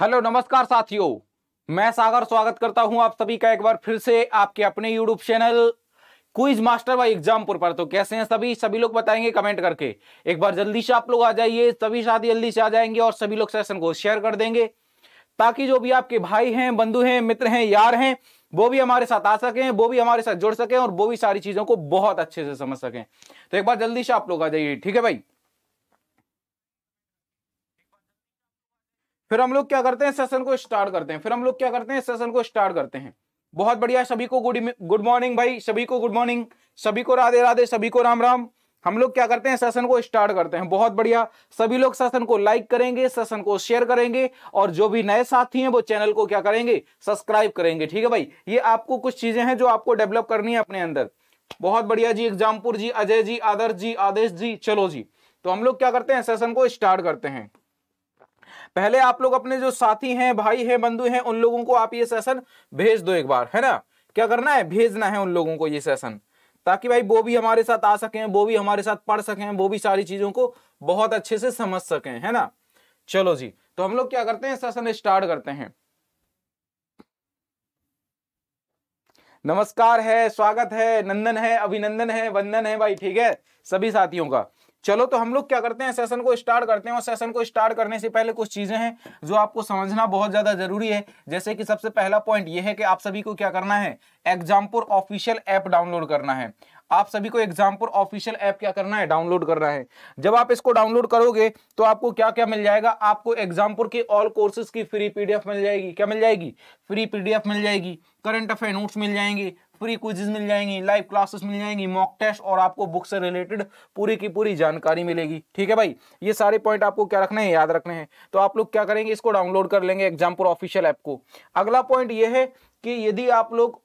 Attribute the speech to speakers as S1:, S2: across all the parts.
S1: hello नमस्कार साथियों मैं सागर स्वागत करता हूं आप सभी का एक बार फिर से आपके अपने YouTube channel quiz master by Exampur पर तो कैसे हैं सभी सभी लोग बताएंगे कमेंट करके एक बार जल्दी से आप लोग आ जाइए सभी साथ जल्दी से आ जाएंगे और सभी लोग सेशन को शेयर कर देंगे ताकि जो भी आपके भाई हैं बंधु हैं मित्र हैं यार हैं वो भी हमारे साथ आ सकें वो भी हमारे साथ जुड़ सकें और वो भी सारी चीजों को बहुत अच्छे से समझ सकें तो एक बार जल्दी से आप लोग आ जाइए ठीक है भाई फिर हम लोग क्या करते हैं सेशन को स्टार्ट करते हैं फिर हम लोग क्या करते हैं सेशन को स्टार्ट करते हैं बहुत बढ़िया सभी को गुड गुड मॉर्निंग भाई सभी को गुड मॉर्निंग सभी को राधे राधे सभी को राम राम हम लोग क्या करते हैं सेशन को स्टार्ट करते हैं बहुत बढ़िया सभी लोग सेशन को लाइक करेंगे सेशन को शेयर करेंगे और जो भी नए साथी हैं वो चैनल को क्या करेंगे सब्सक्राइब करेंगे ठीक है भाई ये आपको कुछ चीजें हैं जो आपको डेवलप करनी है अपने अंदर बहुत बढ़िया जी एग्जामपुर जी अजय जी आदर्श जी आदेश जी चलो जी तो हम लोग क्या करते हैं सेशन को स्टार्ट करते हैं पहले आप लोग अपने जो साथी हैं भाई हैं बंधु हैं उन लोगों को आप ये सेशन भेज दो एक बार है ना क्या करना है भेजना है उन लोगों को ये सेशन ताकि भाई वो भी हमारे साथ आ सकें वो भी हमारे साथ पढ़ सकें वो भी सारी चीज़ों को बहुत अच्छे से समझ सकें है ना चलो जी तो हम लोग क्या करते हैं सेशन स्टार्ट करते हैं नमस्कार है स्वागत है नंदन है अभिनंदन है वंदन है भाई ठीक है सभी साथियों का चलो तो हम लोग क्या करते हैं सेशन को स्टार्ट करते हैं और सेशन को स्टार्ट करने से पहले कुछ चीजें हैं जो आपको समझना बहुत ज्यादा जरूरी है जैसे कि सबसे पहला पॉइंट यह है कि आप सभी को क्या करना है एग्जामपुर ऑफिशियल ऐप डाउनलोड करना है आप सभी को एग्जामपुर ऑफिशियल ऐप क्या करना है डाउनलोड करना है जब आप इसको डाउनलोड करोगे तो आपको क्या क्या मिल जाएगा आपको एग्जामपुर के ऑल कोर्सेज की फ्री पीडीएफ मिल जाएगी क्या मिल जाएगी फ्री पीडीएफ मिल जाएगी करंट अफेयर नोट्स मिल जाएंगे फ्री क्विजेज मिल जाएंगी लाइव क्लासेस मिल जाएंगी मॉक टेस्ट और आपको बुक से रिलेटेड पूरी की पूरी जानकारी मिलेगी ठीक है भाई ये सारे पॉइंट आपको क्या रखने हैं याद रखने हैं तो आप लोग क्या करेंगे इसको डाउनलोड कर लेंगे एग्जामपुर ऑफिशियल ऐप को अगला पॉइंट ये है कि यदि आप लोग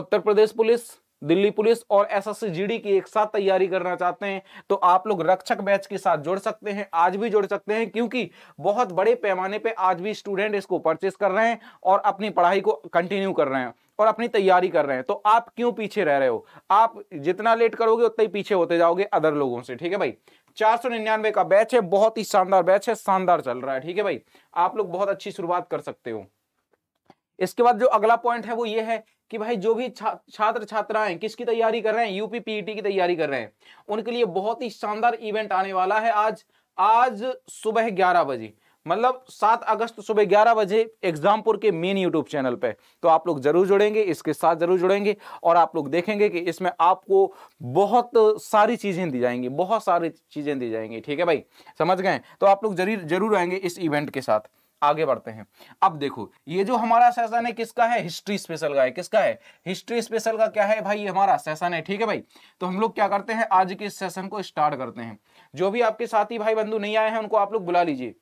S1: उत्तर प्रदेश पुलिस दिल्ली पुलिस और एसएससी जीडी की एक साथ तैयारी करना चाहते हैं तो आप लोग रक्षक बैच के साथ जुड़ सकते हैं आज भी जुड़ सकते हैं क्योंकि बहुत बड़े पैमाने पे आज भी स्टूडेंट इसको परचेस कर रहे हैं और अपनी पढ़ाई को कंटिन्यू कर रहे हैं और अपनी तैयारी कर रहे हैं तो आप क्यों पीछे रह रहे हो आप जितना लेट करोगे उतना ही पीछे होते जाओगे अदर लोगों से ठीक है भाई चार सौ निन्यानवे का बैच है बहुत ही शानदार बैच है शानदार चल रहा है ठीक है भाई आप लोग बहुत अच्छी शुरुआत कर सकते हो इसके बाद जो अगला पॉइंट है वो ये है कि भाई जो भी छा, छात्र छात्राएं किसकी तैयारी कर रहे हैं यूपी पीईटी e की तैयारी कर रहे हैं उनके लिए बहुत ही शानदार इवेंट आने वाला है आज आज सुबह ग्यारह बजे मतलब सात अगस्त सुबह ग्यारह बजे एग्जामपुर के मेन यूट्यूब चैनल पे तो आप लोग जरूर जुड़ेंगे इसके साथ जरूर जुड़ेंगे और आप लोग देखेंगे कि इसमें आपको बहुत सारी चीज़ें दी जाएंगी बहुत सारी चीज़ें दी जाएंगी ठीक है भाई समझ गए तो आप लोग जरूर जरूर आएंगे इस इवेंट के साथ आगे बढ़ते हैं अब देखो ये जो हमारा सेशन है किसका है हिस्ट्री स्पेशल का है किसका है हिस्ट्री स्पेशल का क्या है भाई ये हमारा सेशन है ठीक है भाई तो हम लोग क्या करते हैं आज के इस सेशन को स्टार्ट करते हैं जो भी आपके साथी भाई बंधु नहीं आए हैं उनको आप लोग बुला लीजिए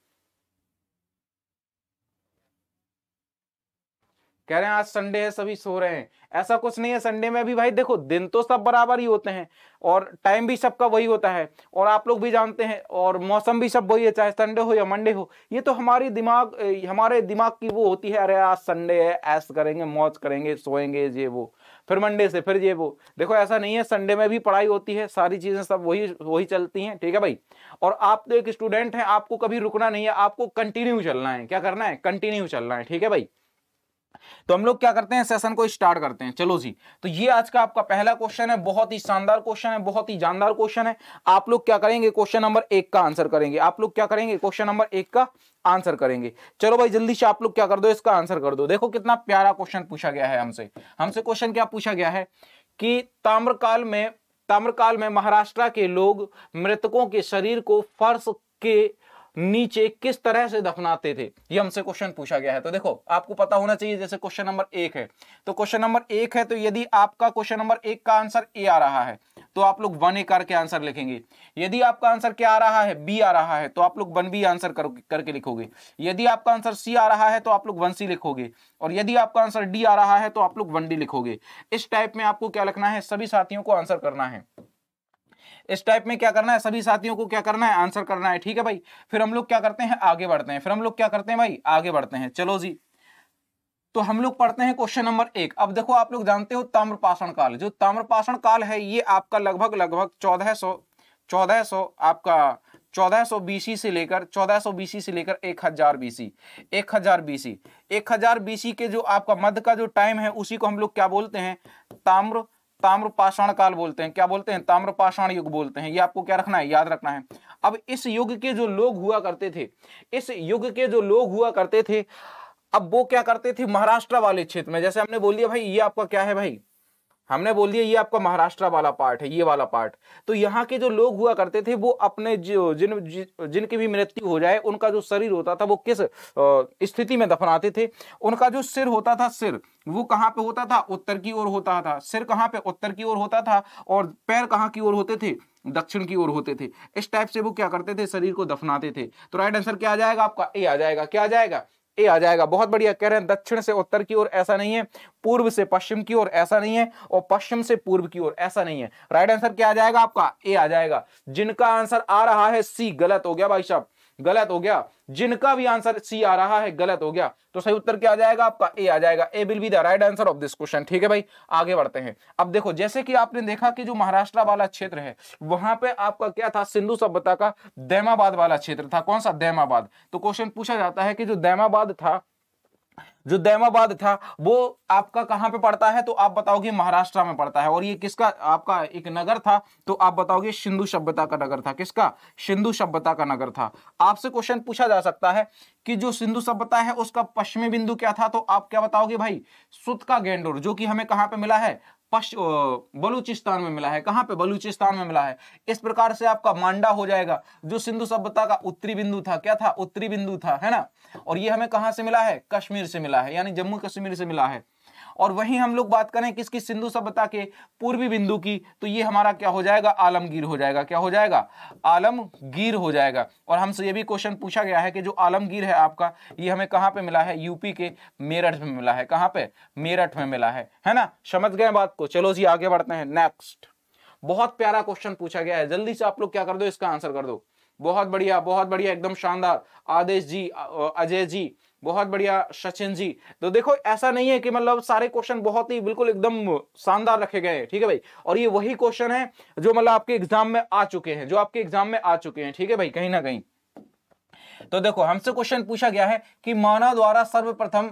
S1: कह रहे हैं आज संडे है सभी सो रहे हैं ऐसा कुछ नहीं है संडे में भी भाई देखो दिन तो सब बराबर ही होते हैं और टाइम भी सबका वही होता है और आप लोग भी जानते हैं और मौसम भी सब वही है चाहे संडे हो या मंडे हो ये तो हमारी दिमाग हमारे दिमाग की वो होती है अरे आज संडे है ऐस करेंगे मौज करेंगे सोएंगे ये वो फिर मंडे से फिर ये वो देखो ऐसा नहीं है संडे में भी पढ़ाई होती है सारी चीज़ें सब वही वही चलती हैं ठीक है भाई और आप तो एक स्टूडेंट हैं आपको कभी रुकना नहीं है आपको कंटिन्यू चलना है क्या करना है कंटिन्यू चलना है ठीक है भाई तो हम लोग क्या करते हैं सेशन को स्टार्ट करते हैं चलो जी तो ये आज का आपका पहला क्वेश्चन है बहुत ही शानदार क्वेश्चन है बहुत ही जानदार क्वेश्चन है आप लोग क्या करेंगे क्वेश्चन नंबर एक का आंसर करेंगे आप लोग क्या करेंगे क्वेश्चन नंबर एक का आंसर करेंगे चलो भाई जल्दी से आप लोग क्या कर दो इसका आंसर कर दो देखो कितना प्यारा क्वेश्चन पूछा गया है हमसे हमसे क्वेश्चन क्या पूछा गया है कि ताम्रकाल में ताम्रकाल में महाराष्ट्र के लोग मृतकों के शरीर को फर्श के नीचे किस तरह से दफनाते थे ये हमसे क्वेश्चन पूछा गया है तो देखो आपको पता होना चाहिए जैसे क्वेश्चन नंबर एक है तो क्वेश्चन नंबर एक है तो यदि आपका क्वेश्चन नंबर एक का आंसर ए आ रहा है तो आप लोग वन ए करके आंसर लिखेंगे यदि आपका आंसर क्या आ रहा है बी आ रहा है तो आप लोग वन बी आंसर करके लिखोगे यदि आपका आंसर सी आ रहा है तो आप लोग वन सी लिखोगे और यदि आपका आंसर डी आ रहा है तो आप लोग वन डी लिखोगे इस टाइप में आपको क्या लिखना है सभी साथियों को आंसर करना है इस टाइप में क्या करना है सभी साथियों को क्या करना है आंसर करना है ठीक है भाई फिर हम लोग क्या करते हैं आगे बढ़ते हैं फिर हम लोग क्या करते हैं भाई आगे बढ़ते हैं चलो जी तो हम लोग पढ़ते हैं क्वेश्चन नंबर एक अब देखो आप लोग जानते हो ताम्रपाषण काल जो ताम्रपाषण काल है ये आपका लगभग लगभग चौदह सौ चौदह सौ आपका चौदह सौ बीसी से लेकर चौदह सौ बीसी से लेकर एक हजार बीसी एक हजार बीसी एक हजार बीसी के जो आपका मध्य का जो टाइम है उसी को हम लोग क्या बोलते हैं ताम्र ताम्रपाषाण काल बोलते हैं क्या बोलते हैं ताम्रपाषाण युग बोलते हैं ये आपको क्या रखना है याद रखना है अब इस युग के जो लोग हुआ करते थे इस युग के जो लोग हुआ करते थे अब वो क्या करते थे महाराष्ट्र वाले क्षेत्र में जैसे हमने बोल दिया भाई ये आपका क्या है भाई हमने बोल दिया ये आपका महाराष्ट्र वाला पार्ट है ये वाला पार्ट तो यहाँ के जो लोग हुआ करते थे वो अपने जो जिन जिनकी भी मृत्यु हो जाए उनका जो शरीर होता था वो किस स्थिति में दफनाते थे उनका जो सिर होता था सिर वो कहाँ पे होता था उत्तर की ओर होता था सिर कहाँ पे उत्तर की ओर होता था और पैर कहाँ की ओर होते थे दक्षिण की ओर होते थे इस टाइप से वो क्या करते थे शरीर को दफनाते थे तो राइट आंसर क्या आ जाएगा आपका ए आ जाएगा क्या आ जाएगा ए आ जाएगा बहुत बढ़िया कह रहे हैं दक्षिण से उत्तर की ओर ऐसा नहीं है पूर्व से पश्चिम की ओर ऐसा नहीं है और पश्चिम से पूर्व की ओर ऐसा नहीं है राइट आंसर क्या आ जाएगा आपका ए आ जाएगा जिनका आंसर आ रहा है सी गलत हो गया भाई साहब गलत हो गया जिनका भी आंसर सी आ रहा है गलत हो गया तो सही उत्तर क्या आ जाएगा आपका ए आ जाएगा A will be the right answer of this question ठीक है भाई आगे बढ़ते हैं अब देखो जैसे कि आपने देखा कि जो महाराष्ट्र वाला क्षेत्र है वहां पे आपका क्या था सिंधु सभ्यता का दैमाबाद वाला क्षेत्र था कौन सा दैमाबाद तो क्वेश्चन पूछा जाता है कि जो दैमाबाद था जो दैमाबाद था वो आपका कहाँ पे पड़ता है तो आप बताओगे महाराष्ट्र में पड़ता है और ये किसका आपका एक नगर था तो आप बताओगे सिंधु सभ्यता का नगर था किसका सिंधु सभ्यता का नगर था आपसे क्वेश्चन पूछा जा सकता है कि जो सिंधु सभ्यता है उसका पश्चिमी बिंदु क्या था तो आप क्या बताओगे भाई सुत का गेंडोर जो कि हमें कहाँ पे मिला है बलूचिस्तान में मिला है कहाँ पे बलूचिस्तान में मिला है इस प्रकार से आपका मांडा हो जाएगा जो सिंधु सभ्यता का उत्तरी बिंदु था क्या था उत्तरी बिंदु था है ना और ये हमें कहाँ से मिला है कश्मीर से मिला है यानी जम्मू कश्मीर से मिला है और वहीं हम लोग बात करें किसकी सिंधु सभ्यता के पूर्वी बिंदु की तो ये हमारा क्या हो जाएगा आलमगीर हो जाएगा क्या हो जाएगा आलमगीर हो जाएगा और हमसे ये भी क्वेश्चन पूछा गया है कि जो आलमगीर है आपका ये हमें कहाँ पे मिला है यूपी के मेरठ में मिला है कहाँ पे मेरठ में मिला है है ना समझ गए बात को चलो जी आगे बढ़ते हैं नेक्स्ट बहुत प्यारा क्वेश्चन पूछा गया है जल्दी से आप लोग क्या कर दो इसका आंसर कर दो बहुत बढ़िया बहुत बढ़िया एकदम शानदार आदेश जी अजय जी बहुत बढ़िया सचिन जी तो देखो ऐसा नहीं है कि मतलब सारे क्वेश्चन बहुत ही बिल्कुल एकदम शानदार रखे गए हैं ठीक है भाई और ये वही क्वेश्चन है जो मतलब आपके एग्जाम में आ चुके हैं जो आपके एग्जाम में आ चुके हैं ठीक है भाई कहीं ना कहीं तो देखो हमसे क्वेश्चन पूछा गया है कि मानव द्वारा सर्वप्रथम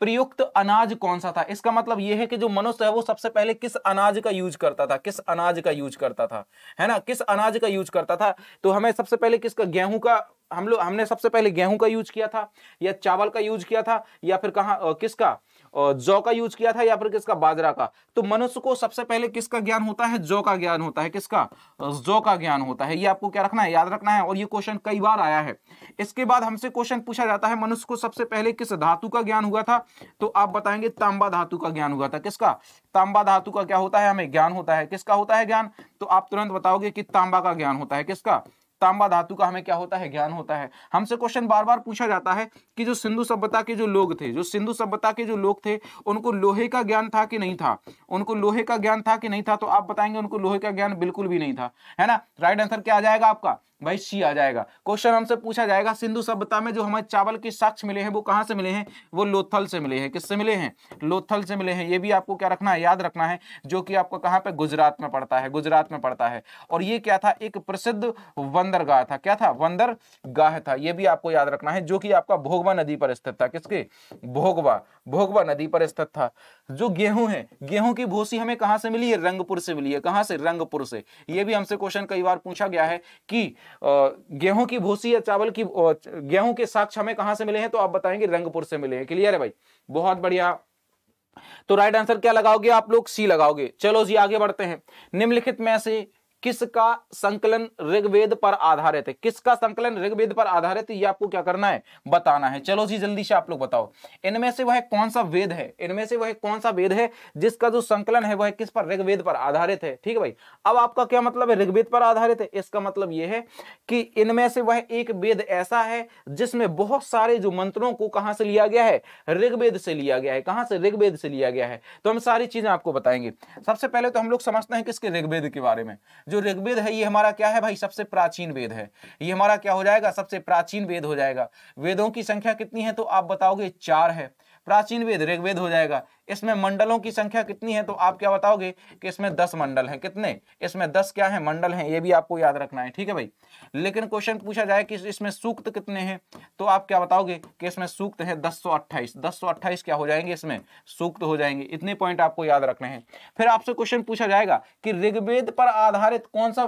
S1: प्रयुक्त अनाज कौन सा था इसका मतलब यह है कि जो मनुष्य है वो सबसे पहले किस अनाज का यूज करता था किस अनाज का यूज करता था है ना किस अनाज का यूज करता था तो हमें सबसे पहले किसका गेहूं का हम लोग हमने सबसे पहले गेहूं का यूज किया था या चावल का यूज किया था या फिर कहा किसका जौ का यूज किया था या फिर किसका बाजरा का तो मनुष्य को सबसे पहले किसका ज्ञान होता है जौ का ज्ञान होता है किसका जौ का ज्ञान होता है ये आपको क्या रखना है याद रखना है और ये क्वेश्चन कई बार आया है इसके बाद हमसे क्वेश्चन पूछा जाता है मनुष्य को सबसे पहले किस धातु का ज्ञान हुआ था तो आप बताएंगे तांबा धातु का ज्ञान हुआ था किसका तांबा धातु का क्या होता है हमें ज्ञान होता है किसका होता है ज्ञान तो आप तुरंत बताओगे कि तांबा का ज्ञान होता है किसका तांबा धातु का हमें क्या होता है ज्ञान होता है हमसे क्वेश्चन बार बार पूछा जाता है कि जो सिंधु सभ्यता के जो लोग थे जो सिंधु सभ्यता के जो लोग थे उनको लोहे का ज्ञान था कि नहीं था उनको लोहे का ज्ञान था कि नहीं था तो आप बताएंगे उनको लोहे का ज्ञान बिल्कुल भी नहीं था है ना राइट आंसर क्या आ जाएगा आपका भाई शी आ जाएगा क्वेश्चन हमसे पूछा जाएगा सिंधु सभ्यता में जो हमें चावल के साक्ष मिले हैं वो कहाँ से मिले हैं वो लोथल से मिले हैं किससे मिले हैं लोथल से मिले हैं ये भी आपको क्या रखना है याद रखना है जो कि आपको कहाँ पे गुजरात में पड़ता है गुजरात में पड़ता है और ये क्या था एक प्रसिद्ध वंदरगाह था क्या था वंदरगाह था ये भी आपको याद रखना है जो कि आपका भोगवा नदी पर स्थित था किसके भोगवा भोगवा नदी पर स्थित था जो गेहूं है गेहूं की भूसी हमें कहाँ से मिली है रंगपुर से मिली है कहाँ से रंगपुर से ये भी हमसे क्वेश्चन कई बार पूछा गया है कि गेहूं की भूसी या चावल की गेहूं के साक्ष हमें कहां से मिले हैं तो आप बताएंगे रंगपुर से मिले हैं क्लियर है भाई बहुत बढ़िया तो राइट आंसर क्या लगाओगे आप लोग सी लगाओगे चलो जी आगे बढ़ते हैं निम्नलिखित में से किसका संकलन ऋग्वेद पर आधारित है किसका संकलन ऋग्वेद पर आधारित है ये आपको क्या करना है बताना है चलो जी जल्दी से आप लोग बताओ इनमें से वह कौन सा वेद है इनमें से वह कौन सा वेद है जिसका जो संकलन है वह किस पर ऋग्वेद पर आधारित है ठीक है भाई अब आपका क्या मतलब है ऋग्वेद पर आधारित है इसका मतलब यह है कि इनमें से वह एक वेद ऐसा है जिसमें बहुत सारे जो मंत्रों को कहां से लिया गया है ऋग्वेद से लिया गया है कहां से ऋग्वेद से लिया गया है तो हम सारी चीजें आपको बताएंगे सबसे पहले तो हम लोग समझते हैं किसके ऋग्वेद के बारे में जो ऋग्वेद है ये हमारा क्या है भाई सबसे प्राचीन वेद है ये हमारा क्या हो जाएगा सबसे प्राचीन वेद हो जाएगा वेदों की संख्या कितनी है तो आप बताओगे चार है प्राचीन वेद ऋग्वेद हो जाएगा इसमें मंडलों की संख्या कितनी है तो आप क्या बताओगे कि इसमें दस मंडल हैं कितने इसमें दस क्या है मंडल हैं ये भी आपको याद रखना है ठीक है भाई लेकिन क्वेश्चन पूछा जाए कि इसमें सूक्त कितने हैं तो आप क्या बताओगे कि इसमें सूक्त है दस सौ अट्ठाईस दस सौ अट्ठाईस क्या हो जाएंगे इसमें सूक्त हो जाएंगे इतने पॉइंट आपको याद रखने हैं फिर आपसे क्वेश्चन पूछा जाएगा कि ऋग्वेद पर आधारित कौन सा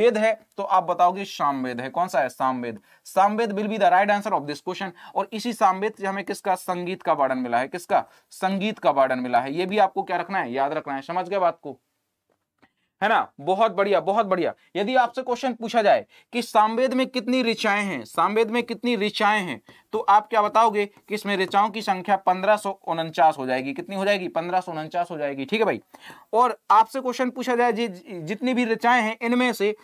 S1: वेद है तो आप बताओगे सामवेद है कौन सा है Samaveda Samaveda will be the right answer of this question और इसी सामवेद से हमें किसका संगीत का वार्डन मिला है किसका संगीत का वार्डन मिला है ये भी आपको क्या रखना है याद रखना है समझ गए बात को है ना बहुत बढ़िया बहुत बढ़िया यदि आपसे क्वेश्चन पूछा जाए कि सांवेद में कितनी ऋचाएं हैं सांवेद में कितनी ऋचाएं हैं तो आप क्या बताओगे कि इसमें ऋचाओं की संख्या पंद्रह हो जाएगी कितनी हो जाएगी पंद्रह हो जाएगी ठीक है भाई और आपसे क्वेश्चन पूछा जाए जि, जितनी भी ऋचाएं हैं इनमें से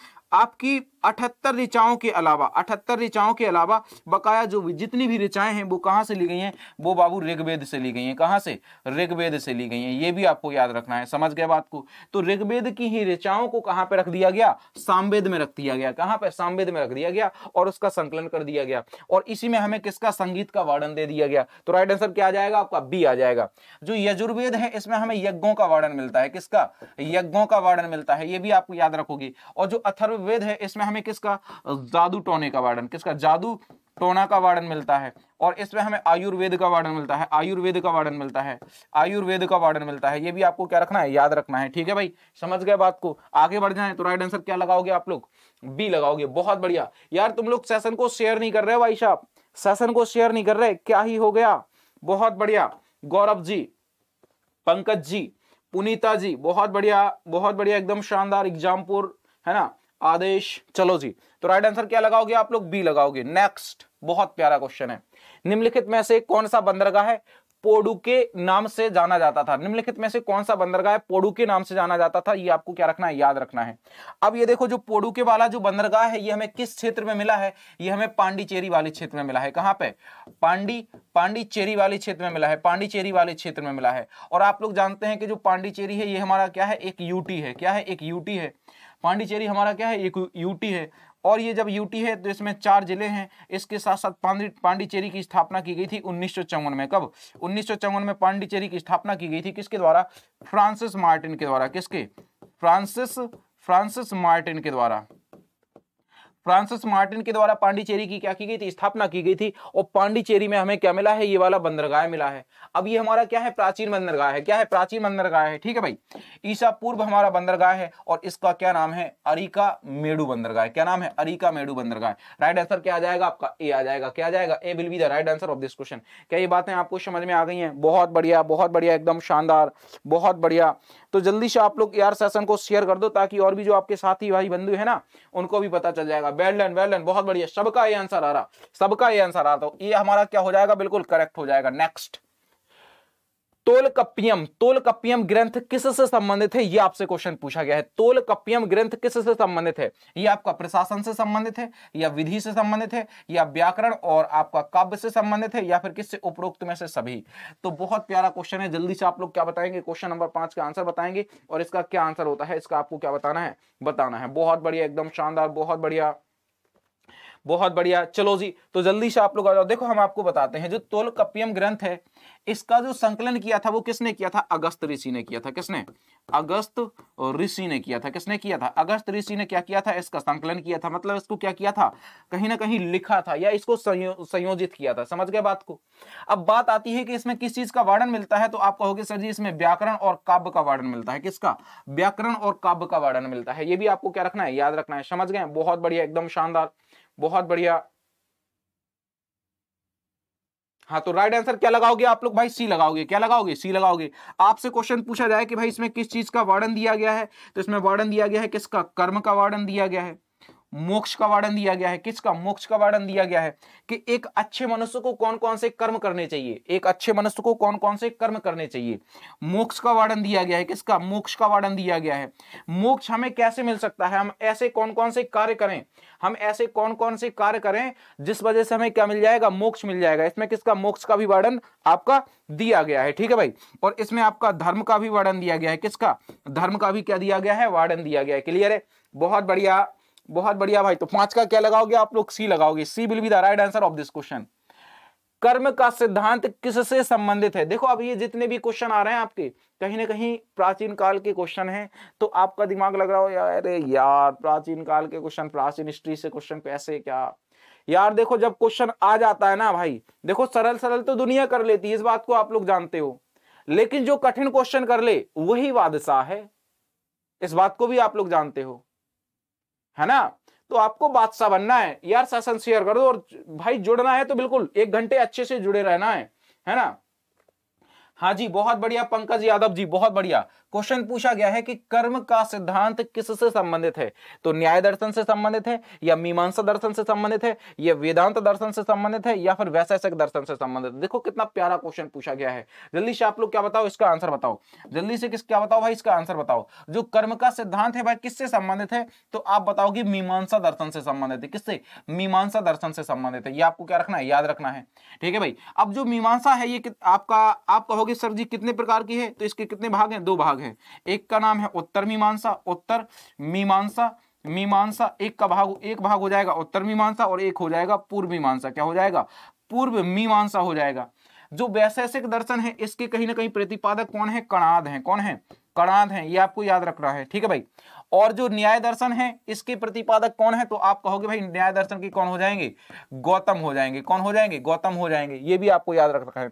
S1: आपकी अठहत्तर ऋचाओं के अलावा अठहत्तर ऋचाओं के अलावा बकाया जो जितनी भी ऋचाएं हैं वो कहाँ से ली गई हैं वो बाबू ऋग्वेद से ली गई हैं कहाँ से ऋग्वेद से ली गई हैं ये भी आपको याद रखना है समझ गए बात को तो ऋग्वेद की ही ऋचाओं को कहाँ पर रख दिया गया सामवेद में रख दिया गया कहाँ पर सामवेद में रख दिया गया और उसका संकलन कर दिया गया और इसी में हमें किसका संगीत का वर्णन दे दिया गया तो राइट आंसर क्या आ जाएगा आपका बी आ जाएगा जो यजुर्वेद है इसमें हमें यज्ञों का वर्णन मिलता है किसका यज्ञों का वर्णन मिलता है ये भी आपको याद रखोगे और जो अथर्ववेद है इसमें हमें किसका जादू टोने का वर्णन किसका जादू टोना का वर्णन मिलता है और इसमें हमें आयुर्वेद का वर्णन मिलता है आयुर्वेद का वर्णन मिलता है आयुर्वेद का वर्णन मिलता है ये भी आपको क्या रखना है याद रखना है ठीक है भाई समझ गए बात को आगे बढ़ जाए तो राइट आंसर क्या लगाओगे आप लोग बी लगाओगे बहुत बढ़िया यार तुम लोग सेशन को शेयर नहीं कर रहे भाई साहब सेशन को शेयर नहीं कर रहे क्या ही हो गया बहुत बढ़िया गौरव जी पंकज जी पुनीता जी बहुत बढ़िया बहुत बढ़िया एकदम शानदार एग्जामपुर है ना आदेश चलो जी तो राइट आंसर क्या लगाओगे आप लोग बी लगाओगे नेक्स्ट बहुत प्यारा क्वेश्चन है निम्नलिखित में से कौन सा बंदरगाह है पोडू के नाम से जाना जाता था निम्नलिखित में से कौन सा बंदरगाह है पोडू के नाम से जाना जाता था ये आपको क्या रखना है याद रखना है अब ये देखो जो पोडू के वाला जो बंदरगाह है ये हमें किस क्षेत्र में मिला है ये हमें पांडिचेरी वाले क्षेत्र में मिला है कहाँ पे पांडी पांडिचेरी वाले क्षेत्र में मिला है पांडिचेरी वाले क्षेत्र में मिला है और आप लोग जानते हैं कि जो पांडिचेरी है ये हमारा क्या है एक यूटी है क्या है एक यूटी है पांडिचेरी हमारा क्या है एक यूटी है और ये जब यूटी है तो इसमें चार जिले हैं इसके साथ साथ पांडि पांडिचेरी की स्थापना की गई थी उन्नीस में कब उन्नीस में पांडिचेरी की स्थापना की गई थी किसके द्वारा फ्रांसिस मार्टिन के द्वारा किसके फ्रांसिस फ्रांसिस मार्टिन के द्वारा फ्रांसिस मार्टिन के द्वारा पांडिचेरी की क्या की गई थी स्थापना की गई थी और पांडिचेरी में हमें क्या मिला है ये वाला बंदरगाह मिला है अब ये हमारा क्या है प्राचीन बंदरगाह है क्या है प्राचीन बंदरगाह है ठीक है भाई ईसा पूर्व हमारा बंदरगाह है और इसका क्या नाम है अरिका मेडू बंदरगाह क्या नाम है अरिका मेडू बंदरगाह राइट आंसर क्या आ जाएगा आपका ए आ जाएगा क्या जाएगा A will be the right answer of this question क्या ये बातें आपको समझ में आ गई है बहुत बढ़िया बहुत बढ़िया एकदम शानदार बहुत बढ़िया तो जल्दी से आप लोग यार सेशन को शेयर कर दो ताकि और भी जो आपके साथी भाई बंधु है ना उनको भी पता चल जाएगा वेलडन वेलडन बहुत बढ़िया सबका ये आंसर आ रहा सबका ये आंसर आ रहा तो ये हमारा क्या हो जाएगा बिल्कुल करेक्ट हो जाएगा नेक्स्ट तोलकपियम तोलकपियम ग्रंथ किस से संबंधित है ये आपसे क्वेश्चन पूछा गया है तोलकपियम ग्रंथ किस से संबंधित है ये आपका प्रशासन से संबंधित है या विधि से संबंधित है या व्याकरण और आपका काव्य से संबंधित है या फिर किससे उपरोक्त में से सभी तो बहुत प्यारा क्वेश्चन है जल्दी से आप लोग क्या बताएंगे क्वेश्चन नंबर पांच का आंसर बताएंगे और इसका क्या आंसर होता है इसका आपको क्या बताना है बताना है बहुत बढ़िया एकदम शानदार बहुत बढ़िया बहुत बढ़िया चलो जी तो जल्दी से आप लोग आ जाओ देखो हम आपको बताते हैं जो तोल कपियम ग्रंथ है इसका जो संकलन किया था वो किसने किया था अगस्त ऋषि ने किया था किसने अगस्त ऋषि ने किया था किसने किया था अगस्त ऋषि ने क्या किया था इसका संकलन किया था मतलब इसको क्या किया था कहीं ना कहीं लिखा था या इसको संयोजित किया था समझ गए बात को अब बात आती है कि इसमें किस चीज का वर्णन मिलता है तो आप कहोगे सर जी इसमें व्याकरण और काव्य का वर्णन मिलता है किसका व्याकरण और काव्य का वर्णन मिलता है ये भी आपको क्या रखना है याद रखना है समझ गए बहुत बढ़िया एकदम शानदार बहुत बढ़िया हाँ तो राइट आंसर क्या लगाओगे आप लोग भाई सी लगाओगे क्या लगाओगे सी लगाओगे आपसे क्वेश्चन पूछा जाए कि भाई इसमें किस चीज का वर्णन दिया गया है तो इसमें वर्णन दिया गया है किसका कर्म का वर्णन दिया गया है मोक्ष का वर्णन दिया गया है किसका मोक्ष का वर्णन दिया गया है कि एक अच्छे मनुष्य को कौन कौन से कर्म करने चाहिए एक अच्छे मनुष्य को कौन कौन से कर्म करने चाहिए मोक्ष का वर्णन दिया गया है किसका मोक्ष का वर्णन दिया गया है मोक्ष हमें कैसे मिल सकता है हम ऐसे कौन कौन से कार्य करें हम ऐसे कौन कौन से कार्य करें जिस वजह से हमें क्या मिल जाएगा मोक्ष मिल जाएगा इसमें किसका मोक्ष का भी वर्णन आपका दिया गया है ठीक है भाई और इसमें आपका धर्म का भी वर्णन दिया गया है किसका धर्म का भी क्या दिया गया है वर्णन दिया गया है क्लियर है बहुत बढ़िया बहुत बढ़िया भाई तो पांच का क्या लगाओगे आप लोग सी लगाओगे C will be the right answer of this question कर्म का सिद्धांत किससे संबंधित है देखो अब ये जितने भी क्वेश्चन आ रहे हैं आपके कहीं ना कहीं प्राचीन काल के क्वेश्चन हैं तो आपका दिमाग लग रहा हो यार अरे यार प्राचीन काल के क्वेश्चन प्राचीन हिस्ट्री से क्वेश्चन कैसे क्या यार देखो जब क्वेश्चन आ जाता है ना भाई देखो सरल सरल तो दुनिया कर लेती है इस बात को आप लोग जानते हो लेकिन जो कठिन क्वेश्चन कर ले वही बादशाह है इस बात को भी आप लोग जानते हो है ना तो आपको बादशाह बनना है यार शासन शेयर कर दो और भाई जुड़ना है तो बिल्कुल एक घंटे अच्छे से जुड़े रहना है है ना हाँ जी बहुत बढ़िया पंकज यादव जी बहुत बढ़िया क्वेश्चन पूछा गया है कि कर्म का सिद्धांत किससे संबंधित है तो न्याय दर्शन से संबंधित है या मीमांसा दर्शन से संबंधित है या वेदांत दर्शन से संबंधित है या फिर वैशेषिक दर्शन से संबंधित देखो कितना प्यारा क्वेश्चन पूछा गया है जल्दी से आप लोग क्या बताओ इसका आंसर बताओ जल्दी से किस क्या बताओ भाई इसका आंसर बताओ जो कर्म का सिद्धांत है भाई किससे संबंधित है तो आप बताओगे मीमांसा दर्शन से संबंधित है किससे मीमांसा दर्शन से संबंधित है ये आपको क्या रखना है याद रखना है ठीक है भाई अब जो मीमांसा है ये आपका आप कहोगे सर जी कितने प्रकार की है तो इसके कितने भाग है दो भाग है एक का नाम है उत्तर मीमांसा उत्तर मीमांसा मीमांसा एक का भाग एक भाग हो जाएगा उत्तर मीमांसा और एक हो जाएगा पूर्व मीमांसा क्या हो जाएगा पूर्व मीमांसा हो जाएगा जो वैशेषिक दर्शन है इसके कहीं ना कहीं प्रतिपादक कौन है कणाद है कौन है कणाद है ये आपको याद रखना है ठीक है भाई और जो न्याय दर्शन है इसके प्रतिपादक कौन है तो आप कहोगे भाई न्याय दर्शन की कौन हो जाएंगे गौतम हो जाएंगे कौन हो जाएंगे गौतम हो जाएंगे ये भी आपको याद रख रखा है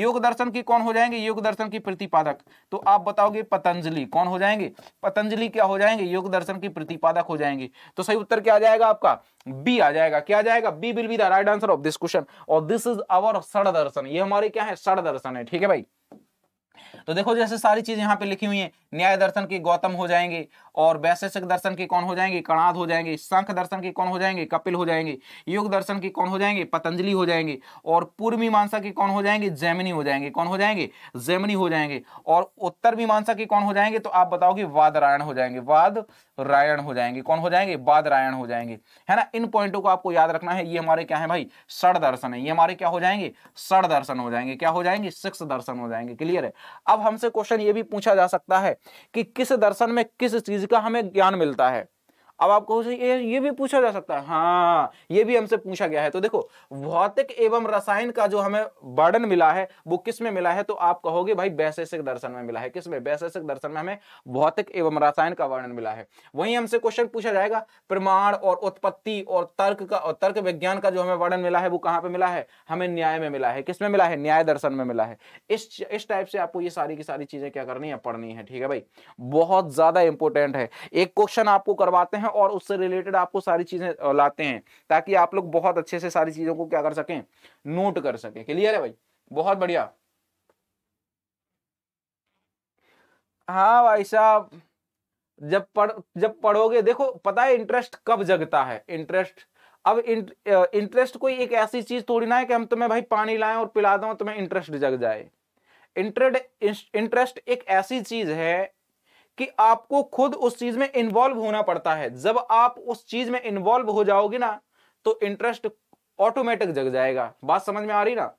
S1: योग दर्शन की कौन हो जाएंगे योग दर्शन की प्रतिपादक तो आप बताओगे पतंजलि कौन हो जाएंगे पतंजलि क्या हो जाएंगे योग दर्शन की प्रतिपादक हो जाएंगे तो सही उत्तर क्या आ जाएगा आपका बी आ जाएगा क्या आ जाएगा B will be the right answer of this question और दिस इज अवर सड़ दर्शन ये हमारे क्या है सड़ दर्शन है ठीक है भाई तो देखो जैसे सारी चीज यहाँ पे लिखी हुई है न्याय दर्शन के गौतम हो जाएंगे और वैशेषिक दर्शन के कौन हो जाएंगे कणाद हो जाएंगे शंख दर्शन के कौन हो जाएंगे कपिल हो जाएंगे योग दर्शन के कौन हो जाएंगे पतंजलि हो जाएंगे और पूर्व मीमांसा के कौन हो जाएंगे जैमिनी हो जाएंगे कौन हो जाएंगे जैमिनी हो जाएंगे और उत्तर मीमांसा के कौन हो जाएंगे तो आप बताओगे वादरायण हो जाएंगे वाद रायण हो जाएंगे कौन हो जाएंगे बाद रायण हो जाएंगे है ना इन पॉइंटों को आपको याद रखना है ये हमारे क्या है भाई सड़ दर्शन है ये हमारे क्या हो जाएंगे सड़ दर्शन हो जाएंगे क्या हो जाएंगे सिक्स दर्शन हो जाएंगे क्लियर है अब हमसे क्वेश्चन ये भी पूछा जा सकता है कि किस दर्शन में किस चीज का हमें ज्ञान मिलता है अब आप कहो ये, ये भी पूछा जा सकता है हाँ ये भी हमसे पूछा गया है तो देखो भौतिक एवं रसायन का जो हमें वर्णन मिला है वो किस में मिला है तो आप कहोगे भाई वैशेषिक दर्शन में मिला है किस में वैशेषिक दर्शन में हमें भौतिक एवं रसायन का वर्णन मिला है वही हमसे क्वेश्चन पूछा जाएगा प्रमाण और उत्पत्ति और तर्क का और तर्क विज्ञान का जो हमें वर्णन मिला है वो कहाँ पे मिला है हमें न्याय में मिला है किस में मिला है न्याय दर्शन में मिला है इस इस टाइप से आपको ये सारी की सारी चीजें क्या करनी है पढ़नी है ठीक है भाई बहुत ज्यादा इंपॉर्टेंट है एक क्वेश्चन आपको करवाते हैं हैं और उससे रिलेटेड आपको सारी चीजें लाते हैं ताकि आप लोग बहुत अच्छे से सारी चीजों को क्या कर सकें नोट कर सकें क्लियर है भाई बहुत बढ़िया हाँ भाई साहब जब पढ़ जब पढ़ोगे देखो पता है इंटरेस्ट कब जगता है इंटरेस्ट अब इंटरेस्ट कोई एक ऐसी चीज थोड़ी ना है कि हम तुम्हें भाई पानी लाएं और पिला दें तुम्हें इंटरेस्ट जग जाए इंटरेस्ट एक ऐसी चीज है कि आपको खुद उस चीज में इन्वॉल्व होना पड़ता है जब आप उस चीज में इन्वॉल्व हो जाओगे ना तो इंटरेस्ट ऑटोमेटिक जग जाएगा बात समझ में आ रही ना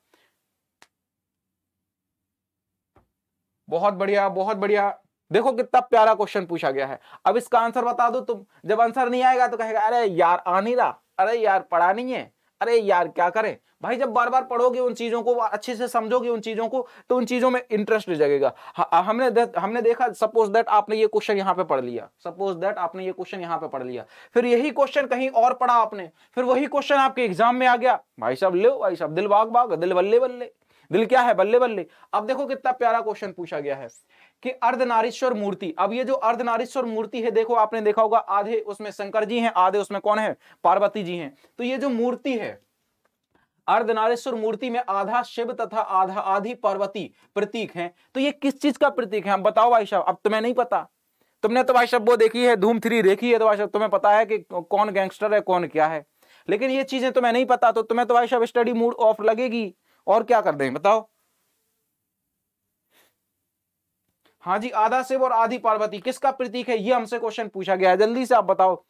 S1: बहुत बढ़िया बहुत बढ़िया देखो कितना प्यारा क्वेश्चन पूछा गया है अब इसका आंसर बता दो तुम जब आंसर नहीं आएगा तो कहेगा अरे यार आ नहीं रहा अरे यार पढ़ा नहीं है अरे यार क्या करें भाई जब बार बार पढ़ोगे उन चीज़ों को अच्छे से समझोगे उन चीज़ों को तो उन चीज़ों में इंटरेस्ट जगेगा हमने दे, हमने देखा सपोज दैट आपने ये क्वेश्चन यहाँ पे पढ़ लिया सपोज दैट आपने ये क्वेश्चन यहाँ पे पढ़ लिया फिर यही क्वेश्चन कहीं और पढ़ा आपने फिर वही क्वेश्चन आपके एग्जाम में आ गया भाई साहब लो भाई साहब दिल बाग बाग दिल बल्ले बल्ले दिल क्या है बल्ले बल्ले अब देखो कितना प्यारा क्वेश्चन पूछा गया है कि अर्धनारीश्वर मूर्ति अब ये जो अर्धनारीश्वर मूर्ति है देखो आपने देखा होगा आधे उसमें शंकर जी हैं आधे उसमें कौन है पार्वती जी हैं तो ये जो मूर्ति है अर्धनारेश्वर मूर्ति में आधा शिव तथा आधा आधी पार्वती प्रतीक हैं तो ये किस चीज का प्रतीक है हम बताओ भाई साहब अब तुम्हें नहीं पता तुमने तो भाई साहब वो देखी है धूम थ्री देखी है तो भाई साहब तुम्हें पता है कि कौन गैंगस्टर है कौन क्या है लेकिन ये चीजें तुम्हें नहीं पता तो तुम्हें तो भाई साहब स्टडी मूड ऑफ लगेगी और क्या कर देंगे बताओ हाँ जी आधा शिव और आधी पार्वती किसका प्रतीक है ये हमसे क्वेश्चन पूछा गया है जल्दी से आप बताओ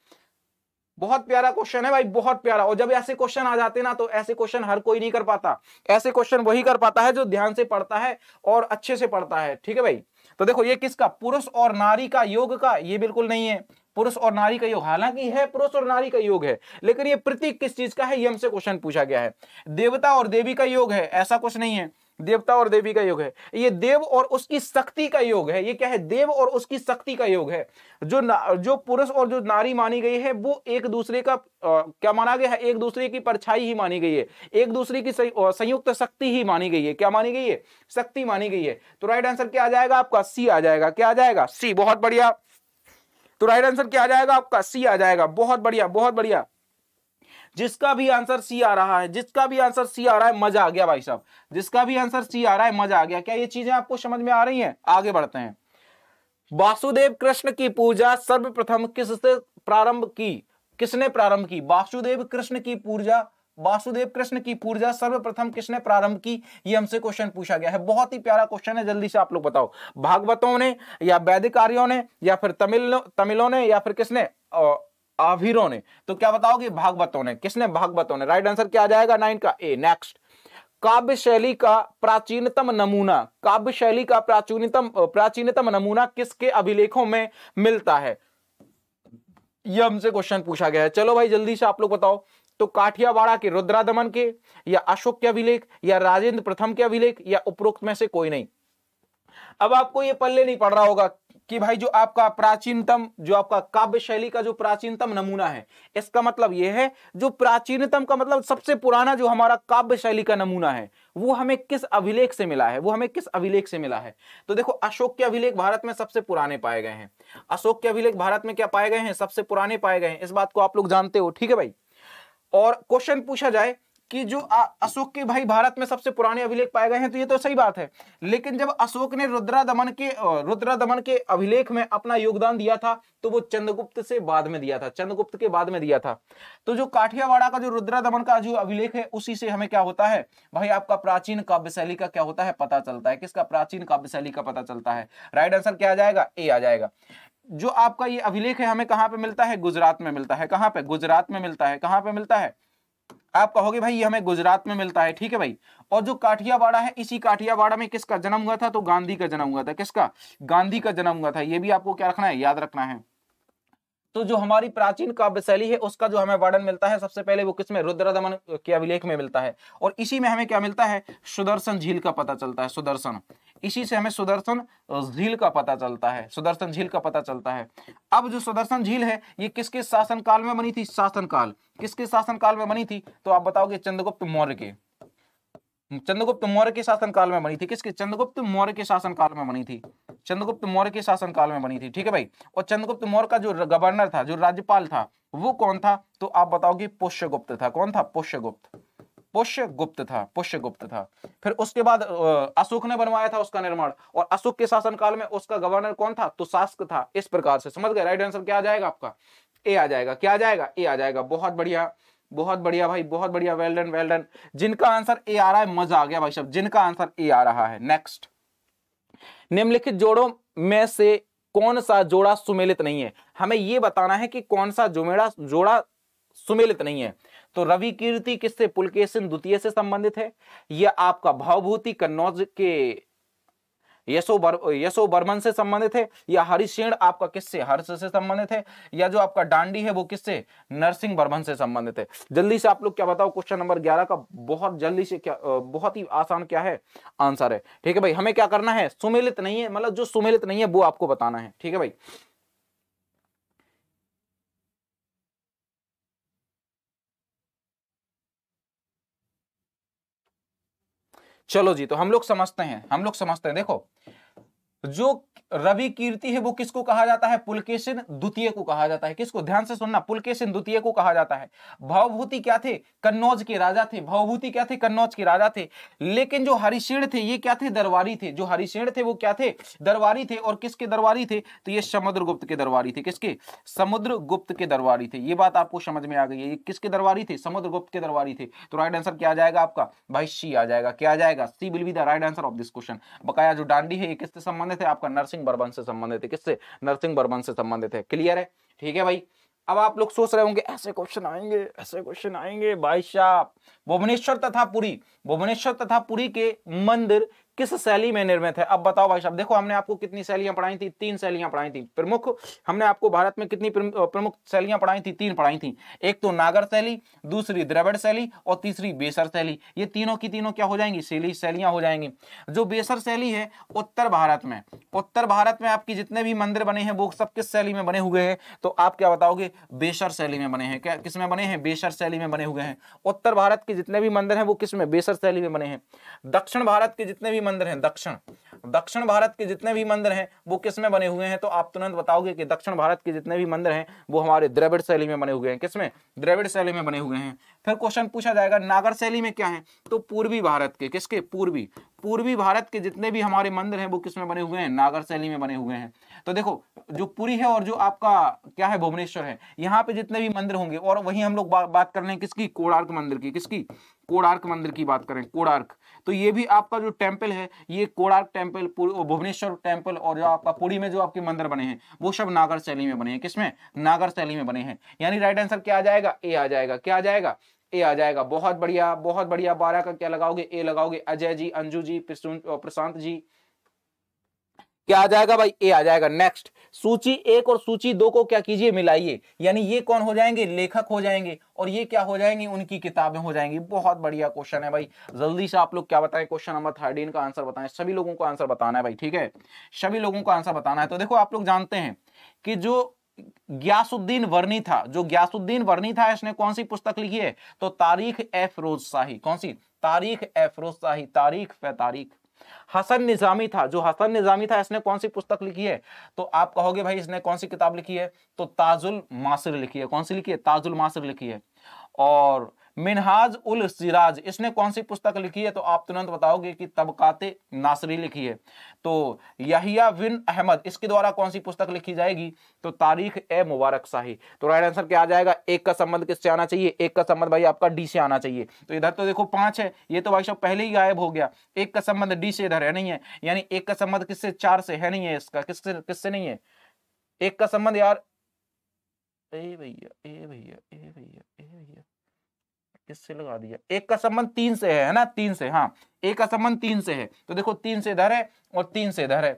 S1: बहुत प्यारा क्वेश्चन है भाई बहुत प्यारा और जब ऐसे क्वेश्चन आ जाते ना तो ऐसे क्वेश्चन हर कोई नहीं कर पाता ऐसे क्वेश्चन वही कर पाता है जो ध्यान से पढ़ता है और अच्छे से पढ़ता है ठीक है भाई तो देखो ये किसका पुरुष और नारी का योग का ये बिल्कुल नहीं है पुरुष और नारी का योग हालांकि है पुरुष और नारी का योग है लेकिन ये प्रतीक किस चीज का है ये हमसे क्वेश्चन पूछा गया है देवता और देवी का योग है ऐसा कुछ नहीं है देवता और देवी का योग है ये देव और उसकी शक्ति का योग है ये क्या है देव और उसकी शक्ति का योग है जो जो पुरुष और जो नारी मानी गई है वो एक दूसरे का आ, क्या माना गया है एक दूसरे की परछाई ही मानी गई है एक दूसरे की संयुक्त शक्ति ही मानी गई है क्या मानी गई है शक्ति मानी गई है तो राइट आंसर क्या आ जाएगा आपका सी आ जाएगा क्या आ जाएगा सी बहुत बढ़िया तो राइट आंसर क्या आ जाएगा आपका सी आ जाएगा बहुत बढ़िया बहुत बढ़िया जिसका भी आंसर सी आ रहा है जिसका भी आंसर सी आ रहा है मजा आ गया भाई साहब जिसका भी आंसर सी आ रहा है मजा आ गया क्या ये चीजें आपको समझ में आ रही हैं आगे बढ़ते हैं वासुदेव कृष्ण की पूजा सर्वप्रथम किससे प्रारंभ की किसने प्रारंभ की वासुदेव कृष्ण की पूजा वासुदेव कृष्ण की पूजा सर्वप्रथम किसने प्रारंभ की ये हमसे क्वेश्चन पूछा गया है बहुत ही प्यारा क्वेश्चन है जल्दी से आप लोग बताओ भागवतों ने या वैदिक आर्यों ने या फिर तमिल तमिलों ने या फिर किसने आभिरों ने तो क्या बताओगे भागवतों ने किसने भागवतों ने राइट आंसर क्या आ जाएगा नाइन का ए नेक्स्ट काव्य शैली का प्राचीनतम नमूना काव्य शैली का प्राचीनतम प्राचीनतम नमूना किसके अभिलेखों में मिलता है यह हमसे क्वेश्चन पूछा गया है चलो भाई जल्दी से आप लोग बताओ तो काठियावाड़ा के रुद्रा दमन के या अशोक के अभिलेख या राजेंद्र प्रथम के अभिलेख या उपरोक्त में से कोई नहीं अब आपको यह पल्ले नहीं पड़ रहा होगा कि भाई जो आपका प्राचीनतम जो आपका काव्य शैली का जो प्राचीनतम नमूना है इसका मतलब यह है जो प्राचीनतम का मतलब सबसे पुराना जो हमारा काव्य शैली का नमूना है वो हमें किस अभिलेख से मिला है वो हमें किस अभिलेख से मिला है तो देखो अशोक के अभिलेख भारत में सबसे पुराने पाए गए हैं अशोक के अभिलेख भारत में क्या पाए गए हैं सबसे पुराने पाए गए हैं इस बात को आप लोग जानते हो ठीक है भाई और क्वेश्चन पूछा जाए कि जो अशोक के भाई भारत में सबसे पुराने अभिलेख पाए गए हैं तो ये तो सही बात है लेकिन जब अशोक ने रुद्रा दमन के रुद्रा दमन के अभिलेख में अपना योगदान दिया था तो वो चंद्रगुप्त से बाद में दिया था चंद्रगुप्त के बाद में दिया था तो जो काठियावाड़ा का जो रुद्रा दमन का जो अभिलेख है उसी से हमें क्या होता है भाई आपका प्राचीन काव्यशैली का क्या होता है पता चलता है किसका प्राचीन काव्यशैली का पता चलता है राइट आंसर क्या आ जाएगा ए आ जाएगा जो आपका ये अभिलेख है हमें कहाँ पे मिलता है गुजरात में मिलता है कहाँ पे गुजरात में मिलता है कहाँ पे मिलता है आप कहोगे भाई ये हमें गुजरात में मिलता है ठीक है भाई और जो काठियावाड़ा है इसी काठियावाड़ा में किसका जन्म हुआ था तो गांधी का जन्म हुआ था किसका गांधी का जन्म हुआ था ये भी आपको क्या रखना है याद रखना है तो जो हमारी प्राचीन काव्य शैली है उसका जो हमें वर्णन मिलता है सबसे पहले वो किसमें रुद्र दमन के अभिलेख में मिलता है और इसी में हमें क्या मिलता है सुदर्शन झील का पता चलता है सुदर्शन इसी से हमें सुदर्शन झील का पता चलता है सुदर्शन झील का पता चलता है अब जो सुदर्शन झील है ये किसके शासनकाल में बनी थी शासनकाल किसके शासनकाल में बनी थी तो आप बताओगे चंद्रगुप्त मौर्य के चंद्रगुप्त मौर्य के शासनकाल में बनी थी किसके चंद्रगुप्त मौर्य के शासनकाल में बनी थी चंद्रगुप्त मौर्य के शासनकाल में बनी थी ठीक है भाई और चंद्रगुप्त मौर्य का जो गवर्नर था जो राज्यपाल था वो कौन था तो आप बताओगे पुष्यगुप्त था कौन था पुष्यगुप्त पुष्य गुप्त था पुष्य गुप्त था फिर उसके बाद अशोक ने बनवाया था उसका निर्माण और अशोक के शासनकाल में उसका गवर्नर कौन था तो शासक था इस प्रकार से समझ गए राइट आंसर क्या आ जाएगा आपका ए आ जाएगा क्या आ जाएगा ए आ जाएगा बहुत बढ़िया बहुत बढ़िया भाई बहुत बढ़िया वेल्डन वेल्डन जिनका आंसर ए आ रहा है मजा आ गया भाई साहब जिनका आंसर ए आ रहा है नेक्स्ट निम्नलिखित जोड़ों में से कौन सा जोड़ा सुमेलित नहीं है हमें यह बताना है कि कौन सा जुमेड़ा जोड़ा सुमेलित नहीं है तो रवि कीर्ति किससे पुलकेशन द्वितीय से संबंधित है यह आपका भावभूति कन्नौज के यशो बर, यशो बर्मन से संबंधित है या हरिशेण आपका किससे हर्ष से संबंधित है या जो आपका डांडी है वो किससे नरसिंह बर्मन से संबंधित है जल्दी से आप लोग क्या बताओ क्वेश्चन नंबर ग्यारह का बहुत जल्दी से क्या बहुत ही आसान क्या है आंसर है ठीक है भाई हमें क्या करना है सुमेलित नहीं है मतलब जो सुमेलित नहीं है वो आपको बताना है ठीक है भाई चलो जी तो हम लोग समझते हैं हम लोग समझते हैं देखो जो रवि कीर्ति है वो किसको कहा जाता है पुलकेशन द्वितीय को कहा जाता है किसको ध्यान से सुनना पुलकेशन द्वितीय को कहा जाता है भावभूति क्या थे कन्नौज के राजा थे भावभूति क्या थे कन्नौज के राजा थे लेकिन जो हरिशेण थे ये क्या थे दरबारी थे जो हरिशेण थे वो क्या थे दरबारी थे और किसके दरबारी थे तो ये समुद्र के दरबारी थे किसके समुद्र के दरबारी थे ये बात आपको समझ में आ गई है ये किसके दरबारी थे समुद्र के दरबारी थे तो राइट आंसर क्या आ जाएगा आपका भाई सी आ जाएगा क्या आ जाएगा C will be the right answer of this question बकाया जो डांडी है ये किससे संबंधित संबंधित है आपका नर्सिंग बर्बन से संबंधित है किससे नर्सिंग बर्बन से संबंधित है क्लियर है ठीक है भाई अब आप लोग सोच रहे होंगे ऐसे क्वेश्चन आएंगे ऐसे क्वेश्चन आएंगे भाई साहब भुवनेश्वर तथा पुरी भुवनेश्वर तथा पुरी के मंदिर किस शैली में निर्मित है अब बताओ भाई साहब देखो हमने आपको कितनी शैलियां पढ़ाई थी तीन शैलियां पढ़ाई थी प्रमुख हमने आपको भारत में कितनी प्रमुख शैलियां पढ़ाई थी तीन पढ़ाई थी एक तो नागर शैली दूसरी द्रविड़ शैली और तीसरी बेसर शैली ये तीनों की तीनों क्या हो जाएंगी शैली शैलियां हो जाएंगी जो बेसर शैली है उत्तर भारत में उत्तर भारत में आपकी जितने भी मंदिर बने हैं वो सब किस शैली में बने हुए हैं तो आप क्या बताओगे बेसर शैली में बने हैं क्या किस में बने हैं बेसर शैली में बने हुए हैं उत्तर भारत के जितने भी मंदिर हैं वो किस में बेसर शैली में बने हैं दक्षिण भारत के जितने भी मंदिर हैं दक्षिण दक्षिण भारत के जितने भी मंदिर हैं वो किस में बने हुए हैं तो आप तुरंत बताओगे कि दक्षिण भारत के जितने भी मंदिर हैं वो हमारे द्रविड़ शैली में बने हुए हैं किसमें द्रविड़ शैली में बने हुए हैं फिर क्वेश्चन पूछा जाएगा नागर शैली में क्या है तो पूर्वी भारत के किसके पूर्वी पूर्वी भारत के जितने भी हमारे मंदिर हैं वो किस में बने हुए हैं नागर शैली में बने हुए हैं तो देखो जो पुरी है और जो आपका क्या है भुवनेश्वर है यहाँ पे जितने भी मंदिर होंगे और वही हम लोग बा, बात कर रहे हैं किसकी कोणार्क मंदिर की किसकी कोणार्क मंदिर की बात करें कोणार्क तो ये भी आपका जो टेम्पल है ये कोड़ार टेम्पल भुवनेश्वर टेम्पल और जो आपका पुरी में जो आपके मंदिर बने हैं वो सब नागर शैली में बने हैं किसमें नागर शैली में बने हैं यानी राइट आंसर क्या आ जाएगा ए आ जाएगा क्या आ जाएगा ए आ जाएगा बहुत बढ़िया बहुत बढ़िया बारह का क्या लगाओगे ए लगाओगे अजय जी अंजू जी प्रशांत जी क्या आ जाएगा भाई ए आ जाएगा नेक्स्ट सूची एक और सूची दो को क्या कीजिए मिलाइए यानी ये कौन हो जाएंगे लेखक हो जाएंगे और ये क्या हो जाएंगी उनकी किताबें हो जाएंगी बहुत बढ़िया क्वेश्चन है भाई जल्दी से आप लोग क्या बताएं क्वेश्चन नंबर थर्टीन का आंसर बताएं सभी लोगों को आंसर बताना है भाई ठीक है सभी लोगों को आंसर बताना है तो देखो आप लोग जानते हैं कि जो ग्यासुद्दीन वर्णी था जो ग्यासुद्दीन वर्णी था इसने कौन सी पुस्तक लिखी है तो तारीख ए फिरोज शाही कौन सी तारीख ए फिरोज शाही तारीख फे तारीख हसन निजामी था जो हसन निजामी था इसने कौन सी पुस्तक लिखी है तो आप कहोगे भाई इसने कौन सी किताब लिखी है तो ताजुल मासिर लिखी है कौन सी लिखी है ताजुल मासिर लिखी है और मिनहाज उल सिराज इसने कौन सी पुस्तक लिखी है तो आप तुरंत बताओगे कि तबकाते नासरी लिखी है तो यहिया बिन अहमद इसके द्वारा कौन सी पुस्तक लिखी जाएगी तो तारीख ए मुबारक शाही तो राइट आंसर क्या आ जाएगा एक का संबंध किससे आना चाहिए एक का संबंध भाई आपका डी से आना चाहिए तो इधर तो देखो पांच है ये तो भाई साहब पहले ही गायब हो गया एक का संबंध डी से इधर है नहीं है यानी एक का संबंध किससे चार से है नहीं है इसका किससे किससे नहीं है एक का संबंध यार ए भैया ए भैया ए भैया ए भैया इससे लगा दिया एक का संबंध तीन से है ना तीन से हाँ एक का संबंध तीन से है तो देखो तीन से इधर है और तीन से इधर है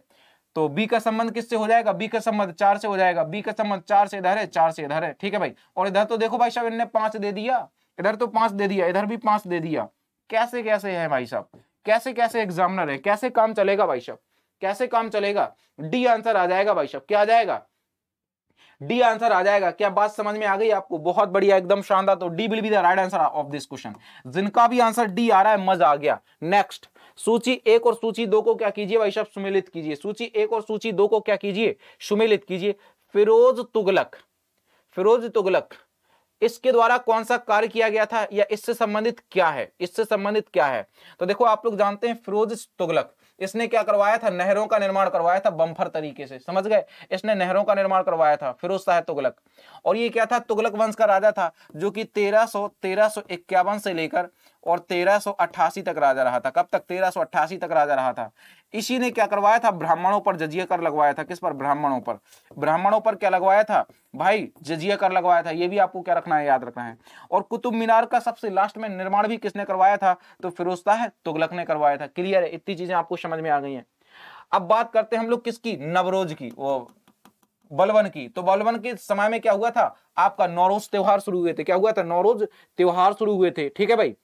S1: तो बी का संबंध किससे हो जाएगा बी का संबंध चार से हो जाएगा बी का संबंध चार से इधर है चार से इधर है ठीक है भाई और इधर तो देखो भाई साहब इनने पांच दे दिया इधर तो पांच दे दिया इधर भी पांच दे दिया कैसे कैसे है भाई साहब कैसे कैसे एग्जामिनर है कैसे काम चलेगा भाई साहब कैसे काम चलेगा डी आंसर आ जाएगा भाई साहब क्या आ जाएगा डी आंसर आ जाएगा क्या बात समझ में आ गई आपको बहुत बढ़िया एकदम शानदार तो D will be the right answer of this question जिनका भी आंसर डी आ रहा है मजा आ गया नेक्स्ट सूची एक और सूची दो को क्या कीजिए भाई साहब सुमिलित कीजिए सूची एक और सूची दो को क्या कीजिए सुमिलित कीजिए फिरोज तुगलक फिरोज तुगलक इसके द्वारा कौन सा कार्य किया गया था या इससे संबंधित क्या है इससे संबंधित क्या है तो देखो आप लोग जानते हैं फिरोज तुगलक इसने क्या करवाया था नहरों का निर्माण करवाया था बम्फर तरीके से समझ गए इसने नहरों का निर्माण करवाया था फिरोज शाह तुगलक और ये क्या था तुगलक वंश का राजा था जो कि तेरह सौ से लेकर और तेरह तक राजा रहा था कब तक तेरह तक राजा रहा था इसी ने क्या करवाया था ब्राह्मणों पर जजिया कर लगवाया था किस पर ब्राह्मणों पर ब्राह्मणों पर क्या लगवाया था भाई जजिया कर लगवाया था ये भी आपको क्या रखना है याद रखना है और कुतुब मीनार का सबसे लास्ट में निर्माण भी किसने करवाया था तो फिरोजता है तुगलक ने करवाया था क्लियर है इतनी चीजें आपको समझ में आ गई है अब बात करते हैं हम लोग किसकी नवरोज की वो बलवन की तो बलवन के समय में क्या हुआ था आपका नौरोज त्योहार शुरू हुए थे क्या हुआ था नौरोज त्योहार शुरू हुए थे ठीक है भाई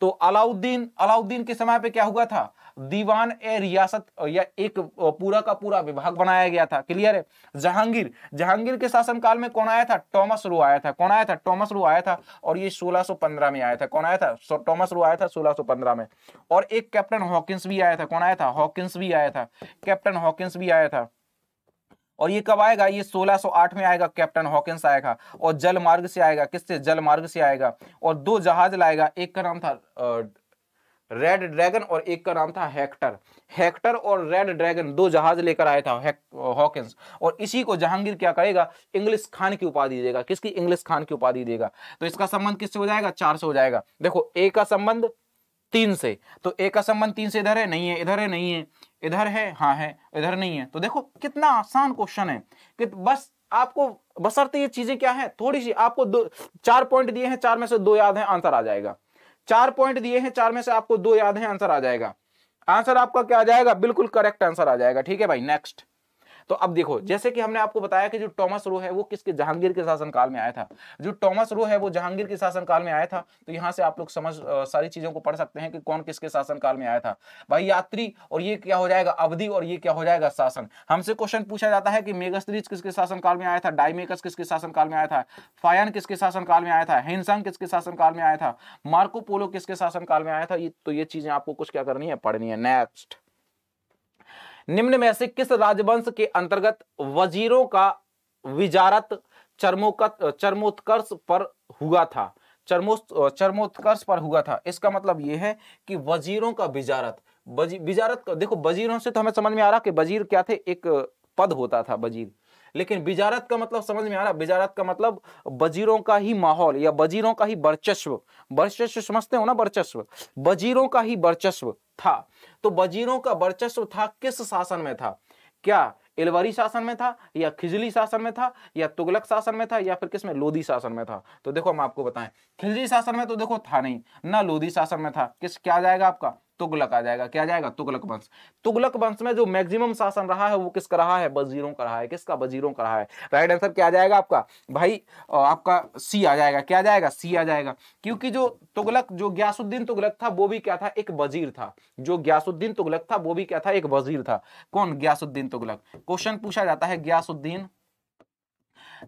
S1: तो अलाउद्दीन अलाउद्दीन के समय पे क्या हुआ था दीवान ए रियासत या एक पूरा का पूरा विभाग बनाया गया था क्लियर है जहांगीर जहांगीर के शासनकाल में कौन आया था टॉमस रू आया था कौन आया था टॉमस रू आया था और ये 1615 में आया था कौन आया था टॉमस रू आया था 1615 में और एक कैप्टन हॉकिंस भी आया था कौन आया था हॉकिंस भी आया था कैप्टन हॉकिंस भी आया था और ये कब आएगा ये 1608 में आएगा कैप्टन हॉकिंस आएगा और जल मार्ग से आएगा किससे जल मार्ग से आएगा और दो जहाज लाएगा एक का नाम था रेड ड्रैगन और एक का नाम था हेक्टर हेक्टर और रेड ड्रैगन दो जहाज लेकर आया था हॉकिंस और इसी को जहांगीर क्या करेगा इंग्लिश खान की उपाधि देगा किसकी इंग्लिश खान की उपाधि देगा तो इसका संबंध किससे हो जाएगा चार से हो जाएगा देखो ए का संबंध तीन से तो ए का संबंध तीन से इधर है नहीं है इधर है नहीं है इधर है हाँ है इधर नहीं है तो देखो कितना आसान क्वेश्चन है कि बस आपको बसरते ये चीजें क्या है थोड़ी सी आपको दो चार पॉइंट दिए हैं चार में से दो याद है आंसर आ जाएगा चार पॉइंट दिए हैं चार में से आपको दो याद है आंसर आ जाएगा आंसर आपका क्या आ जाएगा बिल्कुल करेक्ट आंसर आ जाएगा ठीक है भाई नेक्स्ट तो अब देखो जैसे कि हमने आपको बताया कि जो टॉमस रो है वो किसके जहांगीर के शासनकाल में आया था जो टॉमस रो है वो जहांगीर के शासनकाल में आया था तो यहां से आप लोग समझ आ, सारी चीजों को पढ़ सकते हैं कि कौन किसके शासनकाल में आया था भाई यात्री और ये क्या हो जाएगा अवधि और ये क्या हो जाएगा शासन हमसे क्वेश्चन पूछा जाता है कि मेगस्थरीज किसके शासनकाल में आया था डायमेकस किसके शासनकाल में आया था फायन किसके शासनकाल में आया था हिंसंग किसके शासनकाल में आया था मार्कोपोलो पोलो किसके शासनकाल में आया था तो ये चीजें आपको कुछ क्या करनी है पढ़नी है नेक्स्ट निम्न में से किस राजवंश के अंतर्गत वजीरों का विजारत चरमोकत चरमोत्कर्ष पर हुआ था चरमो चरमोत्कर्ष पर हुआ था इसका मतलब यह है कि वजीरों का विजारत वजारत देखो वजीरों से तो हमें समझ में आ रहा कि वजीर क्या थे एक पद होता था वजीर लेकिन बिजारत का मतलब समझ में आ रहा बिजारत का मतलब बजीरों का ही माहौल या बजीरों का ही वर्चस्व वर्चस्व समझते हो ना वर्चस्व बजीरों का ही वर्चस्व था तो बजीरों का वर्चस्व था किस शासन में था क्या इलवरी शासन में था या खिजली शासन में था या तुगलक शासन में था या फिर किस में लोधी शासन में था तो देखो हम आपको बताएं खिजली शासन में तो देखो था नहीं ना लोधी शासन में था किस क्या जाएगा आपका तुगलक आ जाएगा क्या जाएगा तुगलक वंश तुगलक वंश में जो मैक्सिमम शासन रहा है वो किसका रहा है वजीरों का रहा है किसका वजीरों का रहा है राइट आंसर क्या जाएगा आपका भाई आपका सी आ जाएगा क्या जाएगा सी आ जाएगा क्योंकि जो तुगलक जो ग्यासुद्दीन तुगलक था वो भी क्या था एक वजीर था जो ग्यासुद्दीन तुगलक था वो भी क्या था एक वजीर था कौन ग्यासुद्दीन तुगलक क्वेश्चन पूछा जाता है ग्यासुद्दीन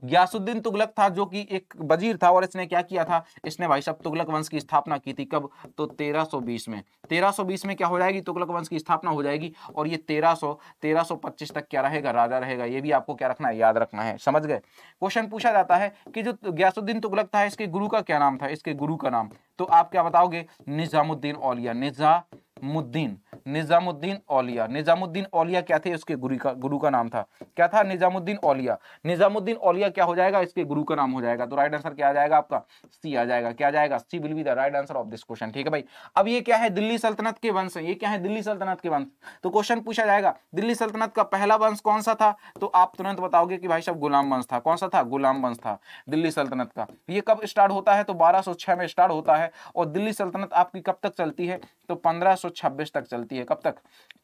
S1: ग्यासुद्दीन तुगलक था जो कि एक वजीर था और इसने क्या किया था इसने भाई साहब तुगलक वंश की स्थापना की थी कब तो 1320 में 1320 में क्या हो जाएगी तुगलक वंश की स्थापना हो जाएगी और ये 1300 1325 तक क्या रहेगा राजा रहेगा ये भी आपको क्या रखना है याद रखना है समझ गए क्वेश्चन पूछा जाता है कि जो ग्यासुद्दीन तुगलक था इसके गुरु का क्या नाम था इसके गुरु का नाम तो आप क्या बताओगे निजामुद्दीन औलिया निजा निज़ामुद्दीन निज़ामुद्दीन औलिया निज़ामुद्दीन औलिया क्या थे उसके गुरु का गुरु का नाम था क्या था निज़ामुद्दीन औलिया निज़ामुद्दीन औलिया क्या हो जाएगा इसके गुरु का नाम हो जाएगा तो राइट आंसर क्या आ जाएगा आपका सी आ जाएगा क्या जाएगा C will be the right answer of this question ठीक है भाई अब ये क्या है दिल्ली सल्तनत के वंश ये क्या है दिल्ली सल्तनत के वंश तो क्वेश्चन पूछा जाएगा दिल्ली सल्तनत का पहला वंश कौन सा था तो आप तुरंत बताओगे कि भाई साहब गुलाम वंश था कौन सा था गुलाम वंश था दिल्ली सल्तनत का ये कब स्टार्ट होता है तो बारह में स्टार्ट होता है और दिल्ली सल्तनत आपकी कब तक चलती है तो 1526 तक चलती है कब तक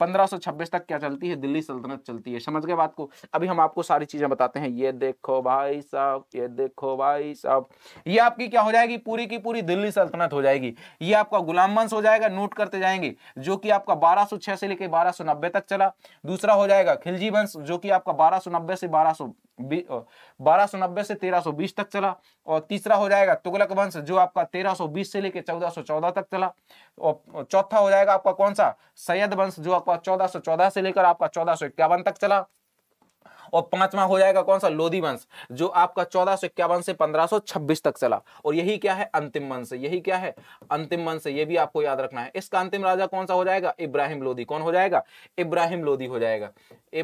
S1: 1526 तक क्या चलती है दिल्ली सल्तनत चलती है समझ गए बात को अभी हम आपको सारी चीजें बताते हैं ये देखो भाई साहब ये देखो भाई साहब ये आपकी क्या हो जाएगी पूरी की पूरी दिल्ली सल्तनत हो जाएगी ये आपका गुलाम वंश हो जाएगा नोट करते जाएंगे जो कि आपका बारह से लेकर बारह तक चला दूसरा हो जाएगा खिलजी वंश जो कि आपका बारह से बारह बारह सौ नब्बे से तेरह सौ बीस तक चला और तीसरा हो जाएगा तुगलक वंश जो आपका तेरह सौ बीस से लेकर चौदह सौ चौदह तक चला और चौथा हो जाएगा आपका कौन सा सैयद वंश जो आपका चौदह सौ चौदह से लेकर आपका चौदह सौ इक्यावन तक चला और पांचवा हो जाएगा कौन सा लोधी वंश जो आपका चौदह से पंद्रह तक चला और यही क्या है अंतिम वंश यही क्या है अंतिम वंश ये भी आपको याद रखना है इसका अंतिम राजा कौन सा हो जाएगा इब्राहिम लोधी कौन हो जाएगा इब्राहिम लोधी हो जाएगा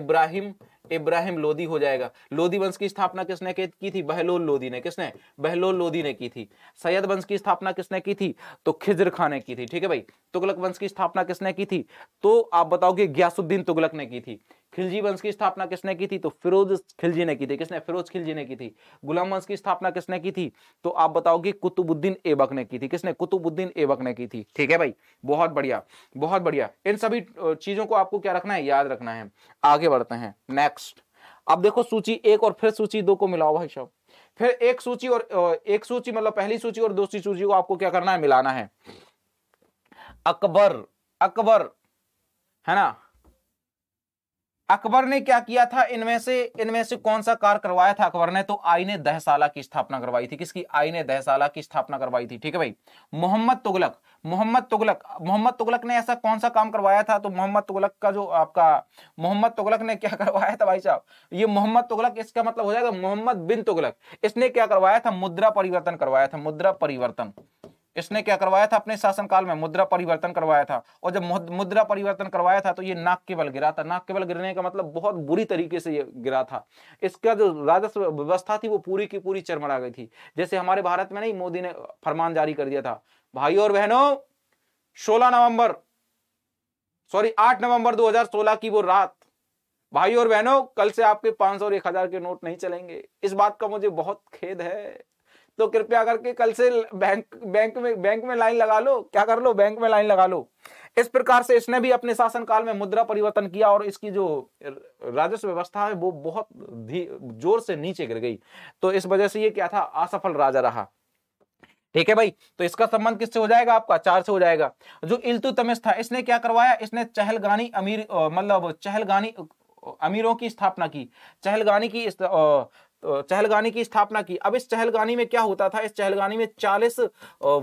S1: इब्राहिम इब्राहिम लोदी हो जाएगा लोदी वंश की स्थापना किसने की थी बहलोल लोदी ने किसने बहलोल लोदी ने की थी सैयद वंश की स्थापना किसने की थी तो खिजर खां ने की थी ठीक है भाई तुगलक वंश की स्थापना किसने की थी तो आप बताओगे ग्यासुद्दीन तुगलक ने की थी खिलजी वंश की स्थापना किसने की थी तो फिरोज खिलजी ने की थी किसने फिरोज खिलजी ने की थी गुलाम वंश की स्थापना किसने की थी तो आप बताओगे कुतुबुद्दीन एबक ने की थी किसने कुतुबुद्दीन एबक ने की थी ठीक है भाई बहुत बढ़िया बहुत बढ़िया इन सभी चीजों को आपको क्या रखना है याद रखना है आगे बढ़ते हैं नेक्स्ट अब देखो सूची एक और फिर सूची दो को मिलाओ भाई साहब फिर एक सूची और एक सूची मतलब पहली सूची और दूसरी सूची को आपको क्या करना है मिलाना है अकबर अकबर है ना अकबर ने क्या किया था इनमें से इनमें से कौन सा कार करवाया था अकबर ने तो आईने दहसाला की स्थापना करवाई थी किसकी आईने दहसाला की स्थापना करवाई थी ठीक है भाई मोहम्मद तुगलक मोहम्मद तुगलक मोहम्मद तुगलक ने ऐसा कौन सा काम करवाया था तो मोहम्मद तुगलक का जो आपका मोहम्मद तुगलक ने क्या करवाया था भाई साहब ये मोहम्मद तुगलक इसका मतलब हो जाएगा मोहम्मद बिन तुगलक इसने क्या करवाया था मुद्रा परिवर्तन करवाया था मुद्रा परिवर्तन इसने क्या करवाया था अपने शासनकाल में मुद्रा परिवर्तन करवाया था और जब मुद्रा परिवर्तन करवाया था तो ये नाक के बल गिरा था नाक के बल गिरने का मतलब बहुत बुरी तरीके से ये गिरा था इसका जो राजस्व व्यवस्था थी वो पूरी की पूरी चरमरा गई थी जैसे हमारे भारत में नहीं मोदी ने फरमान जारी कर दिया था भाई और बहनों सोलह नवंबर सॉरी आठ नवंबर दो की वो रात भाई और बहनों कल से आपके 500 और 1000 के नोट नहीं चलेंगे इस बात का मुझे बहुत खेद है तो कृपया करके कल से बैंक बैंक में बैंक में लाइन लगा लो क्या कर लो बैंक में लाइन लगा लो इस प्रकार से इसने भी अपने शासनकाल में मुद्रा परिवर्तन किया और इसकी जो राजस्व व्यवस्था है वो बहुत जोर से नीचे गिर गई तो इस वजह से ये क्या था असफल राजा रहा ठीक है भाई तो इसका संबंध किससे हो जाएगा आपका चार से हो जाएगा जो इल्तुतमिश था इसने क्या करवाया इसने चहलगानी अमीर मतलब चहलगानी अमीरों की स्थापना की चहलगानी की चहलगानी की स्थापना की अब इस चहलगानी में क्या होता था इस चहलगानी में चालीस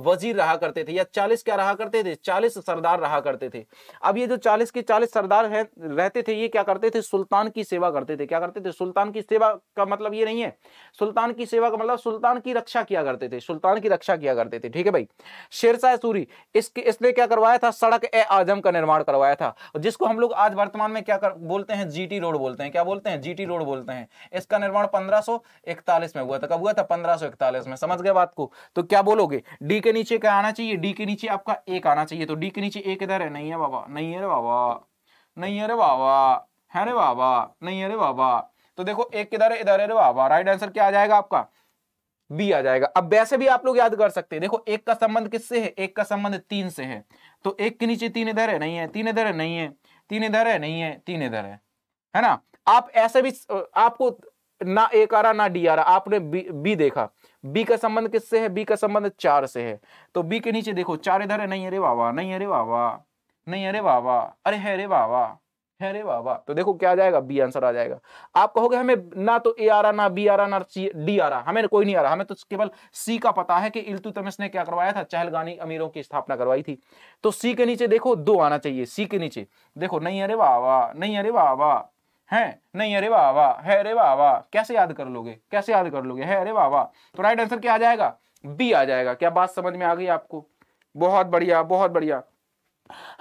S1: वजीर रहा करते थे या चालीस क्या रहा करते थे चालीस सरदार रहा करते थे अब ये जो चालीस के चालीस सरदार है रहते थे ये क्या करते थे सुल्तान की सेवा करते थे क्या करते थे सुल्तान की सेवा का मतलब ये नहीं है सुल्तान की सेवा का मतलब सुल्तान की रक्षा किया करते थे सुल्तान की रक्षा किया करते थे ठीक है भाई शेरशाह सूरी इसके इसने क्या करवाया था सड़क ए आजम का निर्माण करवाया था जिसको हम लोग आज वर्तमान में क्या कर, बोलते हैं जी रोड बोलते हैं क्या बोलते हैं जी रोड बोलते हैं इसका निर्माण पंद्रह 1541 में हुआ था कब हुआ था 1541 में समझ गए बात को तो क्या बोलोगे डी के नीचे क्या आना चाहिए डी के नीचे आपका एक आना चाहिए तो डी के नीचे एक इधर है नहीं है बाबा नहीं है रे बाबा नहीं है रे बाबा है रे बाबा नहीं है रे बाबा तो देखो एक किधर है इधर है रे बाबा राइट आंसर क्या आ जाएगा आपका बी आ जाएगा अब वैसे भी आप लोग याद कर सकते हैं देखो एक का संबंध किससे है एक का संबंध तीन से है तो एक के नीचे तीन इधर है नहीं है तीन इधर है नहीं है तीन इधर है नहीं है तीन इधर है है ना आप ऐसे भी आपको ना ए आ रहा ना डी आ रहा आपने बी बी देखा बी का संबंध किससे है बी का संबंध चार से है तो बी के नीचे देखो चार इधर है नहीं अरे वाह नहीं अरे वाह नहीं अरे वाह अरे है अरे वाह है अरे वाह तो देखो क्या आ जाएगा बी आंसर आ जाएगा आप कहोगे हमें ना तो ए आ रहा ना बी आ रहा ना सी डी आ रहा हमें कोई नहीं आ रहा हमें तो केवल सी का पता है कि इल्तुतमिश ने क्या करवाया था चहलगानी अमीरों की स्थापना करवाई थी तो सी के नीचे देखो दो आना चाहिए सी के नीचे देखो नहीं अरे वाह नहीं अरे वाह है नहीं अरे वाह वाह है अरे वाह वाह कैसे याद कर लोगे कैसे याद कर लोगे है अरे वाह वाह तो राइट आंसर क्या आ जाएगा बी आ जाएगा क्या बात समझ में आ गई आपको बहुत बढ़िया बहुत बढ़िया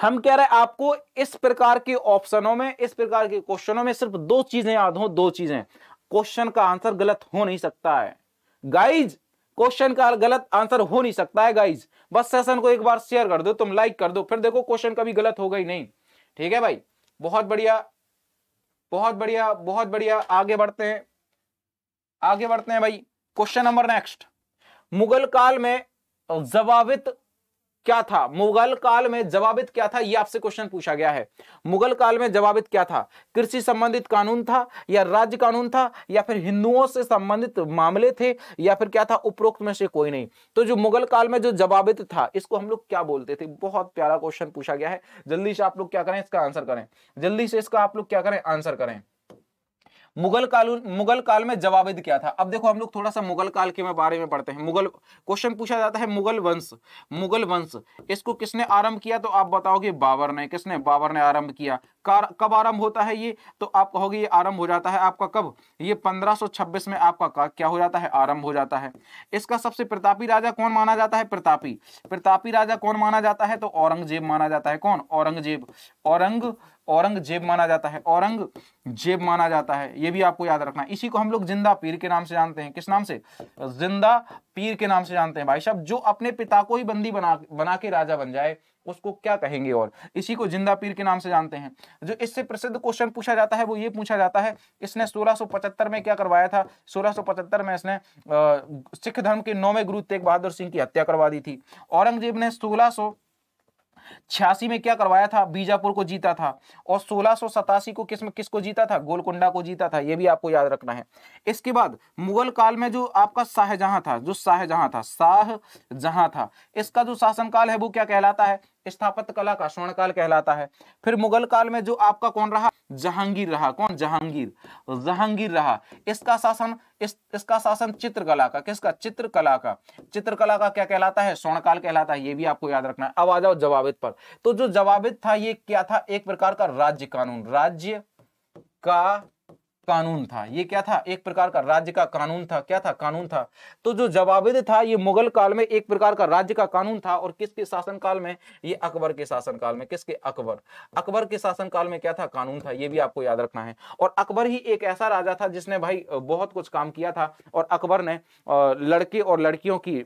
S1: हम कह रहे हैं आपको इस प्रकार के ऑप्शनों में इस प्रकार के क्वेश्चनों में सिर्फ दो चीजें याद हो दो चीजें क्वेश्चन का आंसर गलत हो नहीं सकता है गाइज क्वेश्चन का गलत आंसर हो नहीं सकता है गाइज बस सेशन को एक बार शेयर कर दो तुम लाइक कर दो फिर देखो क्वेश्चन कभी गलत होगा ही नहीं ठीक है भाई बहुत बढ़िया बहुत बढ़िया बहुत बढ़िया आगे बढ़ते हैं आगे बढ़ते हैं भाई क्वेश्चन नंबर नेक्स्ट मुगल काल में जवाबित क्या था मुगल काल में जवाबित क्या था यह आपसे क्वेश्चन पूछा गया है मुगल काल में जवाबित क्या था कृषि संबंधित कानून था या राज्य कानून था या फिर हिंदुओं से संबंधित मामले थे या फिर क्या था उपरोक्त में से कोई नहीं तो जो मुगल काल में जो जवाबित था इसको हम लोग क्या बोलते थे बहुत प्यारा क्वेश्चन पूछा गया है जल्दी से आप लोग क्या करें इसका आंसर करें जल्दी से इसका आप लोग क्या करें आंसर करें मुगल काल मुगल काल में जवाबिद क्या था अब देखो हम लोग थोड़ा सा मुगल काल के बारे में पढ़ते हैं मुगल क्वेश्चन पूछा जाता है मुगल वंश मुगल वंश इसको किसने आरंभ किया तो आप बताओगे बाबर ने किसने बाबर ने आरंभ किया कब आरंभ होता है ये तो आप कहोगे ये आरंभ हो जाता है आपका कब ये 1526 में आपका क्या हो जाता है आरंभ हो जाता है इसका सबसे प्रतापी राजा कौन माना जाता है प्रतापी प्रतापी राजा कौन माना जाता है तो औरंगजेब माना जाता है कौन औरंगजेब औरंग औरंगजेब माना जाता है औरंगजेब माना जाता है ये भी आपको याद रखना इसी को हम लोग जिंदा पीर के नाम से जानते हैं किस नाम से जिंदा पीर के नाम से जानते हैं भाई साहब जो अपने पिता को ही बंदी बना बना के राजा बन जाए उसको क्या कहेंगे और इसी को जिंदा पीर के नाम से जानते हैं जो इससे प्रसिद्ध क्वेश्चन पूछा जाता है वो ये पूछा जाता है इसने 1675 में क्या करवाया था 1675 में इसने सिख धर्म के नौवे गुरु तेग बहादुर सिंह की हत्या करवा दी थी औरंगजेब ने सोलह छियासी में क्या करवाया था बीजापुर को जीता था और सोलह को किस में किसको जीता था गोलकुंडा को जीता था यह भी आपको याद रखना है इसके बाद मुगल काल में जो आपका शाहजहां था जो शाहजहां था शाहजहां था इसका जो शासनकाल है वो क्या कहलाता है स्थापत कला का काल कहलाता है फिर मुगल काल में जो आपका कौन रहा जहांगीर रहा कौन जहांगीर जहांगीर रहा इसका शासन इस, इसका शासन चित्रकला का किसका चित्रकला का चित्रकला का क्या कहलाता है स्वर्णकाल कहलाता है ये भी आपको याद रखना है अब आ जाओ जवाबित पर तो जो जवाबित था ये क्या था एक प्रकार का राज्य कानून राज्य का कानून था ये क्या था एक प्रकार का राज्य का कानून था क्या था कानून था तो जो जवाबिद था ये मुगल काल में एक प्रकार का राज्य का कानून था और किसके शासन काल में ये अकबर के शासन काल में किसके अकबर अकबर के शासन काल में क्या था कानून था ये भी आपको याद रखना है और अकबर ही एक ऐसा राजा था जिसने भाई बहुत कुछ काम किया था और अकबर ने लड़के और लड़कियों की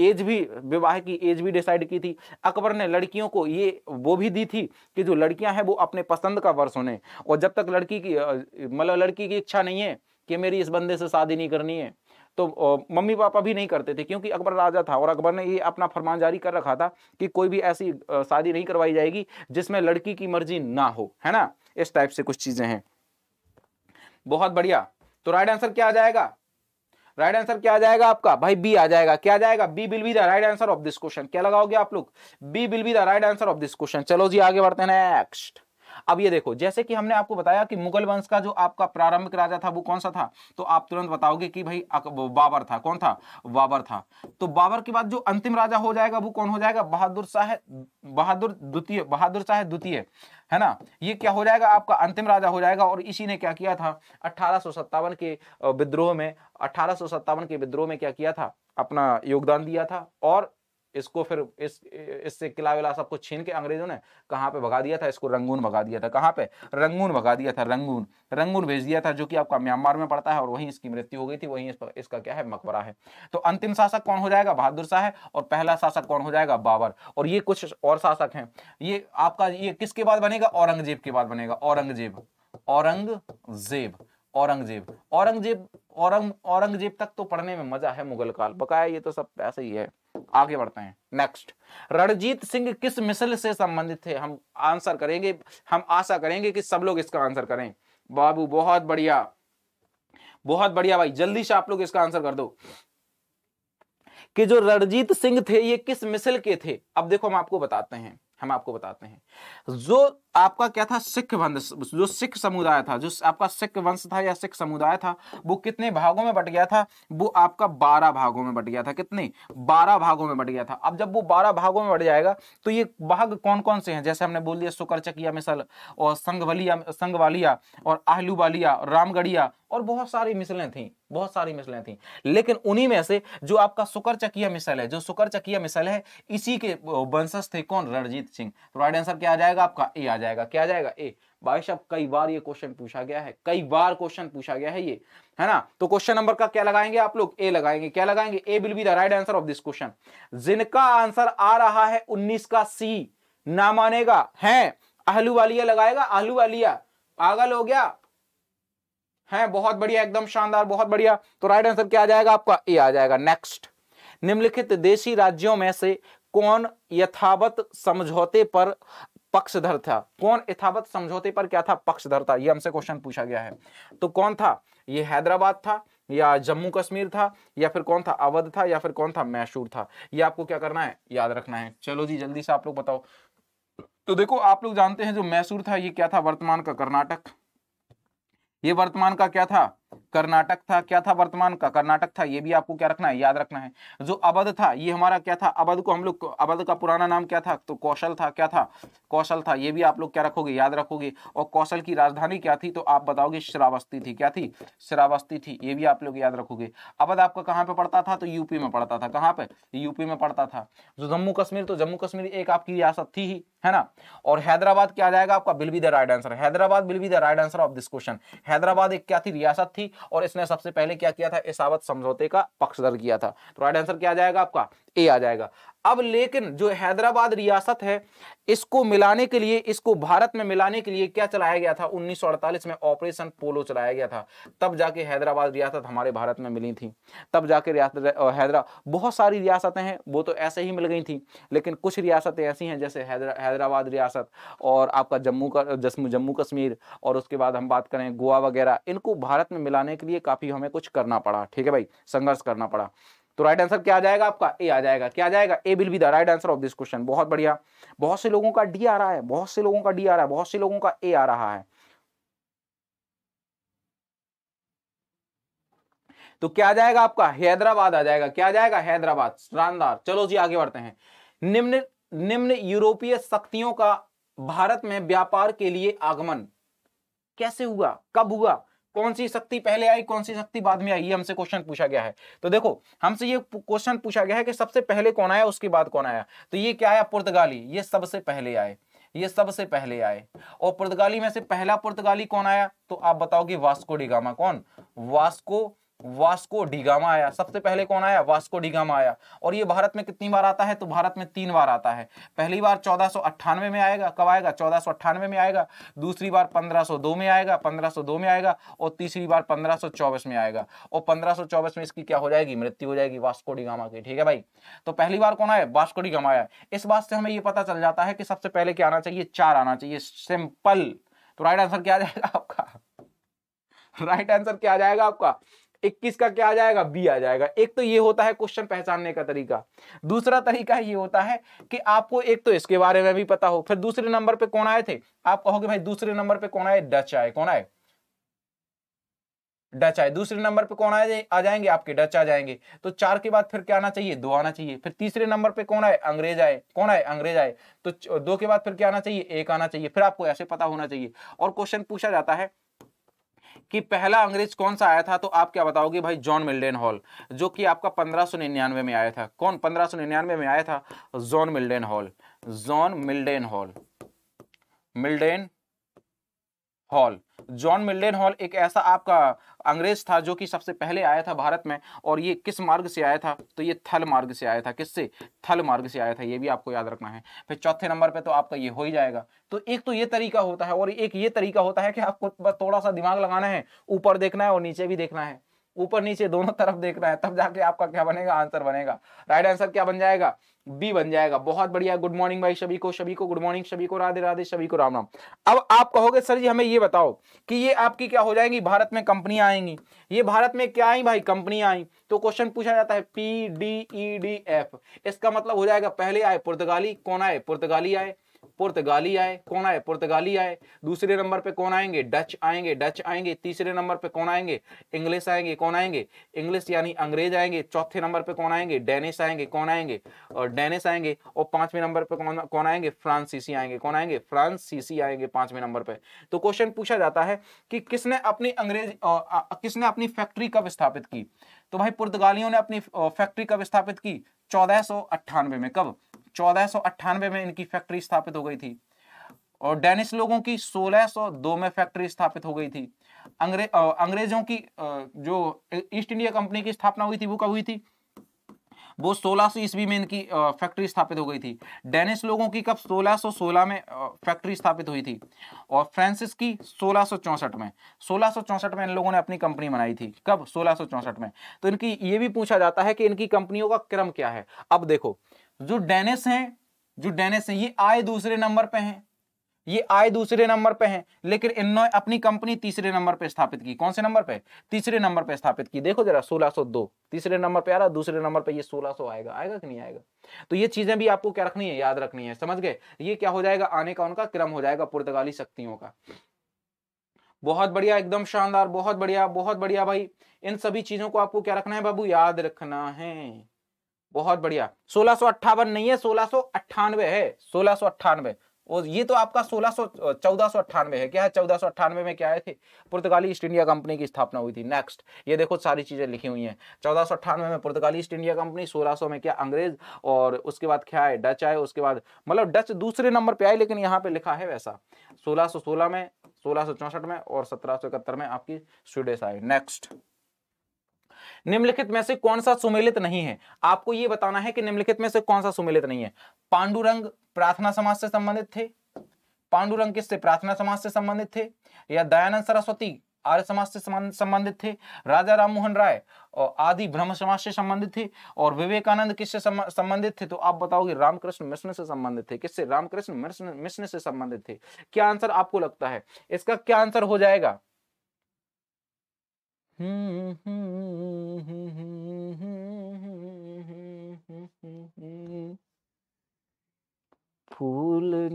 S1: एज भी विवाह की एज भी डिसाइड की थी अकबर ने लड़कियों को ये वो भी दी थी कि जो लड़कियां हैं वो अपने पसंद का वर्ष होने और जब तक लड़की की मतलब लड़की की इच्छा नहीं है कि मेरी इस बंदे से शादी नहीं करनी है तो मम्मी पापा भी नहीं करते थे क्योंकि अकबर राजा था और अकबर ने ये अपना फरमान जारी कर रखा था कि कोई भी ऐसी शादी नहीं करवाई जाएगी जिसमें लड़की की मर्जी ना हो है ना इस टाइप से कुछ चीज़ें हैं बहुत बढ़िया तो राइट आंसर क्या आ जाएगा राइट आंसर क्या आ जाएगा आपका भाई बी आ जाएगा क्या जाएगा B will be the right answer of this question क्या लगाओगे आप लोग B will be the right answer of this question चलो जी आगे बढ़ते हैं नेक्स्ट अब ये देखो जैसे कि हमने आपको बताया कि मुगल वंश का जो आपका प्रारंभिक राजा था वो कौन सा था तो आप तुरंत बताओगे कि भाई बाबर था कौन था बाबर था तो बाबर के बाद जो अंतिम राजा हो जाएगा वो कौन हो जाएगा बहादुर शाह बहादुर द्वितीय बहादुर शाह द्वितीय है ना ये क्या हो जाएगा आपका अंतिम राजा हो जाएगा और इसी ने क्या किया था अठारह के विद्रोह में अठारह के विद्रोह में क्या किया था अपना योगदान दिया था और इसको फिर इस इससे किला विला सबको छीन के अंग्रेजों ने कहाँ पे भगा दिया था इसको रंगून भगा दिया था कहाँ पे रंगून भगा दिया था रंगून रंगून भेज दिया था जो कि आपका म्यांमार में पड़ता है और वहीं इसकी मृत्यु हो गई थी वहीं इस पर, इसका क्या है मकबरा है तो अंतिम शासक कौन हो जाएगा बहादुर शाह है और पहला शासक कौन हो जाएगा बाबर और ये कुछ और शासक हैं ये आपका ये किसके बाद बनेगा औरंगजेब के बाद बनेगा औरंगजेब औरंगजेब औरंगजेब औरंगजेब औरंग औरंगजेब तक तो पढ़ने में मजा है मुगल काल बकाया ये तो सब ऐसे ही है आगे बढ़ते हैं नेक्स्ट रणजीत सिंह किस मिसल से संबंधित थे हम आंसर करेंगे हम आशा करेंगे कि सब लोग इसका आंसर करें बाबू बहुत बढ़िया बहुत बढ़िया भाई जल्दी से आप लोग इसका आंसर कर दो कि जो रणजीत सिंह थे ये किस मिसल के थे अब देखो हम आपको बताते हैं हम आपको बताते हैं जो आपका क्या था सिख वंश जो सिख समुदाय था जो आपका सिख वंश था या सिख समुदाय था वो कितने भागों में बट गया था वो आपका बारह भागों में बट गया था कितने बारह भागों में बट गया था अब जब वो बारह भागों में बट जाएगा तो ये भाग कौन कौन से हैं जैसे हमने बोल दिया सुकर चकिया मिसल और संघवलिया संघवालिया और आहलूवालिया रामगढ़िया और बहुत सारी मिसलें थी बहुत सारी मिसलें थी लेकिन उन्हीं में से जो आपका सुकर चकिया मिसल है जो सुकर चकिया मिसल है इसी के वंशज थे कौन रणजीत सिंह तो राइट आंसर क्या आ जाएगा आपका ए आ जाएगा क्या जाएगा ए भाई साहब कई बार ये क्वेश्चन पूछा गया है कई बार क्वेश्चन पूछा गया है ये है ना तो क्वेश्चन नंबर का क्या लगाएंगे आप लोग ए लगाएंगे क्या लगाएंगे A will be the right answer of this question जिनका आंसर आ रहा है उन्नीस का सी ना मानेगा है आहलू वालिया लगाएगा आहलू वालिया पागल हो गया है बहुत बढ़िया एकदम शानदार बहुत बढ़िया तो राइट आंसर क्या आ जाएगा आपका ए आ जाएगा नेक्स्ट निम्नलिखित देशी राज्यों में से कौन यथावत समझौते पर पक्षधर था कौन इथावत समझौते पर क्या था पक्षधर था ये हमसे क्वेश्चन पूछा गया है तो कौन था ये हैदराबाद था या जम्मू कश्मीर था या फिर कौन था अवध था या फिर कौन था मैशूर था ये आपको क्या करना है याद रखना है चलो जी जल्दी से आप लोग बताओ तो देखो आप लोग जानते हैं जो मैसूर था ये क्या था वर्तमान का कर्नाटक ये वर्तमान का क्या था कर्नाटक था क्या था वर्तमान का कर्नाटक था ये भी आपको क्या रखना है याद रखना है जो अवध था ये हमारा क्या था अवध को हम लोग अवध का पुराना नाम क्या था तो कौशल था क्या था कौशल था ये भी आप लोग क्या रखोगे याद रखोगे और कौशल की राजधानी क्या थी तो आप बताओगे श्रावस्ती थी क्या थी श्रावस्ती थी ये भी आप लोग याद रखोगे अवध आपका कहाँ पे पड़ता था तो यूपी में पड़ता था कहाँ पे यूपी में पड़ता था जो जम्मू कश्मीर तो जम्मू कश्मीर एक आपकी रियासत थी ही है ना और हैदराबाद क्या जाएगा आपका will be the right answer Hyderabad will be the right answer of this question Hyderabad एक क्या थी रियासत थी और इसने सबसे पहले क्या किया था इसावत समझौते का पक्षधर किया था तो राइट आंसर क्या आ जाएगा आपका ए आ जाएगा अब लेकिन जो हैदराबाद रियासत है इसको मिलाने के लिए इसको भारत में मिलाने के लिए क्या चलाया गया था 1948 में ऑपरेशन पोलो चलाया गया था तब जाके हैदराबाद रियासत हमारे भारत में मिली थी तब जाके हैदरा बहुत सारी रियासतें हैं वो तो ऐसे ही मिल गई थी लेकिन कुछ रियासतें ऐसी हैं जैसे हैदरा हैदराबाद रियासत और आपका जम्मू का जम्मू कश्मीर और उसके बाद हम बात करें गोवा वगैरह इनको भारत में मिलाने के लिए काफ़ी हमें कुछ करना पड़ा ठीक है भाई संघर्ष करना पड़ा तो राइट आंसर क्या आ जाएगा आपका ए आ जाएगा क्या आ जाएगा A will be the right answer of this question बहुत बढ़िया बहुत से लोगों का डी आ रहा है बहुत से लोगों का डी आ रहा है बहुत से लोगों का ए आ रहा है तो क्या आ जाएगा आपका हैदराबाद आ जाएगा क्या आ जाएगा हैदराबाद शानदार चलो जी आगे बढ़ते हैं निम्न निम्न यूरोपीय शक्तियों का भारत में व्यापार के लिए आगमन कैसे हुआ कब हुआ कौन सी शक्ति पहले आई कौन सी शक्ति बाद में आई ये हमसे क्वेश्चन पूछा गया है तो देखो हमसे ये क्वेश्चन पूछा गया है कि सबसे पहले कौन आया उसके बाद कौन आया तो ये क्या आया पुर्तगाली ये सबसे पहले आए ये सबसे पहले आए और पुर्तगाली में से पहला पुर्तगाली कौन आया तो आप बताओगे वास्को डिगामा कौन वास्को वास्को डिगामा आया सबसे पहले कौन आया वास्को डिगामा आया और ये भारत में कितनी बार आता है तो भारत में तीन बार आता है पहली बार चौदह में आएगा कब आएगा चौदह में आएगा दूसरी बार 1502 में आएगा 1502 में आएगा और तीसरी बार 1524 में आएगा और 1524 में इसकी क्या हो जाएगी मृत्यु हो जाएगी वास्को डिगामा की ठीक है भाई तो पहली बार कौन आया वास्को डिगामा आया इस बात से हमें यह पता चल जाता है कि सबसे पहले क्या आना चाहिए चार आना चाहिए सिंपल तो राइट आंसर क्या आ जाएगा आपका राइट आंसर क्या आ जाएगा आपका इक्कीस का क्या आ जाएगा बी आ जाएगा एक तो ये होता है क्वेश्चन पहचानने का तरीका दूसरा तरीका ये होता है कि आपको एक तो इसके बारे में भी पता हो फिर दूसरे नंबर पे कौन आए थे आप कहोगे भाई दूसरे नंबर पे कौन आए डच आए कौन आए डच आए दूसरे नंबर पे कौन आए आ जाएंगे आपके डच आ जाएंगे तो चार के बाद फिर क्या आना चाहिए दो आना चाहिए फिर तीसरे नंबर पे कौन आए अंग्रेज आए कौन आए अंग्रेज आए तो दो के बाद फिर क्या आना चाहिए एक आना चाहिए फिर आपको ऐसे पता होना चाहिए और क्वेश्चन पूछा जाता है कि पहला अंग्रेज कौन सा आया था तो आप क्या बताओगे भाई जॉन मिल्डेन हॉल जो कि आपका पंद्रह में आया था कौन पंद्रह में आया था John Mildenhall John Mildenhall Mildenhall John Mildenhall एक ऐसा आपका अंग्रेज था जो कि सबसे पहले आया था भारत में और ये किस मार्ग से आया था तो ये थल मार्ग से आया था किससे थल मार्ग से आया था ये भी आपको याद रखना है फिर चौथे नंबर पे तो आपका ये हो ही जाएगा तो एक तो ये तरीका होता है और एक ये तरीका होता है कि आपको थोड़ा सा दिमाग लगाना है ऊपर देखना है और नीचे भी देखना है ऊपर नीचे दोनों तरफ देखना है तब जाके आपका क्या बनेगा आंसर बनेगा राइट आंसर क्या बन जाएगा बी बन जाएगा बहुत बढ़िया गुड मॉर्निंग भाई सभी को सभी को गुड मॉर्निंग सभी को राधे राधे सभी को राम राम अब आप कहोगे सर जी हमें ये बताओ कि ये आपकी क्या हो जाएंगी भारत में कंपनियां आएंगी ये भारत में क्या आई भाई कंपनियां आई तो क्वेश्चन पूछा जाता है P D E D F इसका मतलब हो जाएगा पहले आए पुर्तगाली कौन आए पुर्तगाली आए पुर्तगाली आए कौन आए पुर्तगाली आए दूसरे नंबर पे कौन आएंगे डच आएंगे डच आएंगे तीसरे नंबर पे कौन आएंगे इंग्लिश आएंगे कौन आएंगे इंग्लिश यानी अंग्रेज आएंगे चौथे नंबर पे कौन आएंगे डेनिस आएंगे कौन आएंगे और डेनिस आएंगे और पांचवें नंबर पे कौन कौन आएंगे फ्रांसीसी आएंगे कौन आएंगे फ्रांसीसी आएंगे पांचवें नंबर पर तो क्वेश्चन पूछा जाता है कि किसने अपनी अंग्रेज किसने अपनी फैक्ट्री कब स्थापित की तो भाई पुर्तगालियों ने अपनी फैक्ट्री कब स्थापित की चौदह में कब चौदह में इनकी फैक्ट्री स्थापित हो गई थी और डेनिश लोगों की 1602 में फैक्ट्री स्थापित हो गई थी अंग्रे, अंग्रेजों की जो ईस्ट इंडिया कंपनी की स्थापना हुई थी वो कब हुई थी वो 1600 ईस्वी में इनकी फैक्ट्री स्थापित हो गई थी डेनिश लोगों की कब 1616 में फैक्ट्री स्थापित हुई थी और फ्रांसिस की 1664 में 1664 में इन लोगों ने अपनी कंपनी बनाई थी कब 1664 में तो इनकी ये भी पूछा जाता है कि इनकी कंपनियों का क्रम क्या है अब देखो जो डेनिस हैं जो डेनिस हैं ये आए दूसरे नंबर पे हैं ये आए दूसरे नंबर पे हैं लेकिन इन्होंने अपनी कंपनी तीसरे नंबर पे स्थापित की कौन से नंबर पे तीसरे नंबर पे स्थापित की देखो जरा 1602 तीसरे नंबर पे आ रहा दूसरे नंबर पे ये 1600 आएगा आएगा कि नहीं आएगा तो ये चीजें भी आपको क्या रखनी है याद रखनी है समझ गए ये क्या हो जाएगा आने का उनका क्रम हो जाएगा पुर्तगाली शक्तियों का बहुत बढ़िया एकदम शानदार बहुत बढ़िया बहुत बढ़िया भाई इन सभी चीजों को आपको क्या रखना है बाबू याद रखना है बहुत बढ़िया सोलह नहीं है सोलह है सोलह और ये तो आपका सोलह सौ है क्या है चौदह में क्या आए थे पुर्तगाली ईस्ट इंडिया कंपनी की स्थापना हुई थी नेक्स्ट ये देखो सारी चीज़ें लिखी हुई हैं चौदह में पुर्तगाली ईस्ट इंडिया कंपनी 1600 में क्या अंग्रेज और उसके बाद क्या है डच आए उसके बाद मतलब डच दूसरे नंबर पे आए लेकिन यहाँ पे लिखा है वैसा सोलह में सोलह में और सत्रह में आपकी स्वीडेश आए नेक्स्ट निम्नलिखित में से कौन सा सुमेलित नहीं है आपको यह बताना है कि निम्नलिखित में से कौन सा सुमेलित नहीं है पांडुरंग प्रार्थना समाज से संबंधित थे पांडुरंग किससे प्रार्थना समाज से संबंधित थे या दयानंद सरस्वती आर्य समाज से संबंधित थे राजा राम मोहन राय और आदि ब्रह्म समाज से संबंधित थे और विवेकानंद किससे संबंधित थे तो आप बताओगे रामकृष्ण मिश्र से संबंधित थे किससे रामकृष्ण मिश्र से संबंधित थे क्या आंसर आपको लगता है इसका क्या आंसर हो जाएगा फूल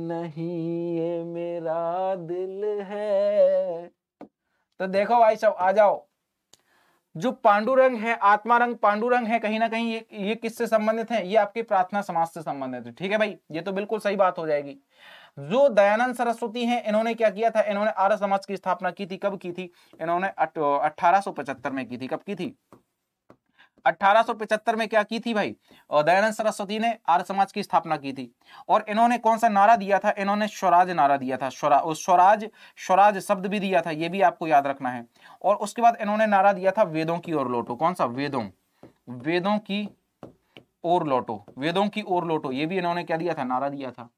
S1: नहीं ये मेरा दिल है तो देखो भाई साहब आ जाओ जो पांडुरंग है आत्मा रंग पांडुरंग है कहीं ना कहीं ये ये किससे संबंधित है ये आपकी प्रार्थना समाज से संबंधित है ठीक है भाई ये तो बिल्कुल सही बात हो जाएगी जो दयानंद सरस्वती हैं इन्होंने क्या किया था इन्होंने आर्य समाज की स्थापना की थी कब की थी इन्होंने अठारह में की थी कब की थी 1875 में क्या की थी भाई दयानंद सरस्वती ने आर्य समाज की स्थापना की थी और इन्होंने कौन सा नारा दिया था इन्होंने स्वराज नारा दिया था स्वराज स्वराज शब्द भी दिया था यह भी आपको याद रखना है और उसके बाद इन्होंने नारा दिया था वेदों की ओर लोटो कौन सा वेदों वेदों की ओर लोटो वेदों की ओर लोटो ये भी इन्होंने क्या दिया था नारा दिया था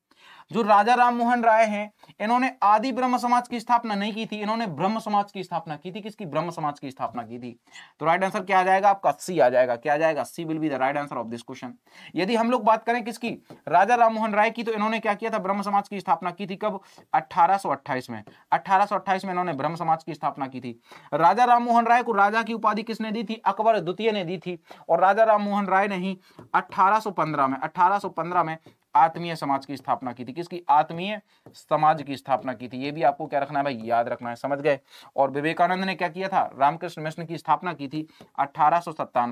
S1: जो राजा राम मोहन राय हैं इन्होंने आदि ब्रह्म समाज की स्थापना नहीं की थी इन्होंने ब्रह्म समाज की स्थापना की थी किसकी ब्रह्म समाज की स्थापना की थी तो राइट आंसर क्या आ जाएगा आपका सी आ जाएगा क्या आ जाएगा C will be the right answer of this question यदि हम लोग बात करें किसकी राजा राम मोहन राय की तो इन्होंने क्या किया था ब्रह्म समाज की स्थापना की थी कब अठारह में अठारह में इन्होंने ब्रह्म समाज की स्थापना की थी राजा राम मोहन राय को राजा की उपाधि किसने दी थी अकबर द्वितीय ने दी थी और राजा राम मोहन राय ने ही अठारह में अठारह में आत्मीय समाज की स्थापना की थी किसकी आत्मीय समाज की स्थापना की थी ये भी आपको क्या रखना है भाई याद रखना है समझ गए और विवेकानंद ने क्या किया था रामकृष्ण मिशन की स्थापना की थी अठारह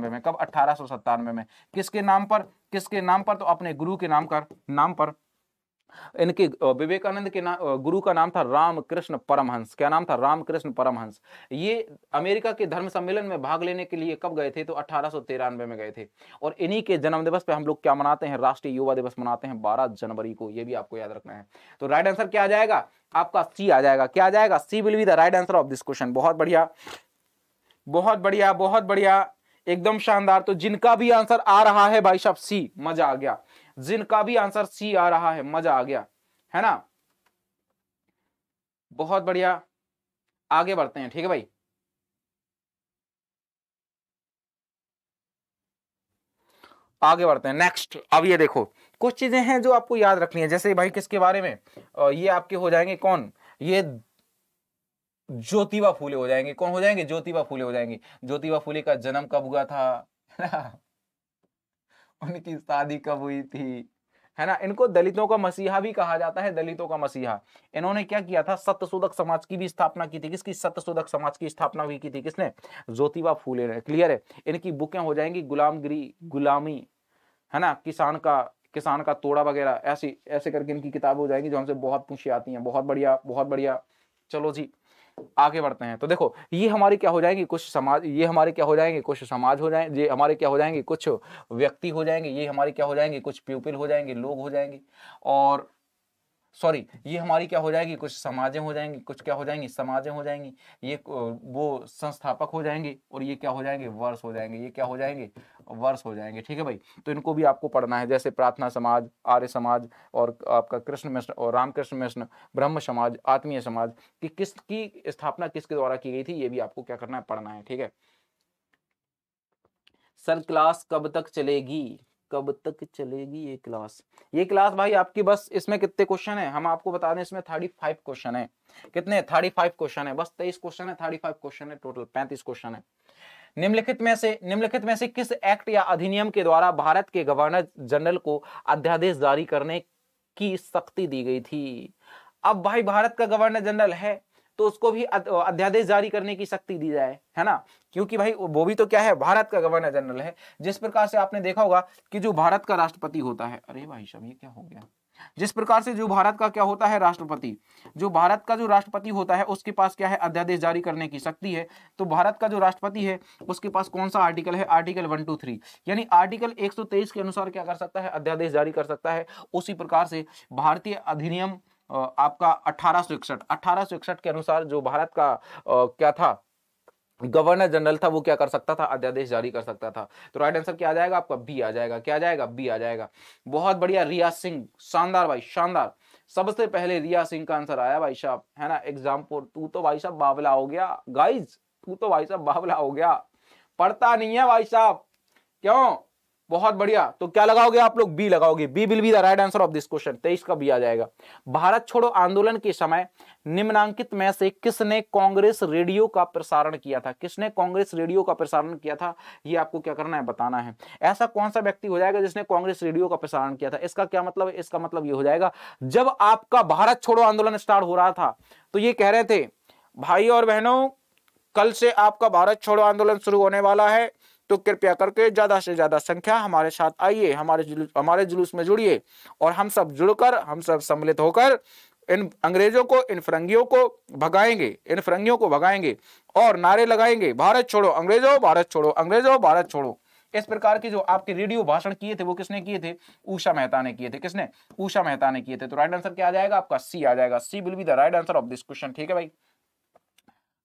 S1: में कब अठारह में किसके नाम पर किसके नाम पर तो अपने गुरु के नाम कर नाम पर इनके विवेकानंद के नाम गुरु का नाम था रामकृष्ण परमहंस क्या नाम था रामकृष्ण परमहंस ये अमेरिका के धर्म सम्मेलन में भाग लेने के लिए कब गए थे तो अठारह में गए थे और इन्हीं के जन्मदिवस पे हम लोग क्या मनाते हैं राष्ट्रीय युवा दिवस मनाते हैं बारह जनवरी को ये भी आपको याद रखना है तो राइट आंसर क्या आ जाएगा आपका सी आ जाएगा क्या आ जाएगा C will be the right answer of this question बहुत बढ़िया बहुत बढ़िया बहुत बढ़िया एकदम शानदार तो जिनका भी आंसर आ रहा है भाई साहब सी मजा आ गया जिनका भी आंसर सी आ रहा है मजा आ गया है ना बहुत बढ़िया आगे बढ़ते हैं ठीक है भाई आगे बढ़ते हैं नेक्स्ट अब ये देखो कुछ चीजें हैं जो आपको याद रखनी है जैसे भाई किसके बारे में ये आपके हो जाएंगे कौन ये ज्योतिबा फूले हो जाएंगे कौन हो जाएंगे ज्योतिबा फूले हो जाएंगे ज्योतिबा फूले का जन्म कब हुआ था उनकी शादी कब हुई थी है ना इनको दलितों का मसीहा भी कहा जाता है दलितों का मसीहा इन्होंने क्या किया था सत्यशोधक समाज की भी स्थापना की थी किसकी सत्यशोधक समाज की स्थापना भी की थी किसने ज्योतिबा फूले ने क्लियर है इनकी बुकें हो जाएंगी गुलामगिरी गुलामी है ना किसान का किसान का तोड़ा वगैरह ऐसी ऐसे करके इनकी किताब हो जाएंगी जो हमसे बहुत पूछी आती हैं बहुत बढ़िया बहुत बढ़िया चलो जी आगे बढ़ते हैं तो देखो ये हमारे क्या हो जाएंगे कुछ समाज ये हमारे क्या हो जाएंगे कुछ समाज हो जाएंगे ये हमारे क्या हो जाएंगे कुछ व्यक्ति हो जाएंगे ये हमारे क्या हो जाएंगे कुछ प्यूपिल हो जाएंगे लोग हो जाएंगे और सॉरी ये हमारी क्या हो जाएगी कुछ समाजें हो जाएंगी कुछ क्या हो जाएंगी समाजें हो जाएंगी ये वो संस्थापक हो जाएंगे और ये क्या हो जाएंगे वर्ष हो जाएंगे ये क्या हो जाएंगे वर्ष हो जाएंगे ठीक है भाई तो इनको भी आपको पढ़ना है जैसे प्रार्थना समाज आर्य समाज और आपका कृष्ण मिश्र और रामकृष्ण मिश्र ब्रह्म समाज आत्मीय समाज की किसकी स्थापना किसके द्वारा की गई थी ये भी आपको क्या करना है पढ़ना है ठीक है सर क्लास कब तक चलेगी कब तक चलेगी ये क्लास ये क्लास भाई आपकी बस इसमें कितने क्वेश्चन है हम आपको बता दें इसमें थर्टी फाइव क्वेश्चन है कितने थर्टी फाइव क्वेश्चन है बस तेईस क्वेश्चन है थर्टी फाइव क्वेश्चन है टोटल पैंतीस क्वेश्चन है निम्नलिखित में से निम्नलिखित में से किस एक्ट या अधिनियम के द्वारा भारत के गवर्नर जनरल को अध्यादेश जारी करने की सख्ती दी गई थी अब भाई भारत का गवर्नर जनरल है तो उसको भी अध्यादेश जारी करने की शक्ति दी जाए है ना क्योंकि भाई वो भी तो क्या है भारत का गवर्नर जनरल है जिस प्रकार से आपने देखा होगा कि जो भारत का राष्ट्रपति होता है अरे भाई सब ये क्या हो गया जिस प्रकार से जो भारत का क्या होता है राष्ट्रपति जो भारत का जो राष्ट्रपति होता है उसके पास क्या है अध्यादेश जारी करने की शक्ति है तो भारत का जो राष्ट्रपति है उसके पास कौन सा आर्टिकल है आर्टिकल वन टू थ्री यानी आर्टिकल 123 के अनुसार क्या कर सकता है अध्यादेश जारी कर सकता है उसी प्रकार से भारतीय अधिनियम आपका अठारह सौ के अनुसार जो भारत का क्या था गवर्नर जनरल था वो क्या कर सकता था अध्यादेश जारी कर सकता था तो राइट आंसर क्या आ जाएगा आपका बी आ जाएगा क्या आ जाएगा बी आ जाएगा बहुत बढ़िया रिया सिंह शानदार भाई शानदार सबसे पहले रिया सिंह का आंसर आया भाई साहब है ना एग्जाम तू तो भाई साहब बावला हो गया गाइज तू तो भाई साहब बावला हो गया पढ़ता नहीं है भाई साहब क्यों बहुत बढ़िया तो क्या लगाओगे आप लोग बी लगाओगे B will be the right answer of this question तेईस का बी आ जाएगा भारत छोड़ो आंदोलन के समय निम्नांकित में से किसने कांग्रेस रेडियो का प्रसारण किया था किसने कांग्रेस रेडियो का प्रसारण किया था ये आपको क्या करना है बताना है ऐसा कौन सा व्यक्ति हो जाएगा जिसने कांग्रेस रेडियो का प्रसारण किया था इसका क्या मतलब इसका मतलब ये हो जाएगा जब आपका भारत छोड़ो आंदोलन स्टार्ट हो रहा था तो ये कह रहे थे भाई और बहनों कल से आपका भारत छोड़ो आंदोलन शुरू होने वाला है तो कृपया करके ज़्यादा से ज़्यादा संख्या हमारे साथ आइए हमारे जुलूस हमारे जुलूस में जुड़िए और हम सब जुड़कर हम सब सम्मिलित होकर इन अंग्रेजों को इन फिरंगियों को भगाएंगे इन फिरंगियों को भगाएंगे और नारे लगाएंगे भारत छोड़ो अंग्रेजों भारत छोड़ो अंग्रेजों भारत छोड़ो इस प्रकार के जो आपके रेडियो भाषण किए थे वो किसने किए थे उषा मेहता ने किए थे किसने उषा मेहता ने किए थे तो राइट आंसर क्या आ जाएगा आपका सी आ जाएगा C will be the right answer of this question ठीक है भाई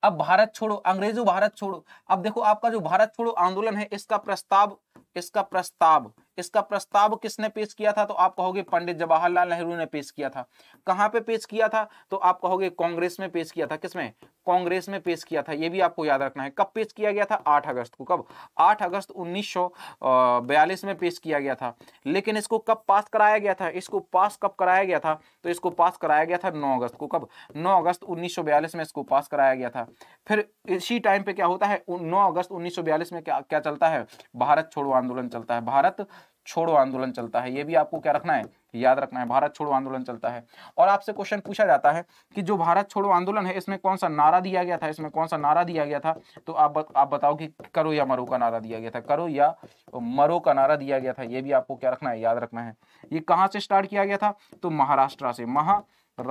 S1: अब भारत छोड़ो अंग्रेजों भारत छोड़ो अब देखो आपका जो भारत छोड़ो आंदोलन है इसका प्रस्ताव इसका प्रस्ताव इसका प्रस्ताव किसने पेश किया था तो आप कहोगे पंडित जवाहरलाल नेहरू ने पेश किया था कहाँ पे पेश किया था तो आप कहोगे कांग्रेस में पेश किया था किसमें कांग्रेस में पेश किया था ये भी आपको याद रखना है कब पेश किया गया था आठ अगस्त को कब आठ अगस्त उन्नीस में पेश किया गया था लेकिन इसको कब पास कराया गया था इसको पास कब कराया गया था तो इसको पास कराया गया था नौ अगस्त को कब नौ अगस्त उन्नीस में इसको पास कराया गया था फिर इसी टाइम पे क्या होता है नौ अगस्त उन्नीस में क्या क्या चलता है भारत छोड़ो आंदोलन चलता है भारत छोड़ो आंदोलन चलता है ये भी आपको क्या रखना है याद रखना है भारत छोड़ो आंदोलन चलता है और आपसे क्वेश्चन पूछा जाता है कि जो भारत छोड़ो आंदोलन है इसमें कौन सा नारा दिया गया था इसमें कौन सा नारा दिया गया था तो आप आप बताओ कि करो या मरो का नारा दिया गया था करो या मरो का नारा दिया गया था ये भी आपको क्या रखना है याद रखना है ये कहाँ से स्टार्ट किया गया था तो महाराष्ट्र से महा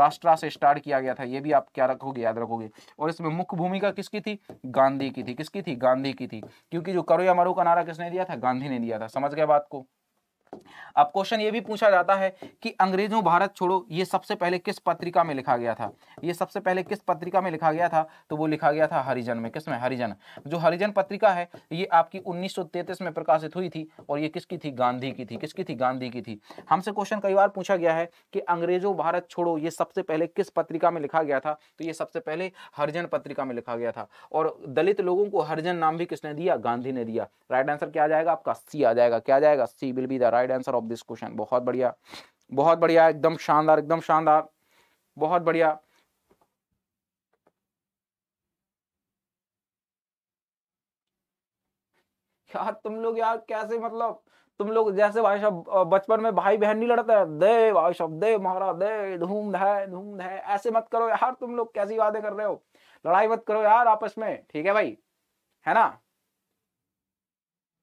S1: से स्टार्ट किया गया था ये भी आप क्या रखोगे याद रखोगे और इसमें मुख्य भूमिका किसकी थी गांधी की थी किसकी थी गांधी की थी क्योंकि जो करो या मरो का नारा किसने दिया था गांधी ने दिया था समझ गया बात को अब क्वेश्चन ये भी पूछा जाता है कि अंग्रेजों भारत छोड़ो ये सबसे पहले किस पत्रिका में लिखा गया था ये सबसे पहले किस पत्रिका में लिखा गया था तो वो लिखा गया था हरिजन में किस में हरिजन जो हरिजन पत्रिका है ये आपकी 1933 में प्रकाशित हुई थी और ये किसकी थी गांधी की थी किसकी थी गांधी की थी हमसे क्वेश्चन कई बार पूछा गया है कि अंग्रेजों भारत छोड़ो ये सबसे पहले किस पत्रिका में लिखा गया था तो ये सबसे पहले हरिजन पत्रिका में लिखा गया था और दलित लोगों को हरिजन नाम भी किसने दिया गांधी ने दिया राइट आंसर क्या आ जाएगा आपका सी आ जाएगा क्या जाएगा C will be the right right answer of this question बहुत बढ़िया बहुत बढ़िया एकदम शानदार एकदम शानदार बहुत बढ़िया यार तुम लोग यार कैसे मतलब तुम लोग जैसे भाई साहब बचपन में भाई बहन नहीं लड़ते दे भाई साहब दे महाराज दे धूम है धूम है ऐसे मत करो यार तुम लोग कैसी बातें कर रहे हो लड़ाई मत करो यार आपस में ठीक है भाई है ना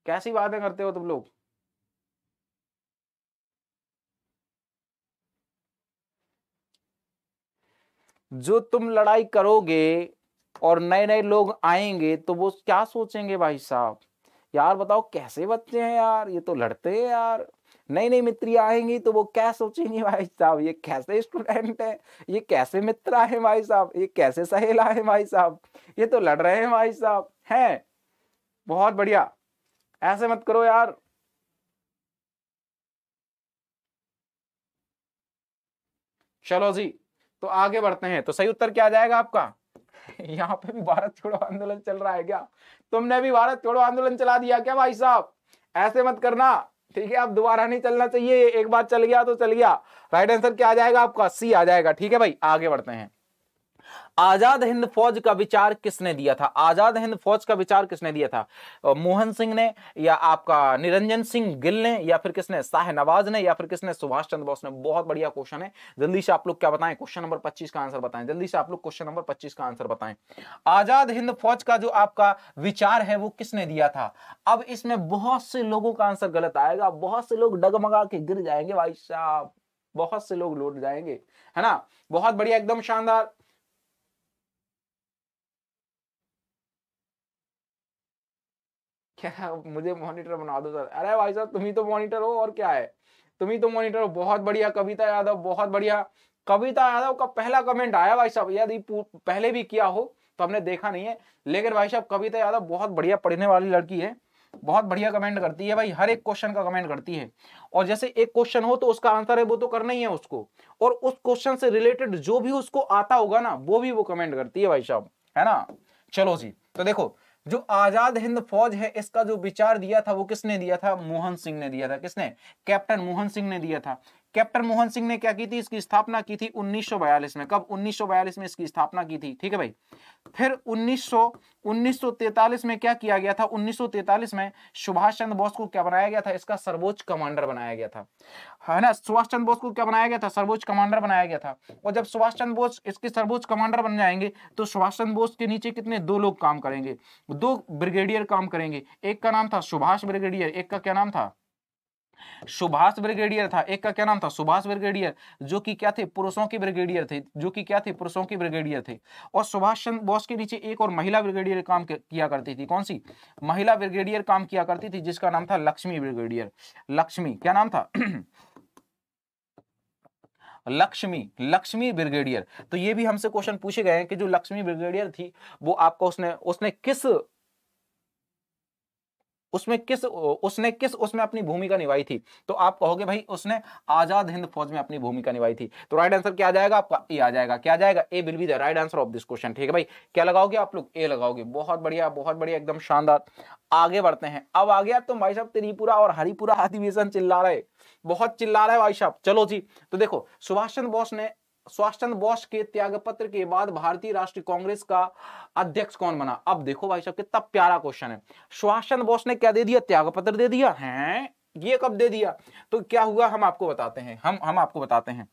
S1: कैसी बातें करते हो तुम लोग जो तुम लड़ाई करोगे और नए नए लोग आएंगे तो वो क्या सोचेंगे भाई साहब यार बताओ कैसे बच्चे हैं यार ये तो लड़ते हैं यार नई नई मित्री आएंगी तो वो क्या सोचेंगे भाई साहब ये कैसे स्टूडेंट है ये कैसे मित्र है भाई साहब ये कैसे सहेला है भाई साहब ये तो लड़ रहे हैं भाई साहब हैं बहुत बढ़िया ऐसे मत करो यार चलो जी तो आगे बढ़ते हैं तो सही उत्तर क्या आ जाएगा आपका यहाँ पे भी भारत छोड़ो आंदोलन चल रहा है क्या तुमने भी भारत छोड़ो आंदोलन चला दिया क्या भाई साहब ऐसे मत करना ठीक है आप दोबारा नहीं चलना चाहिए एक बार चल गया तो चल गया राइट आंसर क्या आ जाएगा आपका सी आ जाएगा ठीक है भाई आगे बढ़ते हैं आजाद हिंद फौज का विचार किसने दिया था आजाद हिंद फौज का विचार किसने दिया था मोहन सिंह ने या आपका निरंजन सिंह गिल ने या फिर किसने शाहनवाज ने या फिर किसने सुभाष चंद्र बोस ने बहुत बढ़िया क्वेश्चन है जल्दी से आप लोग क्या बताएं क्वेश्चन नंबर पच्चीस का आंसर बताएं जल्दी से आप लोग क्वेश्चन नंबर पच्चीस का आंसर बताएं आजाद हिंद फौज का जो आपका विचार है वो किसने दिया था अब इसमें बहुत से लोगों का आंसर गलत आएगा बहुत से लोग डगमगा के गिर जाएंगे भाई साहब बहुत से लोग लौट जाएंगे है ना बहुत बढ़िया एकदम शानदार क्या मुझे मॉनिटर बना दो सर अरे भाई साहब तुम्ही तो मॉनिटर हो और क्या है तुम्ही तो मॉनिटर हो बहुत बढ़िया कविता यादव बहुत बढ़िया कविता यादव का पहला कमेंट आया भाई साहब यदि पहले भी किया हो तो हमने देखा नहीं है लेकिन भाई साहब कविता यादव बहुत बढ़िया पढ़ने वाली लड़की है बहुत बढ़िया कमेंट करती है भाई हर एक क्वेश्चन का कमेंट करती है और जैसे एक क्वेश्चन हो तो उसका आंसर है वो तो करना ही है उसको और उस क्वेश्चन से रिलेटेड जो भी उसको आता होगा ना वो भी वो कमेंट करती है भाई साहब है ना चलो जी तो देखो जो आजाद हिंद फौज है इसका जो विचार दिया था वो किसने दिया था मोहन सिंह ने दिया था किसने कैप्टन मोहन सिंह ने दिया था कैप्टन मोहन सिंह ने क्या की थी इसकी स्थापना की थी 1942 में कब 1942 में इसकी स्थापना की थी ठीक है भाई फिर 1900 1943 में क्या किया गया था 1943 में सुभाष चंद्र बोस को क्या बनाया गया था इसका सर्वोच्च कमांडर बनाया गया था है ना सुभाष चंद्र बोस को क्या बनाया गया था सर्वोच्च कमांडर बनाया गया था और जब सुभाष चंद्र बोस इसके सर्वोच्च कमांडर बन जाएंगे तो सुभाष चंद्र बोस के नीचे कितने दो लोग काम करेंगे दो ब्रिगेडियर काम करेंगे एक का नाम था सुभाष ब्रिगेडियर एक का क्या नाम था सुभाष ब्रिगेडियर था एक का क्या नाम था सुभाष ब्रिगेडियर जो कि क्या थे पुरुषों के ब्रिगेडियर थे जो कि क्या थे पुरुषों के ब्रिगेडियर थे और सुभाष चंद्र बोस के नीचे एक और महिला ब्रिगेडियर काम किया करती थी कौन सी महिला ब्रिगेडियर काम किया करती थी जिसका नाम था लक्ष्मी ब्रिगेडियर लक्ष्मी क्या नाम था लक्ष्मी लक्ष्मी ब्रिगेडियर तो ये भी हमसे क्वेश्चन पूछे गए हैं कि जो लक्ष्मी ब्रिगेडियर थी वो आपको उसने उसने किस उसमें किस उसने किस उसमें अपनी भूमिका निभाई थी तो आप कहोगे भाई उसने आजाद हिंद फौज में अपनी भूमिका निभाई थी तो राइट आंसर क्या जाएगा आपका ए आ जाएगा क्या जाएगा A will be the right answer of this question ठीक है भाई क्या लगाओगे आप लोग ए लगाओगे बहुत बढ़िया बहुत बढ़िया एकदम शानदार आगे बढ़ते हैं अब आ गया तुम भाई साहब त्रिपुरा और हरिपुरा अधिवेशन चिल्ला रहे बहुत चिल्ला रहे भाई साहब चलो जी तो देखो सुभाष चंद्र बोस ने स्वास्थ्य चंद्र बोस के त्याग पत्र के बाद भारतीय राष्ट्रीय कांग्रेस का अध्यक्ष कौन बना अब देखो भाई साहब कितना प्यारा क्वेश्चन है स्वास्थ्य चंद्र बोस ने क्या दे दिया त्याग पत्र दे दिया है ये कब दे दिया तो क्या हुआ हम आपको बताते हैं हम हम आपको बताते हैं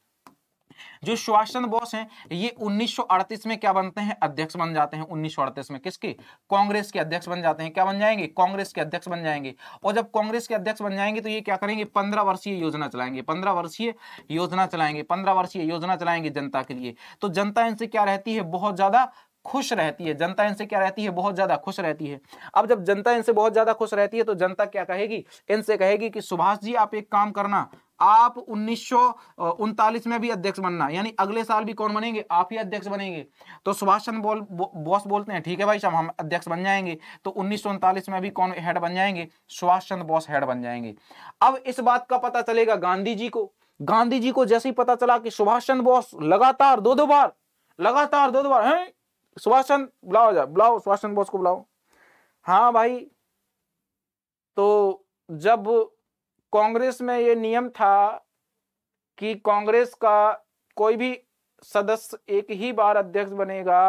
S1: जो सुभाष चंद्र बोस हैं ये 1938 में क्या बनते हैं अध्यक्ष बन जाते हैं 1938 में किसके कांग्रेस के अध्यक्ष बन जाते हैं क्या बन जाएंगे कांग्रेस के अध्यक्ष बन जाएंगे और जब कांग्रेस के अध्यक्ष बन जाएंगे तो ये क्या करेंगे पंद्रह वर्षीय योजना चलाएंगे पंद्रह वर्षीय योजना चलाएंगे पंद्रह वर्षीय योजना चलाएंगे जनता के लिए तो जनता इनसे क्या रहती है बहुत ज्यादा खुश रहती है जनता इनसे क्या रहती है बहुत ज्यादा खुश रहती है अब जब जनता इनसे बहुत ज्यादा खुश रहती है तो जनता क्या कहेगी इनसे कहेगी कि सुभाष जी आप एक काम करना आप उन्नीस में भी अध्यक्ष बनना यानी अगले साल भी कौन बनेंगे आप ही अध्यक्ष बनेंगे तो सुभाष चंद्र बोल बो, बॉस बोलते हैं ठीक है भाई साहब हम अध्यक्ष बन जाएंगे तो उन्नीस में भी कौन हेड बन जाएंगे सुभाष चंद्र बॉस हेड बन जाएंगे अब इस बात का पता चलेगा गांधी जी को गांधी जी को जैसे ही पता चला कि सुभाष चंद्र बोस लगातार दो दो बार लगातार दो दो बार हैं सुभाष चंद्र बुलाओ जा बुलाओ सुभाष चंद्र बोस को बुलाओ हाँ भाई तो जब कांग्रेस में ये नियम था कि कांग्रेस का कोई भी सदस्य एक ही बार अध्यक्ष बनेगा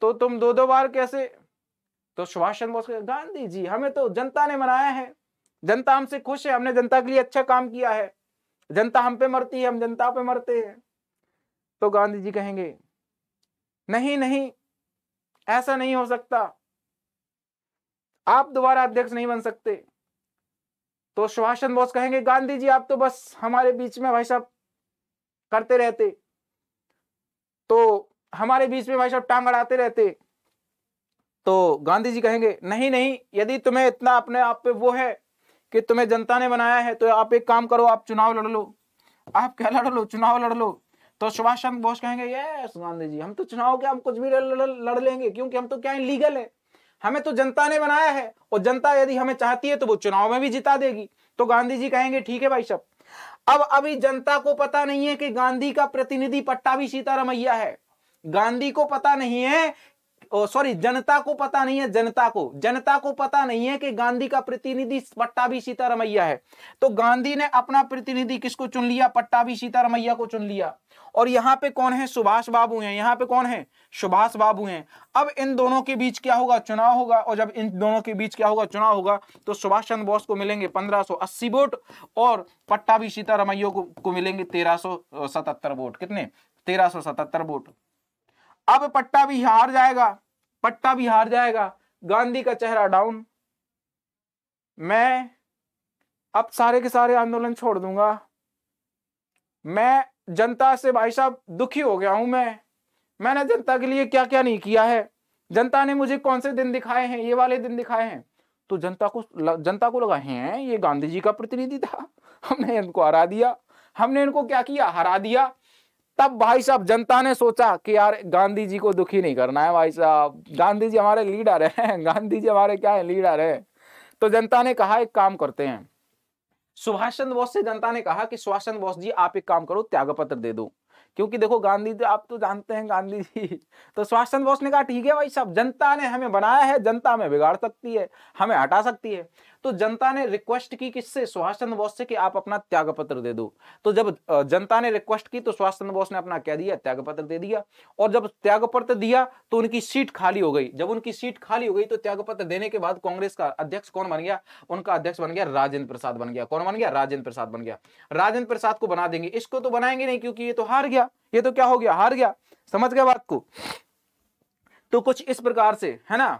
S1: तो तुम दो दो बार कैसे तो सुभाष चंद्र बोस गांधी जी हमें तो जनता ने मनाया है जनता हमसे खुश है हमने जनता के लिए अच्छा काम किया है जनता हम पे मरती है हम जनता पे मरते हैं तो गांधी जी कहेंगे नहीं नहीं ऐसा नहीं हो सकता आप दोबारा अध्यक्ष नहीं बन सकते तो सुभाष चंद्र बोस कहेंगे गांधी जी आप तो बस हमारे बीच में भाई साहब करते रहते तो हमारे बीच में भाई साहब टांग अड़ाते रहते तो गांधी जी कहेंगे नहीं नहीं यदि तुम्हें इतना अपने आप पे वो है कि तुम्हें जनता ने बनाया है तो आप एक काम करो आप चुनाव लड़ लो आप क्या लड़ लो चुनाव लड़ लो तो सुभाष चंद्र बोस कहेंगे यस गांधी जी हम तो चुनाव के हम कुछ भी लड़ लेंगे क्योंकि हम तो क्या लीगल है हमें तो जनता ने बनाया है और जनता यदि हमें चाहती है तो वो चुनाव में भी जिता देगी तो गांधी जी कहेंगे ठीक है भाई सब अब अभी जनता को पता नहीं है कि गांधी का प्रतिनिधि पट्टा भी सीतारामैया है गांधी को पता नहीं है सॉरी जनता को पता नहीं है जनता को जनता को पता नहीं है कि गांधी का प्रतिनिधि पट्टा भी सीतारामैया है तो गांधी ने अपना प्रतिनिधि किसको चुन लिया पट्टा भी सीतारामैया को चुन लिया और यहाँ पे कौन है सुभाष बाबू हैं यहाँ पे कौन है सुभाष बाबू हैं अब इन दोनों के बीच क्या होगा चुनाव होगा और जब इन दोनों के बीच क्या होगा चुनाव होगा तो सुभाष चंद्र बोस को मिलेंगे 1580 वोट और भी सीतारमैयो को, को मिलेंगे 1377 वोट कितने 1377 वोट अब पट्टा भी हार जाएगा पट्टा भी हार जाएगा गांधी का चेहरा डाउन मैं अब सारे के सारे आंदोलन छोड़ दूंगा मैं जनता से भाई साहब दुखी हो गया हूं मैं मैंने जनता के लिए क्या क्या नहीं किया है जनता ने मुझे कौन से दिन दिखाए हैं ये वाले दिन दिखाए हैं तो जनता को जनता को लगा है ये गांधी जी का प्रतिनिधि था हमने इनको हरा दिया हमने इनको क्या किया हरा दिया तब भाई साहब जनता ने सोचा कि यार गांधी जी को दुखी नहीं करना है भाई साहब गांधी जी हमारे लीडर हैं गांधी जी हमारे क्या है लीडर है तो जनता ने कहा एक काम करते हैं सुभाष चंद्र बोस से जनता ने कहा कि सुभाष चंद्र बोस जी आप एक काम करो त्याग पत्र दे दो क्योंकि देखो गांधी जी आप तो जानते हैं गांधी जी तो सुभाष चंद्र बोस ने कहा ठीक है भाई सब जनता ने हमें बनाया है जनता हमें बिगाड़ सकती है हमें हटा सकती है तो जनता ने रिक्वेस्ट की किससे सुभाष चंद्र बोस से कि आप अपना त्याग पत्र दे दो तो जब जनता ने रिक्वेस्ट की तो सुभाष चंद्र बोस ने अपना क्या दिया त्याग पत्र दे दिया और जब त्याग पत्र दिया तो उनकी सीट खाली हो गई जब उनकी सीट खाली हो गई तो त्याग पत्र देने के बाद कांग्रेस का अध्यक्ष कौन बन गया उनका अध्यक्ष बन गया राजेंद्र प्रसाद बन गया कौन बन गया राजेंद्र प्रसाद बन गया राजेंद्र प्रसाद को बना देंगे इसको तो बनाएंगे नहीं क्योंकि ये तो हार गया ये तो क्या हो गया हार गया समझ गया बात को तो कुछ इस प्रकार से है ना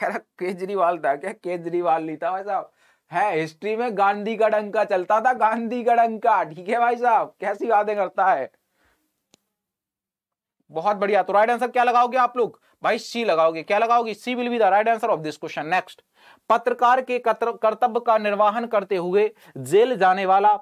S1: कह रहा केजरीवाल था क्या केजरीवाल नहीं था भाई साहब है हिस्ट्री में गांधी का डंका चलता था गांधी का डंका ठीक है भाई साहब कैसी बातें करता है बहुत बढ़िया तो राइट आंसर क्या लगाओगे आप लोग भाई सी लगाओगे क्या लगाओगे C will be the right answer of this question next पत्रकार के कर्तव्य का निर्वाहन करते हुए जेल जाने वाला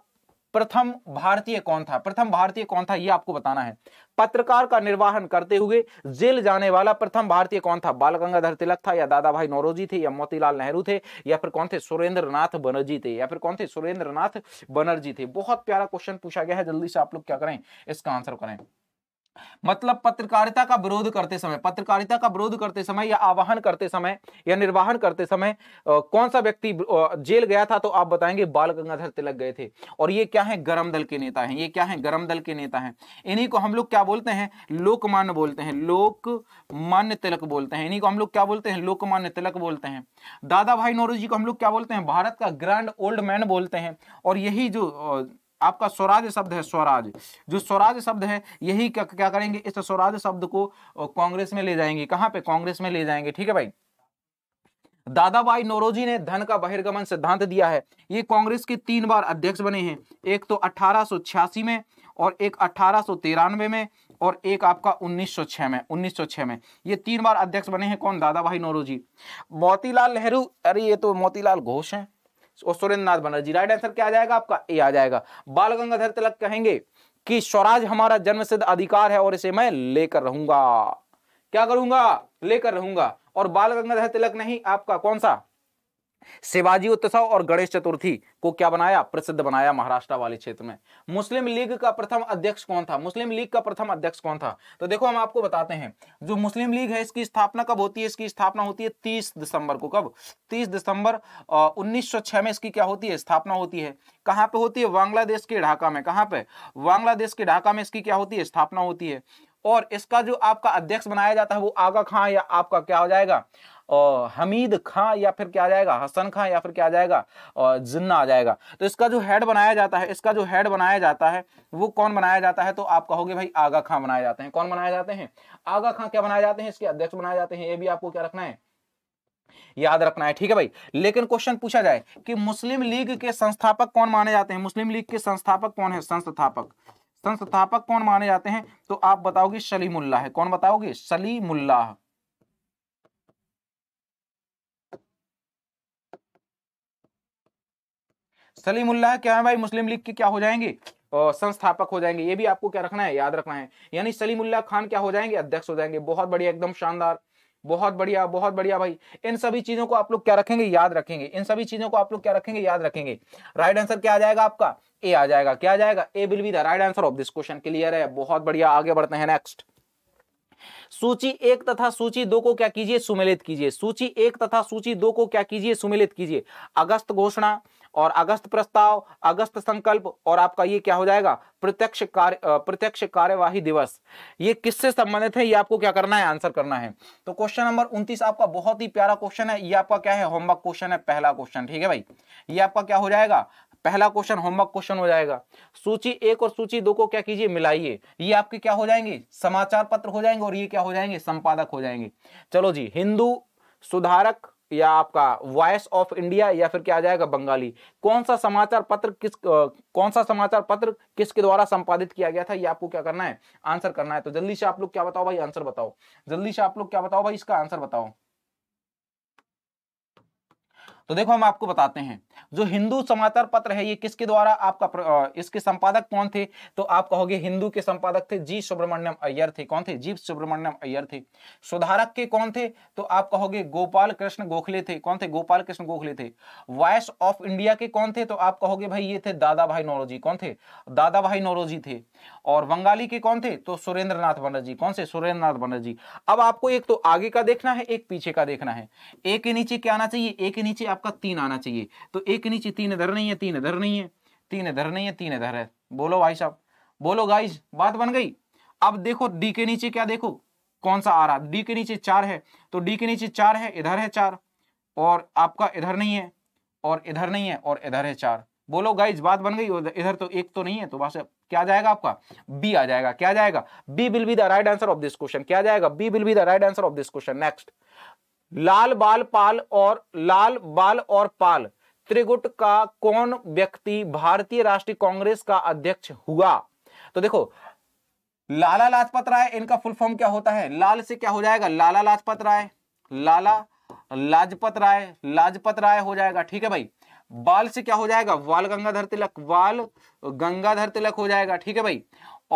S1: प्रथम भारतीय कौन था प्रथम भारतीय कौन था यह आपको बताना है पत्रकार का निर्वाहन करते हुए जेल जाने वाला प्रथम भारतीय कौन था बाल गंगाधर तिलक था या दादा भाई नौरोजी थे या मोतीलाल नेहरू थे या फिर कौन थे सुरेंद्र नाथ बनर्जी थे या फिर कौन थे सुरेंद्र नाथ बनर्जी थे बहुत प्यारा क्वेश्चन पूछा गया है जल्दी से आप लोग क्या करें इसका आंसर करें मतलब पत्रकारिता का विरोध करते समय पत्रकारिता का विरोध करते समय या आवाहन करते समय या निर्वाहन करते समय आ, कौन सा व्यक्ति जेल गया था तो आप बताएंगे बाल गंगाधर तिलक गए थे और ये क्या है गरम दल के नेता हैं ये क्या है गरम दल के नेता हैं इन्हीं को हम लोग क्या बोलते हैं लोकमान्य बोलते हैं लोकमान्य तिलक बोलते हैं इन्हीं को हम लोग क्या बोलते हैं लोकमान्य तिलक बोलते हैं दादा भाई नोरू जी को हम लोग क्या बोलते हैं भारत का ग्रैंड ओल्ड मैन बोलते हैं और यही जो आपका स्वराज शब्द है स्वराज जो स्वराज शब्द है यही क्या, क्या करेंगे इस स्वराज शब्द को कांग्रेस में ले जाएंगे कहां पे कांग्रेस में ले जाएंगे ठीक है भाई दादाबाई नोरोजी ने धन का बहिर्गमन सिद्धांत दिया है ये कांग्रेस के तीन बार अध्यक्ष बने हैं एक तो अठारह में और एक अठारह में और एक आपका 1906 में 1906 में ये तीन बार अध्यक्ष बने हैं कौन दादा भाई नोरोजी मोतीलाल नेहरू अरे ये तो मोतीलाल घोष हैं और सुरेंद्र बनर्जी राइट आंसर क्या आ जाएगा आपका ए आ जाएगा बाल गंगाधर तिलक कहेंगे कि स्वराज हमारा जन्मसिद्ध अधिकार है और इसे मैं लेकर रहूंगा क्या करूंगा लेकर रहूंगा और बाल गंगाधर तिलक नहीं आपका कौन सा शिवाजी उत्सव और गणेश चतुर्थी को क्या बनाया प्रसिद्ध बनाया महाराष्ट्र वाले क्षेत्र में मुस्लिम लीग का प्रथम अध्यक्ष कौन था मुस्लिम लीग का प्रथम अध्यक्ष कौन था तो देखो हम आपको बताते हैं जो मुस्लिम लीग है इसकी स्थापना कब होती है इसकी स्थापना होती है तीस दिसंबर को कब तीस दिसंबर उन्नीस में इसकी क्या होती है स्थापना होती है कहाँ पे होती है बांग्लादेश के ढाका में कहाँ पे बांग्लादेश के ढाका में इसकी क्या होती है स्थापना होती है और इसका जो आपका अध्यक्ष बनाया जाता है वो आगा खां या आपका क्या हो जाएगा हमीद खां या फिर क्या आ जाएगा हसन खां या फिर क्या आ जाएगा और जिन्ना आ जाएगा तो इसका जो हेड बनाया जाता है इसका जो हेड बनाया जाता है वो कौन बनाया जाता है तो आप कहोगे भाई आगा खां बनाए जाते हैं कौन बनाए जाते हैं आगा खां क्या बनाए जाते हैं इसके अध्यक्ष बनाए जाते हैं ये भी आपको क्या रखना है याद रखना है ठीक है भाई लेकिन क्वेश्चन पूछा जाए कि मुस्लिम लीग के संस्थापक कौन माने जाते हैं मुस्लिम लीग के संस्थापक कौन है संस्थापक संस्थापक कौन माने जाते हैं तो आप बताओगे सलीमुल्लाह है कौन बताओगे सलीमुल्लाह सलीमुल्लाह क्या है भाई मुस्लिम लीग के क्या हो जाएंगे संस्थापक हो जाएंगे ये भी आपको क्या रखना है याद रखना है यानी सलीमुल्लाह खान क्या हो जाएंगे अध्यक्ष हो जाएंगे बहुत बढ़िया एकदम शानदार बहुत बढ़िया बहुत बढ़िया भाई इन सभी चीजों को आप लोग क्या रखेंगे याद रखेंगे इन सभी चीजों को आप लोग क्या रखेंगे याद रखेंगे राइट आंसर क्या आ जाएगा आपका ए आ जाएगा क्या आ जाएगा A will be the right answer of this question clear है बहुत बढ़िया आगे बढ़ते हैं नेक्स्ट सूची एक तथा सूची दो को क्या कीजिए सुमिलित कीजिए सूची एक तथा सूची दो को क्या कीजिए सुमिलित कीजिए अगस्त घोषणा और अगस्त प्रस्ताव अगस्त संकल्प और आपका ये क्या हो जाएगा प्रत्यक्ष कार्य प्रत्यक्ष कार्यवाही दिवस ये किससे संबंधित है ये आपको क्या करना है आंसर करना है तो क्वेश्चन नंबर उनतीस आपका बहुत ही प्यारा क्वेश्चन है ये आपका क्या है होमवर्क क्वेश्चन है पहला क्वेश्चन ठीक है भाई ये आपका क्या हो जाएगा पहला क्वेश्चन होमवर्क क्वेश्चन हो जाएगा सूची एक और सूची दो को क्या कीजिए मिलाइए ये आपके क्या हो जाएंगे समाचार पत्र हो जाएंगे और ये क्या हो जाएंगे संपादक हो जाएंगे चलो जी हिंदू सुधारक या आपका वॉइस ऑफ इंडिया या फिर क्या आ जाएगा बंगाली कौन सा समाचार पत्र किस कौन सा समाचार पत्र किसके द्वारा संपादित किया गया था ये आपको क्या करना है आंसर करना है तो जल्दी से आप लोग क्या बताओ भाई आंसर बताओ जल्दी से आप लोग क्या बताओ भाई इसका आंसर बताओ तो देखो हम आपको बताते हैं जो हिंदू समाचार पत्र है ये किसके द्वारा आपका इसके संपादक कौन थे तो आप कहोगे हिंदू के संपादक थे जी सुब्रमण्यम अय्यर थे कौन थे जी सुब्रमण्यम अय्यर थे सुधारक के कौन थे तो आप कहोगे गोपाल कृष्ण गोखले थे कौन थे गोपाल कृष्ण गोखले थे वॉइस ऑफ इंडिया के कौन थे तो आप कहोगे भाई ये थे दादा भाई नौरोजी कौन थे दादा भाई नौरोजी थे और बंगाली के कौन थे तो सुरेंद्र नाथ बनर्जी कौन से सुरेंद्र नाथ बनर्जी अब आपको एक तो आगे का देखना है एक पीछे का देखना है एक के नीचे क्या आना चाहिए एक के नीचे आप आपका तीन आना चाहिए तो एक नीचे तीन इधर नहीं है तीन इधर नहीं है तीन इधर नहीं है तीन इधर है बोलो भाई साहब बोलो गाइज बात बन गई अब देखो डी के नीचे क्या देखो कौन सा आ रहा डी के नीचे चार है तो डी के नीचे चार है इधर है चार और आपका इधर नहीं है और इधर नहीं है और इधर है चार बोलो गाइज बात बन गई इधर तो एक तो नहीं है तो बस क्या जाएगा आपका बी आ जाएगा क्या जाएगा B will be the right answer of this question क्या जाएगा B will be the right answer of this question next Lal Bal Pal और लाल बाल और पाल त्रिगुट का कौन व्यक्ति भारतीय राष्ट्रीय कांग्रेस का अध्यक्ष हुआ तो देखो लाला लाजपत राय इनका फुल फॉर्म क्या होता है लाल से क्या हो जाएगा लाला लाजपत राय लाला लाजपत राय लाजपत राय हो जाएगा ठीक है भाई बाल से क्या हो जाएगा वाल गंगाधर तिलक वाल गंगाधर तिलक हो जाएगा ठीक है भाई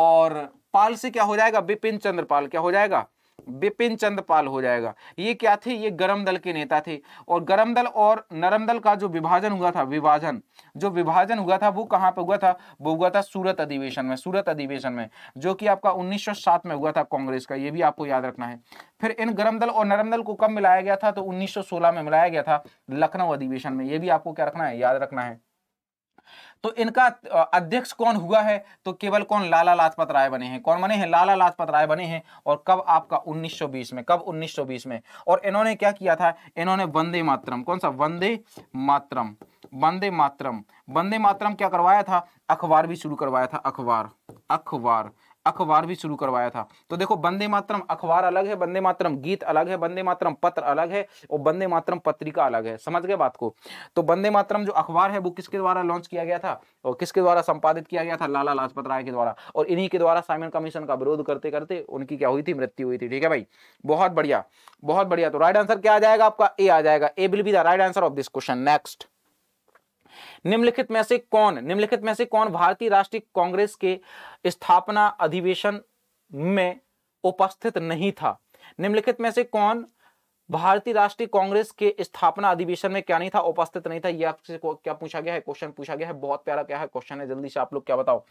S1: और पाल से क्या हो जाएगा बिपिन चंद्रपाल क्या हो जाएगा बिपिन चंद पाल हो जाएगा ये क्या थे ये गरम दल के नेता थे और गरम दल और नरम दल का जो विभाजन हुआ था विभाजन जो विभाजन हुआ था वो कहाँ पर हुआ था वो हुआ था सूरत अधिवेशन में सूरत अधिवेशन में जो कि आपका 1907 में हुआ था कांग्रेस का ये भी आपको याद रखना है फिर इन गरम दल और नरम दल को कब मिलाया गया था तो उन्नीस में मिलाया गया था लखनऊ अधिवेशन में ये भी आपको क्या रखना है याद रखना है तो इनका अध्यक्ष कौन हुआ है तो केवल कौन लाला लाजपत राय बने हैं कौन बने हैं लाला लाजपत राय बने हैं और कब आपका 1920 में कब 1920 में और इन्होंने क्या किया था इन्होंने वंदे मातरम कौन सा वंदे मातरम वंदे मातरम वंदे मातरम क्या करवाया था अखबार भी शुरू करवाया था अखबार अखबार अखबार भी शुरू करवाया था तो देखो बंदे मातरम अखबार अलग है बंदे मातरम गीत अलग है बंदे मातरम पत्र अलग है और बंदे मातरम पत्रिका अलग है समझ गए बात को तो बंदे मातरम जो अखबार है वो किसके द्वारा लॉन्च किया गया था और किसके द्वारा संपादित किया गया था लाला लाजपत राय के द्वारा और इन्हीं के द्वारा साइमन कमीशन का विरोध करते करते उनकी क्या हुई थी मृत्यु हुई थी ठीक है भाई बहुत बढ़िया बहुत बढ़िया तो राइट आंसर क्या आ जाएगा आपका ए आ जाएगा A will be the right answer of this question next निम्नलिखित में से कौन निम्नलिखित में से कौन भारतीय राष्ट्रीय कांग्रेस के स्थापना अधिवेशन में उपस्थित नहीं था निम्नलिखित में से कौन भारतीय राष्ट्रीय कांग्रेस के स्थापना अधिवेशन में क्या नहीं था उपस्थित नहीं था यह आपसे क्या पूछा गया है क्वेश्चन पूछा गया है बहुत प्यारा क्या है क्वेश्चन है जल्दी से आप लोग क्या बताओ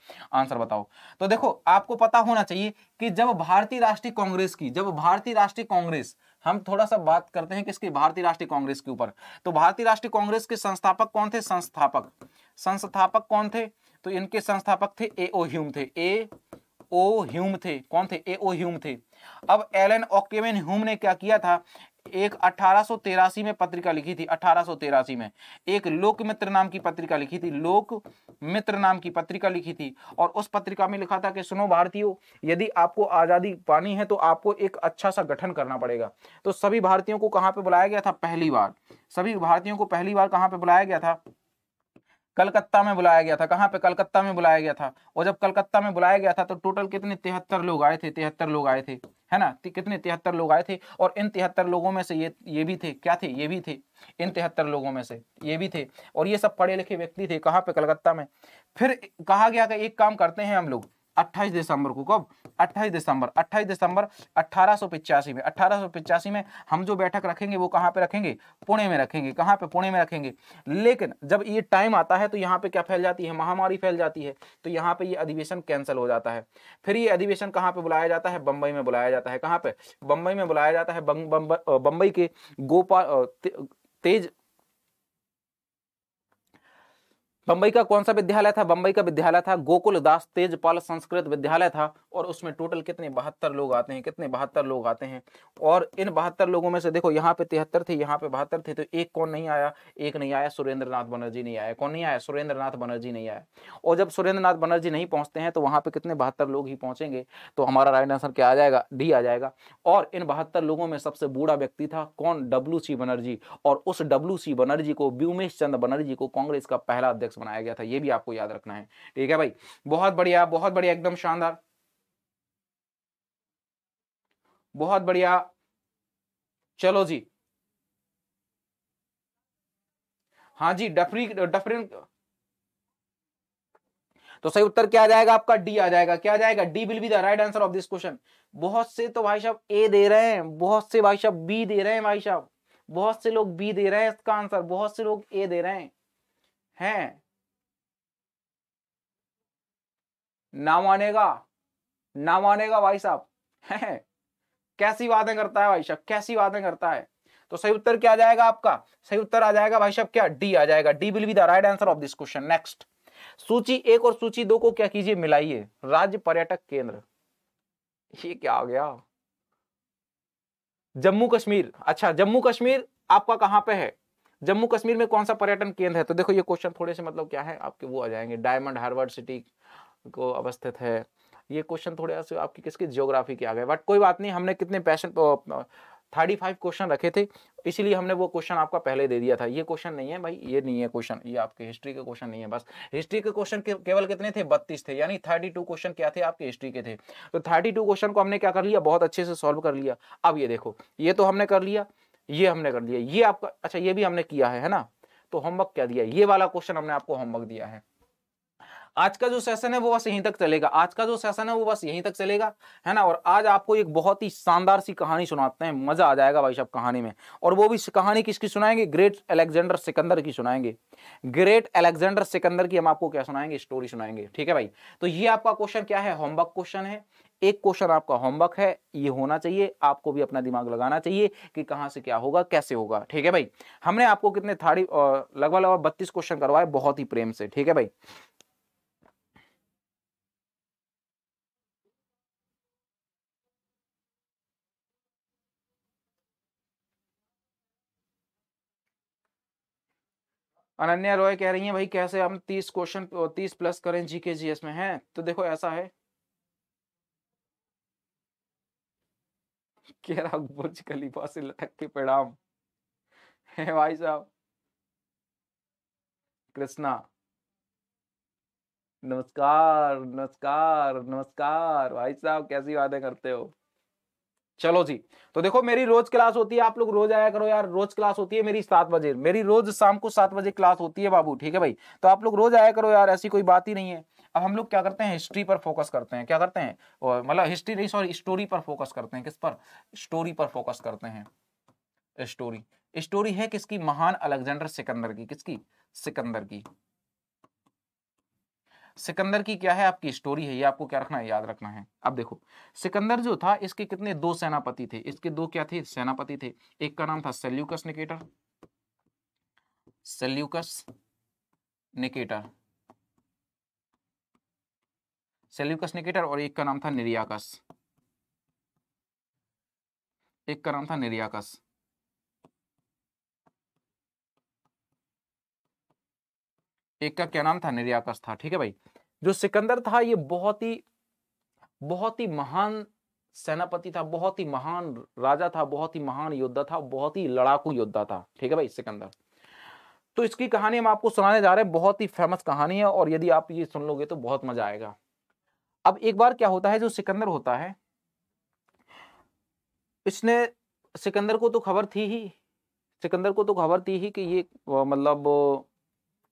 S1: आंसर बताओ तो देखो आपको पता होना चाहिए कि जब भारतीय राष्ट्रीय कांग्रेस की जब भारतीय राष्ट्रीय कांग्रेस हम थोड़ा सा बात करते हैं किसकी भारतीय राष्ट्रीय कांग्रेस के ऊपर तो भारतीय राष्ट्रीय कांग्रेस के संस्थापक कौन थे संस्थापक संस्थापक कौन थे तो इनके संस्थापक थे ए ओ ह्यूम थे ए ओ ह्यूम थे कौन थे ए ओ ह्यूम थे अब एलन ओकेवन ह्यूम ने क्या किया था एक अठारह में पत्रिका लिखी थी अठारह में एक लोक मित्र नाम की पत्रिका लिखी थी लोक मित्र नाम की पत्रिका लिखी थी और उस पत्रिका में लिखा था कि सुनो भारतीयों यदि आपको आज़ादी पानी है तो आपको एक अच्छा सा गठन करना पड़ेगा तो सभी भारतीयों को कहां पे बुलाया गया था पहली बार सभी भारतीयों को पहली बार कहाँ पे बुलाया गया था कलकत्ता में बुलाया गया था कहाँ पे कलकत्ता में बुलाया गया था और जब कलकत्ता में बुलाया गया था तो टोटल कितने तिहत्तर लोग आए थे तिहत्तर लोग आए थे है ना कितने तिहत्तर लोग आए थे और इन तिहत्तर लोगों में से ये ये भी थे क्या थे ये भी थे इन तिहत्तर लोगों में से ये भी थे और ये सब पढ़े लिखे व्यक्ति थे कहाँ पे कलकत्ता में फिर कहा गया कि एक काम करते हैं हम लोग 28 दिसंबर को कब अट्ठाईस दिसंबर 28 दिसंबर अठारह में अठारह में हम जो बैठक रखेंगे वो कहाँ पे रखेंगे पुणे में रखेंगे कहाँ पे पुणे में रखेंगे लेकिन जब ये टाइम आता है तो यहाँ पे क्या फैल जाती है महामारी फैल जाती है तो यहाँ पे ये अधिवेशन कैंसिल हो जाता है फिर ये अधिवेशन कहाँ पे बुलाया जाता है बम्बई में बुलाया जाता है कहाँ पे बम्बई में बुलाया जाता है बम्बई के गोपाल तेज बम्बई का कौन सा विद्यालय था बम्बई का विद्यालय था गोकुलदास तेजपाल संस्कृत विद्यालय था और उसमें टोटल कितने बहत्तर लोग आते हैं कितने बहत्तर लोग आते हैं और इन बहत्तर लोगों में से देखो यहाँ पे तिहत्तर थे यहाँ पे बहत्तर थे तो एक कौन नहीं आया एक नहीं आया सुरेंद्र नाथ बनर्जी नहीं आया कौन नहीं आया सुरेंद्र नाथ बनर्जी नहीं आया और जब सुरेंद्र नाथ बनर्जी नहीं पहुँचते हैं तो वहाँ पर कितने बहत्तर लोग ही पहुँचेंगे तो हमारा राइट आंसर क्या आ जाएगा डी आ जाएगा और इन बहत्तर लोगों में सबसे बूढ़ा व्यक्ति था कौन डब्ल्यू सी बनर्जी और उस डब्ल्यू सी बनर्जी को ब्यूमेश चंद्र बनर्जी को कांग्रेस का पहला अध्यक्ष बनाया गया था ये भी आपको याद रखना है ठीक है भाई बहुत बढ़िया बहुत बढ़िया एकदम शानदार बहुत बढ़िया चलो जी हाँ जी डफरी डफरी तो सही उत्तर क्या आ जाएगा आपका डी आ जाएगा क्या आ जाएगा D will be the right answer of this question बहुत से तो भाई साहब ए दे रहे हैं बहुत से भाई साहब बी दे रहे हैं भाई साहब बहुत से लोग बी दे रहे हैं इसका आंसर बहुत से लोग ए दे रहे हैं हैं ना मानेगा ना मानेगा भाई साहब हैं कैसी वादें करता है भाई साहब कैसी वादें करता है तो सही उत्तर क्या आ जाएगा आपका सही उत्तर आ जाएगा भाई साहब क्या डी आ जाएगा D will be the right answer of this question next सूची एक और सूची दो को क्या कीजिए मिलाइए राज्य पर्यटक केंद्र ये क्या आ गया जम्मू कश्मीर अच्छा जम्मू कश्मीर आपका कहां पे है जम्मू कश्मीर में कौन सा पर्यटन केंद्र है तो देखो ये क्वेश्चन थोड़े से मतलब क्या है आपके वो आ जाएंगे डायमंड हार्वर्ड सिटी को अवस्थित है ये क्वेश्चन थोड़े से आपकी किसके जियोग्राफी के आ गए बट कोई बात नहीं हमने कितने पैशन थर्टी फाइव क्वेश्चन रखे थे इसलिए हमने वो क्वेश्चन आपका पहले दे दिया था ये क्वेश्चन नहीं है भाई ये नहीं है क्वेश्चन ये आपके हिस्ट्री के क्वेश्चन नहीं है बस हिस्ट्री के क्वेश्चन के, केवल कितने थे बत्तीस थे यानी थर्टी टू क्वेश्चन क्या थे आपके हिस्ट्री के थे तो थर्टी टू क्वेश्चन को हमने क्या कर लिया बहुत अच्छे से सॉल्व कर लिया अब ये देखो ये तो हमने कर लिया ये हमने कर लिया ये आपका अच्छा ये भी हमने किया है ना तो होमवर्क क्या दिया ये वाला क्वेश्चन हमने आपको होमवर्क दिया है आज का जो सेशन है वो बस यहीं तक चलेगा आज का जो सेशन है वो बस यहीं तक चलेगा है ना और आज आपको एक बहुत ही शानदार सी कहानी सुनाते हैं मजा आ जाएगा भाई साहब कहानी में और वो भी कहानी किसकी सुनाएंगे ग्रेट अलेक्जेंडर सिकंदर की सुनाएंगे ग्रेट अलेक्जेंडर सिकंदर की हम आपको क्या सुनाएंगे स्टोरी सुनाएंगे ठीक है भाई तो ये आपका क्वेश्चन क्या है होमवर्क क्वेश्चन है एक क्वेश्चन आपका होमवर्क है ये होना चाहिए आपको भी अपना दिमाग लगाना चाहिए कि कहाँ से क्या होगा कैसे होगा ठीक है भाई हमने आपको कितने थाड़ी लगभग लगभग बत्तीस क्वेश्चन करवाए बहुत ही प्रेम से ठीक है भाई अनन्या रॉय कह रही है भाई कैसे हम तीस क्वेश्चन तीस प्लस करें जी के जी एस में है तो देखो ऐसा है बुर्ज खलीफा से लटक के प्रणाम है भाई साहब कृष्णा नमस्कार नमस्कार नमस्कार भाई साहब कैसी बातें करते हो चलो जी तो देखो मेरी रोज क्लास होती है आप लोग रोज आया करो यार रोज क्लास होती है मेरी सात बजे मेरी रोज शाम को सात बजे क्लास होती है बाबू ठीक है भाई तो आप लोग रोज आया करो यार ऐसी कोई बात ही नहीं है अब हम लोग क्या करते हैं हिस्ट्री पर फोकस करते हैं क्या करते हैं मतलब हिस्ट्री नहीं सॉरी स्टोरी पर फोकस करते हैं किस पर स्टोरी पर फोकस करते हैं स्टोरी स्टोरी है किसकी महान अलेक्जेंडर सिकंदर की किसकी सिकंदर की सिकंदर की क्या है आपकी स्टोरी है ये आपको क्या रखना है याद रखना है अब देखो सिकंदर जो था इसके कितने दो सेनापति थे इसके दो क्या थे सेनापति थे एक का नाम था Seleucus Nicator Seleucus Nicator Seleucus Nicator और एक का नाम था निर्याकस एक का नाम था निर्याकस एक का क्या नाम था निर्यातस था ठीक है भाई जो सिकंदर था ये बहुत ही बहुत ही महान सेनापति था बहुत ही महान राजा था बहुत ही महान योद्धा था बहुत ही लड़ाकू योद्धा था ठीक है भाई सिकंदर तो इसकी कहानी हम आपको सुनाने जा रहे हैं बहुत ही फेमस कहानी है और यदि आप ये सुन लोगे तो बहुत मजा आएगा अब एक बार क्या होता है जो सिकंदर होता है इसने सिकंदर को तो खबर थी ही सिकंदर को तो खबर थी ही कि ये मतलब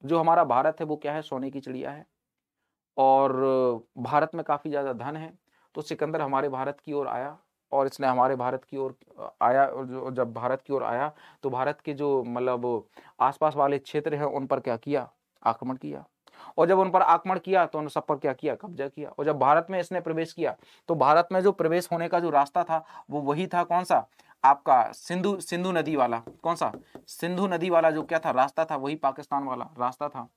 S1: जो हमारा भारत है वो क्या है सोने की चिड़िया है और भारत में काफ़ी ज़्यादा धन है तो सिकंदर हमारे भारत की ओर आया और इसने हमारे भारत की ओर आया और जब भारत की ओर आया तो भारत के जो मतलब आसपास वाले क्षेत्र हैं उन पर क्या किया आक्रमण किया और जब उन पर आक्रमण किया तो उन सब पर क्या किया कब्जा किया और जब भारत में इसने प्रवेश किया तो भारत में जो प्रवेश होने का जो रास्ता था वो वही था कौन सा आपका सिंधु सिंधु नदी वाला कौन सा सिंधु नदी वाला जो क्या था रास्ता था वही पाकिस्तान वाला रास्ता था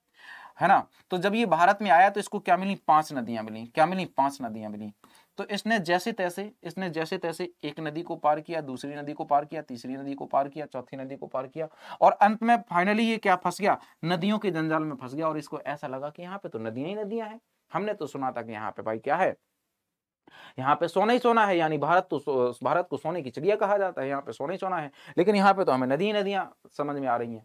S1: है ना तो जब ये भारत में आया तो इसको क्या मिली पांच नदियां मिली क्या मिली पांच नदियां मिली तो इसने जैसे तैसे इसने जैसे तैसे एक नदी को पार किया दूसरी नदी को पार किया तीसरी नदी को पार किया चौथी नदी को पार किया और अंत में फाइनली ये क्या फंस गया नदियों के जंजाल में फंस गया और इसको ऐसा लगा कि यहाँ पे तो नदियां ही नदियां हैं हमने तो सुना था कि यहाँ पे भाई क्या है यहाँ पे सोना ही सोना है यानी भारत तो भारत को सोने की चिड़िया कहा जाता है यहाँ पे सोना ही सोना है लेकिन यहाँ पे तो हमें नदी नदियां समझ में आ रही हैं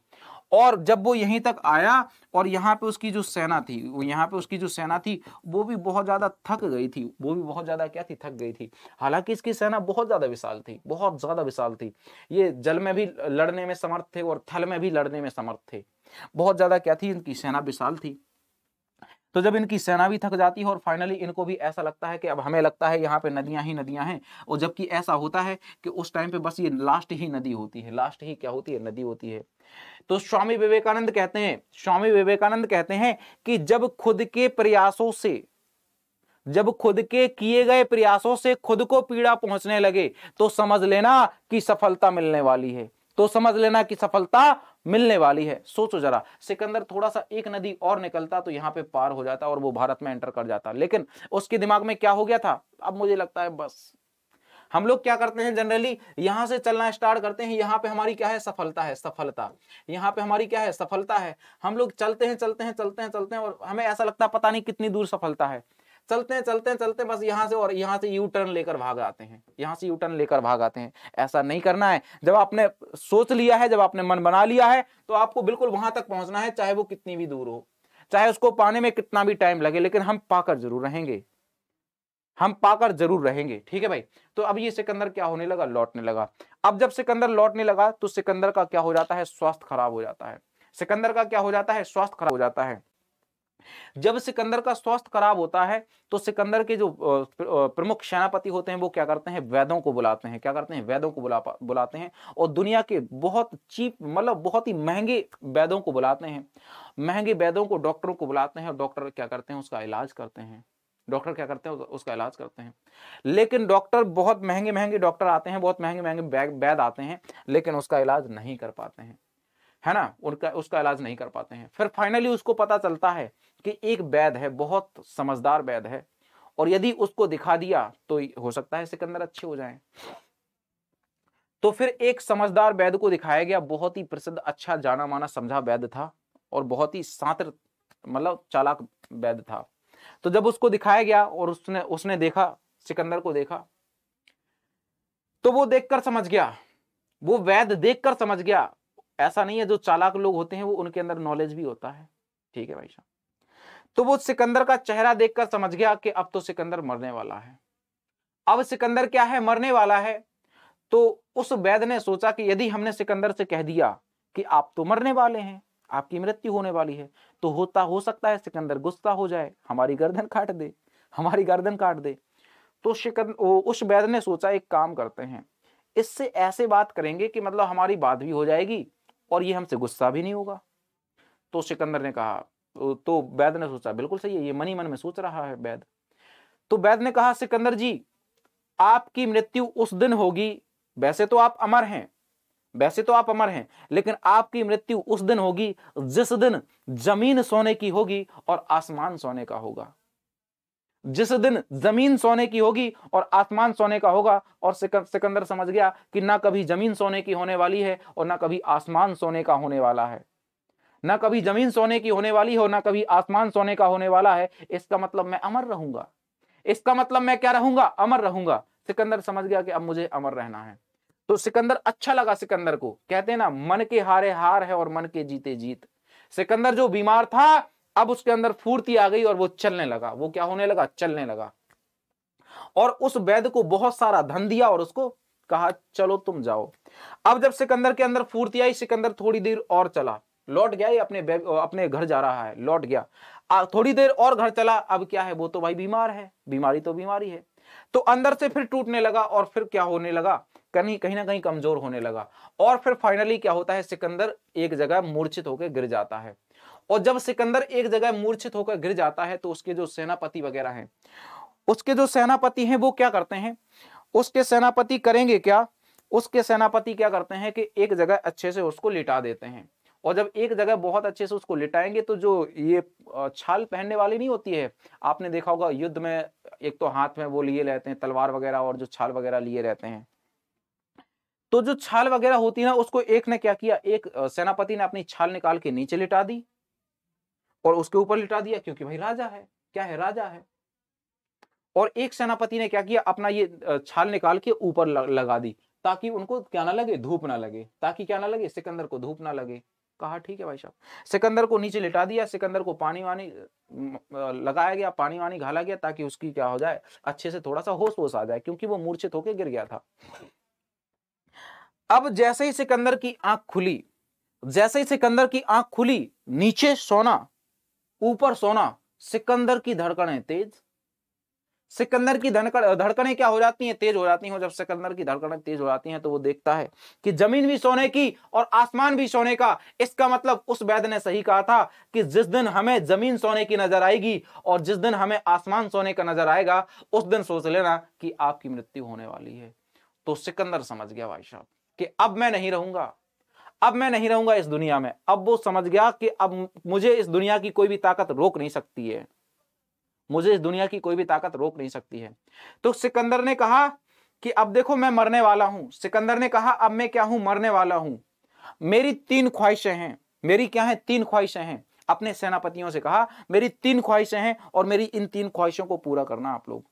S1: और जब वो यहीं तक आया और यहाँ पे उसकी जो सेना थी वो यहाँ पे उसकी जो सेना थी वो भी बहुत ज़्यादा थक गई थी वो भी बहुत ज़्यादा क्या थी थक गई थी हालांकि इसकी सेना बहुत ज़्यादा विशाल थी बहुत ज़्यादा विशाल थी ये जल में भी लड़ने में समर्थ थे और थल में भी लड़ने में समर्थ थे बहुत ज़्यादा क्या थी इनकी सेना विशाल थी तो जब इनकी सेना भी थक जाती है और फाइनली इनको भी ऐसा लगता है कि अब हमें लगता है यहाँ पे नदियाँ ही नदियाँ हैं और जबकि ऐसा होता है कि उस टाइम पे बस ये लास्ट ही नदी होती है लास्ट ही क्या होती है नदी होती है तो स्वामी विवेकानंद कहते हैं स्वामी विवेकानंद कहते हैं कि जब खुद के प्रयासों से जब खुद के किए गए प्रयासों से खुद को पीड़ा पहुंचने लगे तो समझ लेना कि सफलता मिलने वाली है तो समझ लेना कि सफलता मिलने वाली है सोचो जरा सिकंदर थोड़ा सा एक नदी और निकलता तो यहाँ पे पार हो जाता और वो भारत में एंटर कर जाता लेकिन उसके दिमाग में क्या हो गया था अब मुझे लगता है बस हम लोग क्या करते हैं जनरली यहाँ से चलना स्टार्ट करते हैं यहाँ पे हमारी क्या है सफलता है सफलता यहाँ पे हमारी क्या है सफलता है हम लोग चलते हैं चलते हैं चलते हैं चलते हैं और हमें ऐसा लगता है पता नहीं कितनी दूर सफलता है चलते हैं चलते हैं चलते बस यहाँ से और यहाँ से यू टर्न लेकर भाग आते हैं यहाँ से यू टर्न लेकर भाग आते हैं ऐसा नहीं करना है जब आपने सोच लिया है जब आपने मन बना लिया है तो आपको बिल्कुल वहां तक पहुंचना है चाहे वो कितनी भी दूर हो चाहे उसको पाने में कितना भी टाइम लगे लेकिन हम पाकर जरूर रहेंगे हम पाकर जरूर रहेंगे ठीक है भाई तो अब ये सिकंदर क्या होने लगा लौटने लगा अब जब सिकंदर लौटने लगा तो सिकंदर का क्या हो जाता है स्वास्थ्य खराब हो जाता है सिकंदर का क्या हो जाता है स्वास्थ्य खराब हो जाता है जब सिकंदर का स्वास्थ्य खराब होता है तो सिकंदर के जो प्रमुख सेनापति होते हैं वो क्या करते हैं वैदों को बुलाते हैं क्या करते हैं वैदों को बुला बुलाते हैं और दुनिया के बहुत चीप मतलब बहुत ही महंगे वैदों को बुलाते हैं महंगे वैदों को डॉक्टरों को बुलाते हैं और डॉक्टर क्या करते हैं उसका इलाज करते हैं डॉक्टर क्या करते हैं उसका इलाज करते हैं लेकिन डॉक्टर बहुत महंगे महंगे डॉक्टर आते हैं बहुत महंगे महंगे वैद आते हैं लेकिन उसका इलाज नहीं कर पाते हैं है ना उनका उसका इलाज नहीं कर पाते हैं फिर फाइनली उसको पता चलता है कि एक वैद है बहुत समझदार वैद है और यदि उसको दिखा दिया तो हो सकता है सिकंदर अच्छे हो जाएं तो फिर एक समझदार वैद को दिखाया गया बहुत ही प्रसिद्ध अच्छा जाना माना समझा वैद था और बहुत ही सांत्र मतलब चालाक वैद था तो जब उसको दिखाया गया और उसने उसने देखा सिकंदर को देखा तो वो देखकर समझ गया वो वैद देखकर समझ गया ऐसा नहीं है जो चालाक लोग होते हैं वो उनके अंदर नॉलेज भी होता है ठीक है भाई साहब तो वो सिकंदर का चेहरा देखकर समझ गया कि अब तो सिकंदर मरने वाला है अब सिकंदर क्या है मरने वाला है तो उस वैद्य ने सोचा कि यदि हमने सिकंदर से कह दिया कि आप तो मरने वाले हैं आपकी मृत्यु होने वाली है तो होता हो सकता है सिकंदर गुस्सा हो जाए हमारी गर्दन काट दे हमारी गर्दन काट दे तो उस वैद ने सोचा एक काम करते हैं इससे ऐसे बात करेंगे कि मतलब हमारी बात भी हो जाएगी और ये हमसे गुस्सा भी नहीं होगा तो सिकंदर ने कहा तो वैद तो ने सोचा बिल्कुल सही है ये मन ही मन में सोच रहा है वैद तो वैद ने कहा सिकंदर जी आपकी मृत्यु उस दिन होगी वैसे तो आप अमर हैं वैसे तो आप अमर हैं लेकिन आपकी मृत्यु उस दिन होगी जिस दिन जमीन सोने की होगी और आसमान सोने का होगा जिस दिन जमीन सोने की होगी और आसमान सोने का होगा और सिकंदर समझ गया कि ना कभी जमीन सोने की होने वाली है और ना कभी आसमान सोने का होने वाला है ना कभी जमीन सोने की होने वाली हो ना कभी आसमान सोने का होने वाला है इसका मतलब मैं अमर रहूंगा इसका मतलब मैं क्या रहूंगा अमर रहूंगा सिकंदर समझ गया कि अब मुझे अमर रहना है तो सिकंदर अच्छा लगा सिकंदर को कहते ना मन के हारे हार है और मन के जीते जीत सिकंदर जो बीमार था अब उसके अंदर फूर्ती आ गई और वो चलने लगा वो क्या होने लगा चलने लगा और उस वैद्य को बहुत सारा धन दिया और उसको कहा चलो तुम जाओ अब जब सिकंदर के अंदर फूर्ती आई सिकंदर थोड़ी देर और चला लौट गया या अपने अपने घर जा रहा है लौट गया आ, थोड़ी देर और घर चला अब क्या है वो तो भाई बीमार है बीमारी तो बीमारी है तो अंदर से फिर टूटने लगा और फिर क्या होने लगा कहीं कहीं ना कहीं कमजोर होने लगा और फिर फाइनली क्या होता है सिकंदर एक जगह मूर्छित होकर गिर जाता है और जब सिकंदर एक जगह मूर्छित होकर गिर जाता है तो उसके जो सेनापति वगैरह हैं उसके जो सेनापति हैं वो क्या करते हैं उसके सेनापति करेंगे क्या उसके सेनापति क्या करते हैं कि एक जगह अच्छे से उसको लिटा देते हैं और जब एक जगह बहुत अच्छे से उसको लिटाएंगे तो जो ये छाल पहनने वाली नहीं होती है आपने देखा होगा युद्ध में एक तो हाथ में वो लिए रहते हैं तलवार वगैरह और जो छाल वगैरह लिए रहते हैं तो जो छाल वगैरह होती है ना उसको एक ने क्या किया एक सेनापति ने अपनी छाल निकाल के नीचे लिटा दी और उसके ऊपर लिटा दिया क्योंकि भाई राजा है क्या है राजा है और एक सेनापति ने क्या किया अपना ये छाल निकाल के ऊपर लगा दी ताकि उनको क्या ना लगे धूप ना लगे ताकि क्या ना लगे सिकंदर को धूप ना लगे कहा ठीक है भाई साहब सिकंदर को नीचे लिटा दिया सिकंदर को पानी वानी लगाया गया पानी वानी घाला गया ताकि उसकी क्या हो जाए अच्छे से थोड़ा सा होश होश आ जाए क्योंकि वो मूर्छित होकर गिर गया था अब जैसे ही सिकंदर की आंख खुली जैसे ही सिकंदर की आंख खुली नीचे सोना ऊपर सोना सिकंदर की धड़कनें तेज सिकंदर की धड़कने क्या हो जाती हैं तेज हो जाती हैं जब सिकंदर की धड़कने तेज हो जाती हैं तो वो देखता है कि जमीन भी सोने की और आसमान भी सोने का इसका मतलब उस वैद्य ने सही कहा था कि जिस दिन हमें जमीन सोने की नजर आएगी और जिस दिन हमें आसमान सोने का नजर आएगा उस दिन सोच लेना कि आपकी मृत्यु होने वाली है तो सिकंदर समझ गया भाई साहब कि अब मैं नहीं रहूंगा अब मैं नहीं रहूंगा इस दुनिया में अब वो समझ गया कि अब मुझे इस दुनिया की कोई भी ताकत रोक नहीं सकती है मुझे इस दुनिया की कोई भी ताकत रोक नहीं सकती है तो सिकंदर ने कहा कि अब देखो मैं मरने वाला हूं सिकंदर ने कहा अब मैं क्या हूं मरने वाला हूं मेरी तीन ख्वाहिशें हैं मेरी क्या है तीन ख्वाहिशें हैं अपने सेनापतियों से कहा मेरी तीन ख्वाहिशें हैं और मेरी इन तीन ख्वाहिशों को पूरा करना आप लोग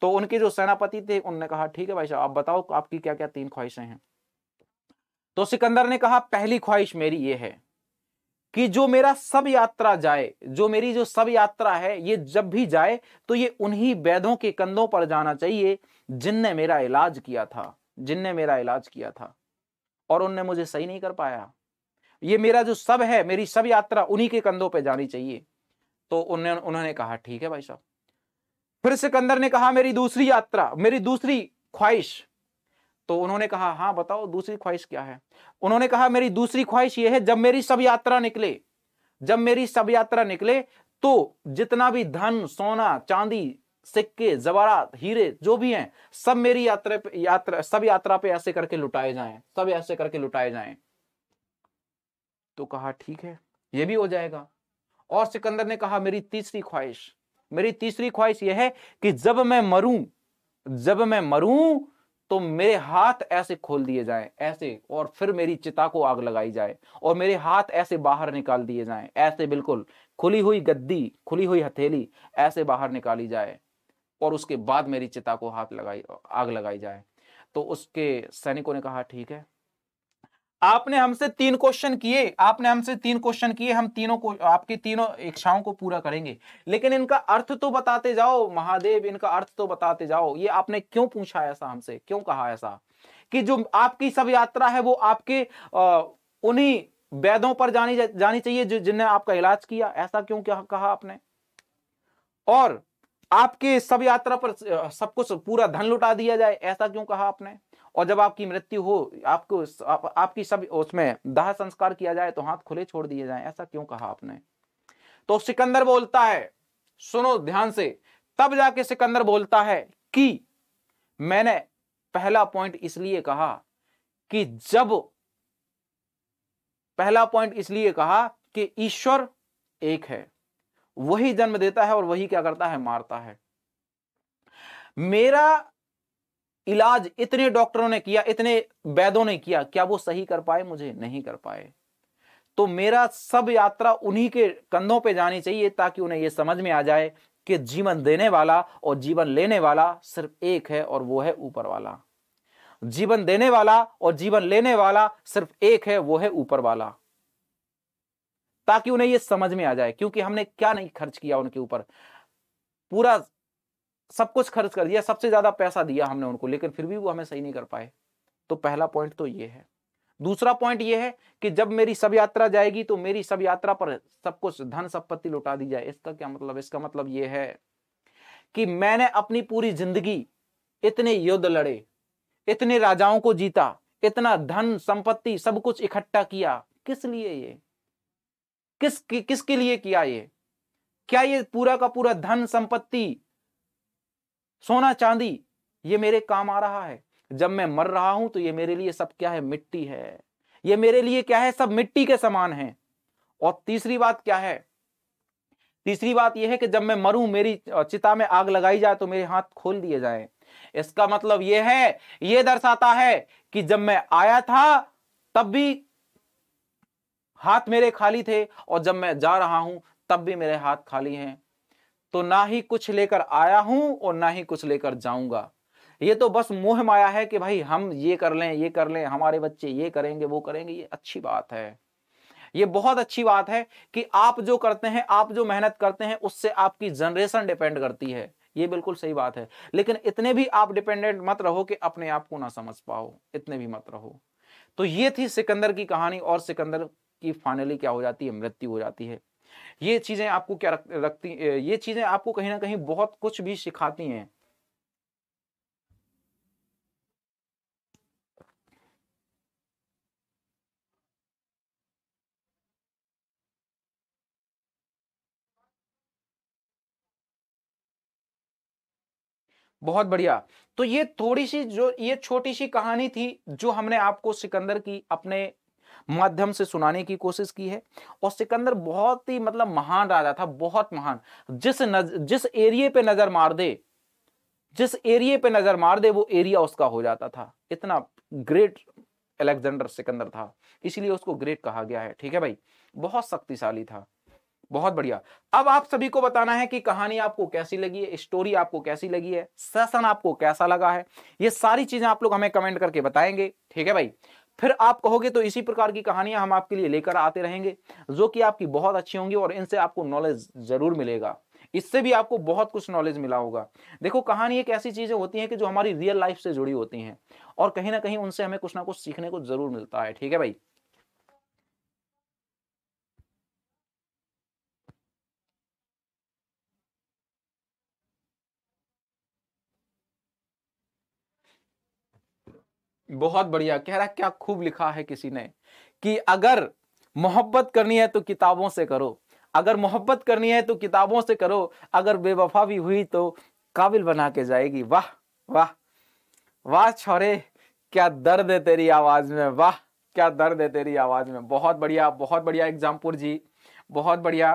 S1: तो उनके जो सेनापति थे उनने कहा ठीक है भाई साहब आप बताओ आपकी क्या क्या तीन ख्वाहिशें हैं तो सिकंदर ने कहा पहली ख्वाहिश मेरी ये है कि जो मेरा सब यात्रा जाए जो मेरी जो सब यात्रा है ये जब भी जाए तो ये उन्हीं वैधों के कंधों पर जाना चाहिए जिनने मेरा इलाज किया था जिनने मेरा इलाज किया था और उनने मुझे सही नहीं कर पाया ये मेरा जो सब है मेरी सब यात्रा उन्हीं के कंधों पर जानी चाहिए तो उन्होंने उन्होंने कहा ठीक है भाई साहब फिर सिकंदर ने कहा मेरी दूसरी यात्रा मेरी दूसरी ख्वाहिश तो उन्होंने कहा हाँ बताओ दूसरी ख्वाहिश क्या है उन्होंने कहा मेरी दूसरी ख्वाहिश ये है जब मेरी सब यात्रा निकले जब मेरी सब यात्रा निकले तो जितना भी धन सोना चांदी सिक्के जवारात हीरे जो भी हैं सब मेरी यात्रा पे यात्रा सब यात्रा पे ऐसे करके लुटाए जाएं सब ऐसे करके लुटाए जाएं तो कहा ठीक है ये भी हो जाएगा और सिकंदर ने कहा मेरी तीसरी ख्वाहिश मेरी तीसरी ख्वाहिश यह है कि जब मैं मरूं जब मैं मरूं तो मेरे हाथ ऐसे खोल दिए जाएं ऐसे और फिर मेरी चिता को आग लगाई जाए और मेरे हाथ ऐसे बाहर निकाल दिए जाएं ऐसे बिल्कुल खुली हुई गद्दी खुली हुई हथेली ऐसे बाहर निकाली जाए और उसके बाद मेरी चिता को हाथ लगाई आग लगाई जाए तो उसके सैनिकों ने कहा ठीक है आपने हमसे तीन क्वेश्चन किए आपने हमसे तीन क्वेश्चन किए हम तीनों को आपकी तीनों इच्छाओं को पूरा करेंगे लेकिन इनका अर्थ तो बताते जाओ महादेव इनका अर्थ तो बताते जाओ ये आपने क्यों पूछा ऐसा हमसे क्यों कहा ऐसा कि जो आपकी सब यात्रा है वो आपके उन्हीं वैदों पर जानी जा, जानी चाहिए जो जिनने आपका इलाज किया ऐसा क्यों क्या कहा आपने और आपके सब यात्रा पर सब कुछ पूरा धन लुटा दिया जाए ऐसा क्यों कहा आपने और जब आपकी मृत्यु हो आपको आप, आपकी सब उसमें दाह संस्कार किया जाए तो हाथ खुले छोड़ दिए जाए ऐसा क्यों कहा आपने तो सिकंदर बोलता है सुनो ध्यान से तब जाके सिकंदर बोलता है कि मैंने पहला पॉइंट इसलिए कहा कि जब पहला पॉइंट इसलिए कहा कि ईश्वर एक है वही जन्म देता है और वही क्या करता है मारता है मेरा इलाज इतने डॉक्टरों ने किया इतने वैदों ने किया क्या वो सही कर पाए मुझे नहीं कर पाए तो मेरा सब यात्रा उन्हीं के कंधों पे जानी चाहिए ताकि उन्हें ये समझ में आ जाए कि जीवन देने वाला और जीवन लेने वाला सिर्फ एक है और वो है ऊपर वाला जीवन देने वाला और जीवन लेने वाला सिर्फ एक है वो है ऊपर वाला ताकि उन्हें यह समझ में आ जाए क्योंकि हमने क्या नहीं खर्च किया उनके ऊपर पूरा सब कुछ खर्च कर दिया सबसे ज्यादा पैसा दिया हमने उनको लेकिन फिर भी वो हमें सही नहीं कर पाए तो पहला पॉइंट तो ये है दूसरा पॉइंट ये है कि जब मेरी सब यात्रा जाएगी तो मेरी सब यात्रा पर सब कुछ धन संपत्ति लुटा दी जाए इसका क्या मतलब इसका मतलब ये है कि मैंने अपनी पूरी जिंदगी इतने युद्ध लड़े इतने राजाओं को जीता इतना धन संपत्ति सब कुछ इकट्ठा किया किस लिए ये किस कि, किसके लिए किया ये क्या ये पूरा का पूरा धन संपत्ति सोना चांदी ये मेरे काम आ रहा है जब मैं मर रहा हूं तो ये मेरे लिए सब क्या है मिट्टी है ये मेरे लिए क्या है सब मिट्टी के समान है और तीसरी बात क्या है तीसरी बात यह है कि जब मैं मरूं मेरी चिता में आग लगाई जाए तो मेरे हाथ खोल दिए जाए इसका मतलब यह है यह दर्शाता है कि जब मैं आया था तब भी हाथ मेरे खाली थे और जब मैं जा रहा हूं तब भी मेरे हाथ खाली हैं तो ना ही कुछ लेकर आया हूं और ना ही कुछ लेकर जाऊंगा ये तो बस मोह माया है कि भाई हम ये कर लें ये कर लें हमारे बच्चे ये करेंगे वो करेंगे ये अच्छी बात है ये बहुत अच्छी बात है कि आप जो करते हैं आप जो मेहनत करते हैं उससे आपकी जनरेशन डिपेंड करती है ये बिल्कुल सही बात है लेकिन इतने भी आप डिपेंडेंट मत रहो कि अपने आप को ना समझ पाओ इतने भी मत रहो तो ये थी सिकंदर की कहानी और सिकंदर की फाइनली क्या हो जाती है मृत्यु हो जाती है ये चीज़ें आपको क्या रख, रखती ये चीज़ें आपको कहीं ना कहीं बहुत कुछ भी सिखाती हैं बहुत बढ़िया तो ये थोड़ी सी जो ये छोटी सी कहानी थी जो हमने आपको सिकंदर की अपने माध्यम से सुनाने की कोशिश की है और सिकंदर बहुत ही मतलब महान राजा था बहुत महान जिस नज, जिस एरिए पे नजर मार दे जिस एरिए पे नजर मार दे वो एरिया उसका हो जाता था इतना ग्रेट अलेक्जेंडर सिकंदर था इसलिए उसको ग्रेट कहा गया है ठीक है भाई बहुत शक्तिशाली था बहुत बढ़िया अब आप सभी को बताना है कि कहानी आपको कैसी लगी है स्टोरी आपको कैसी लगी है सेशन आपको कैसा लगा है ये सारी चीजें आप लोग हमें कमेंट करके बताएंगे ठीक है भाई फिर आप कहोगे तो इसी प्रकार की कहानियां हम आपके लिए लेकर आते रहेंगे जो कि आपकी बहुत अच्छी होंगी और इनसे आपको नॉलेज जरूर मिलेगा इससे भी आपको बहुत कुछ नॉलेज मिला होगा देखो कहानी एक ऐसी चीज़ें होती हैं कि जो हमारी रियल लाइफ से जुड़ी होती हैं और कहीं ना कहीं उनसे हमें कुछ ना कुछ सीखने को जरूर मिलता है ठीक है भाई बहुत बढ़िया कह रहा क्या खूब लिखा है किसी ने कि अगर मोहब्बत करनी है तो किताबों से करो अगर मोहब्बत करनी है तो किताबों से करो अगर बेवफा भी हुई तो काबिल बना के जाएगी वाह वाह वाह छोरे क्या दर्द है तेरी आवाज में वाह क्या दर्द है तेरी आवाज में बहुत बढ़िया बहुत बढ़िया एग्जामपुर जी बहुत बढ़िया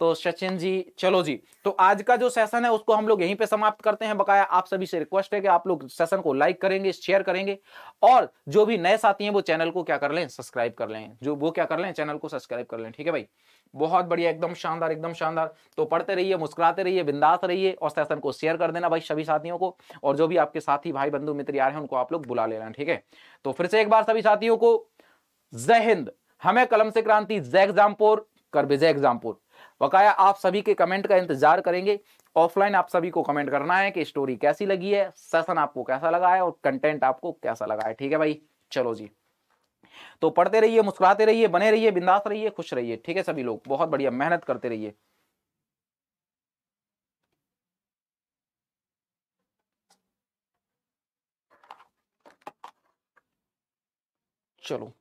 S1: तो सचिन जी चलो जी तो आज का जो सेशन है उसको हम लोग यहीं पे समाप्त करते हैं बकाया आप सभी से रिक्वेस्ट है कि आप लोग सेशन को लाइक करेंगे शेयर करेंगे और जो भी नए साथी हैं वो चैनल को क्या कर लें सब्सक्राइब कर लें जो वो क्या कर लें चैनल को सब्सक्राइब कर लें ठीक है भाई बहुत बढ़िया एकदम शानदार एकदम शानदार तो पढ़ते रहिए मुस्कुराते रहिए बिंदास रहिए और सेशन को शेयर कर देना भाई सभी साथियों को और जो भी आपके साथी भाई बंधु मित्र यार हैं उनको आप लोग बुला लेना ठीक है तो फिर से एक बार सभी साथियों को जय हिंद हमें कलम से क्रांति जय एग्जामपुर कर विजय एग्जामपुर बकाया आप सभी के कमेंट का इंतजार करेंगे ऑफलाइन आप सभी को कमेंट करना है कि स्टोरी कैसी लगी है सेशन आपको कैसा लगा है और कंटेंट आपको कैसा लगा है ठीक है भाई चलो जी तो पढ़ते रहिए मुस्कुराते रहिए बने रहिए बिंदास रहिए खुश रहिए ठीक है सभी लोग बहुत बढ़िया मेहनत करते रहिए चलो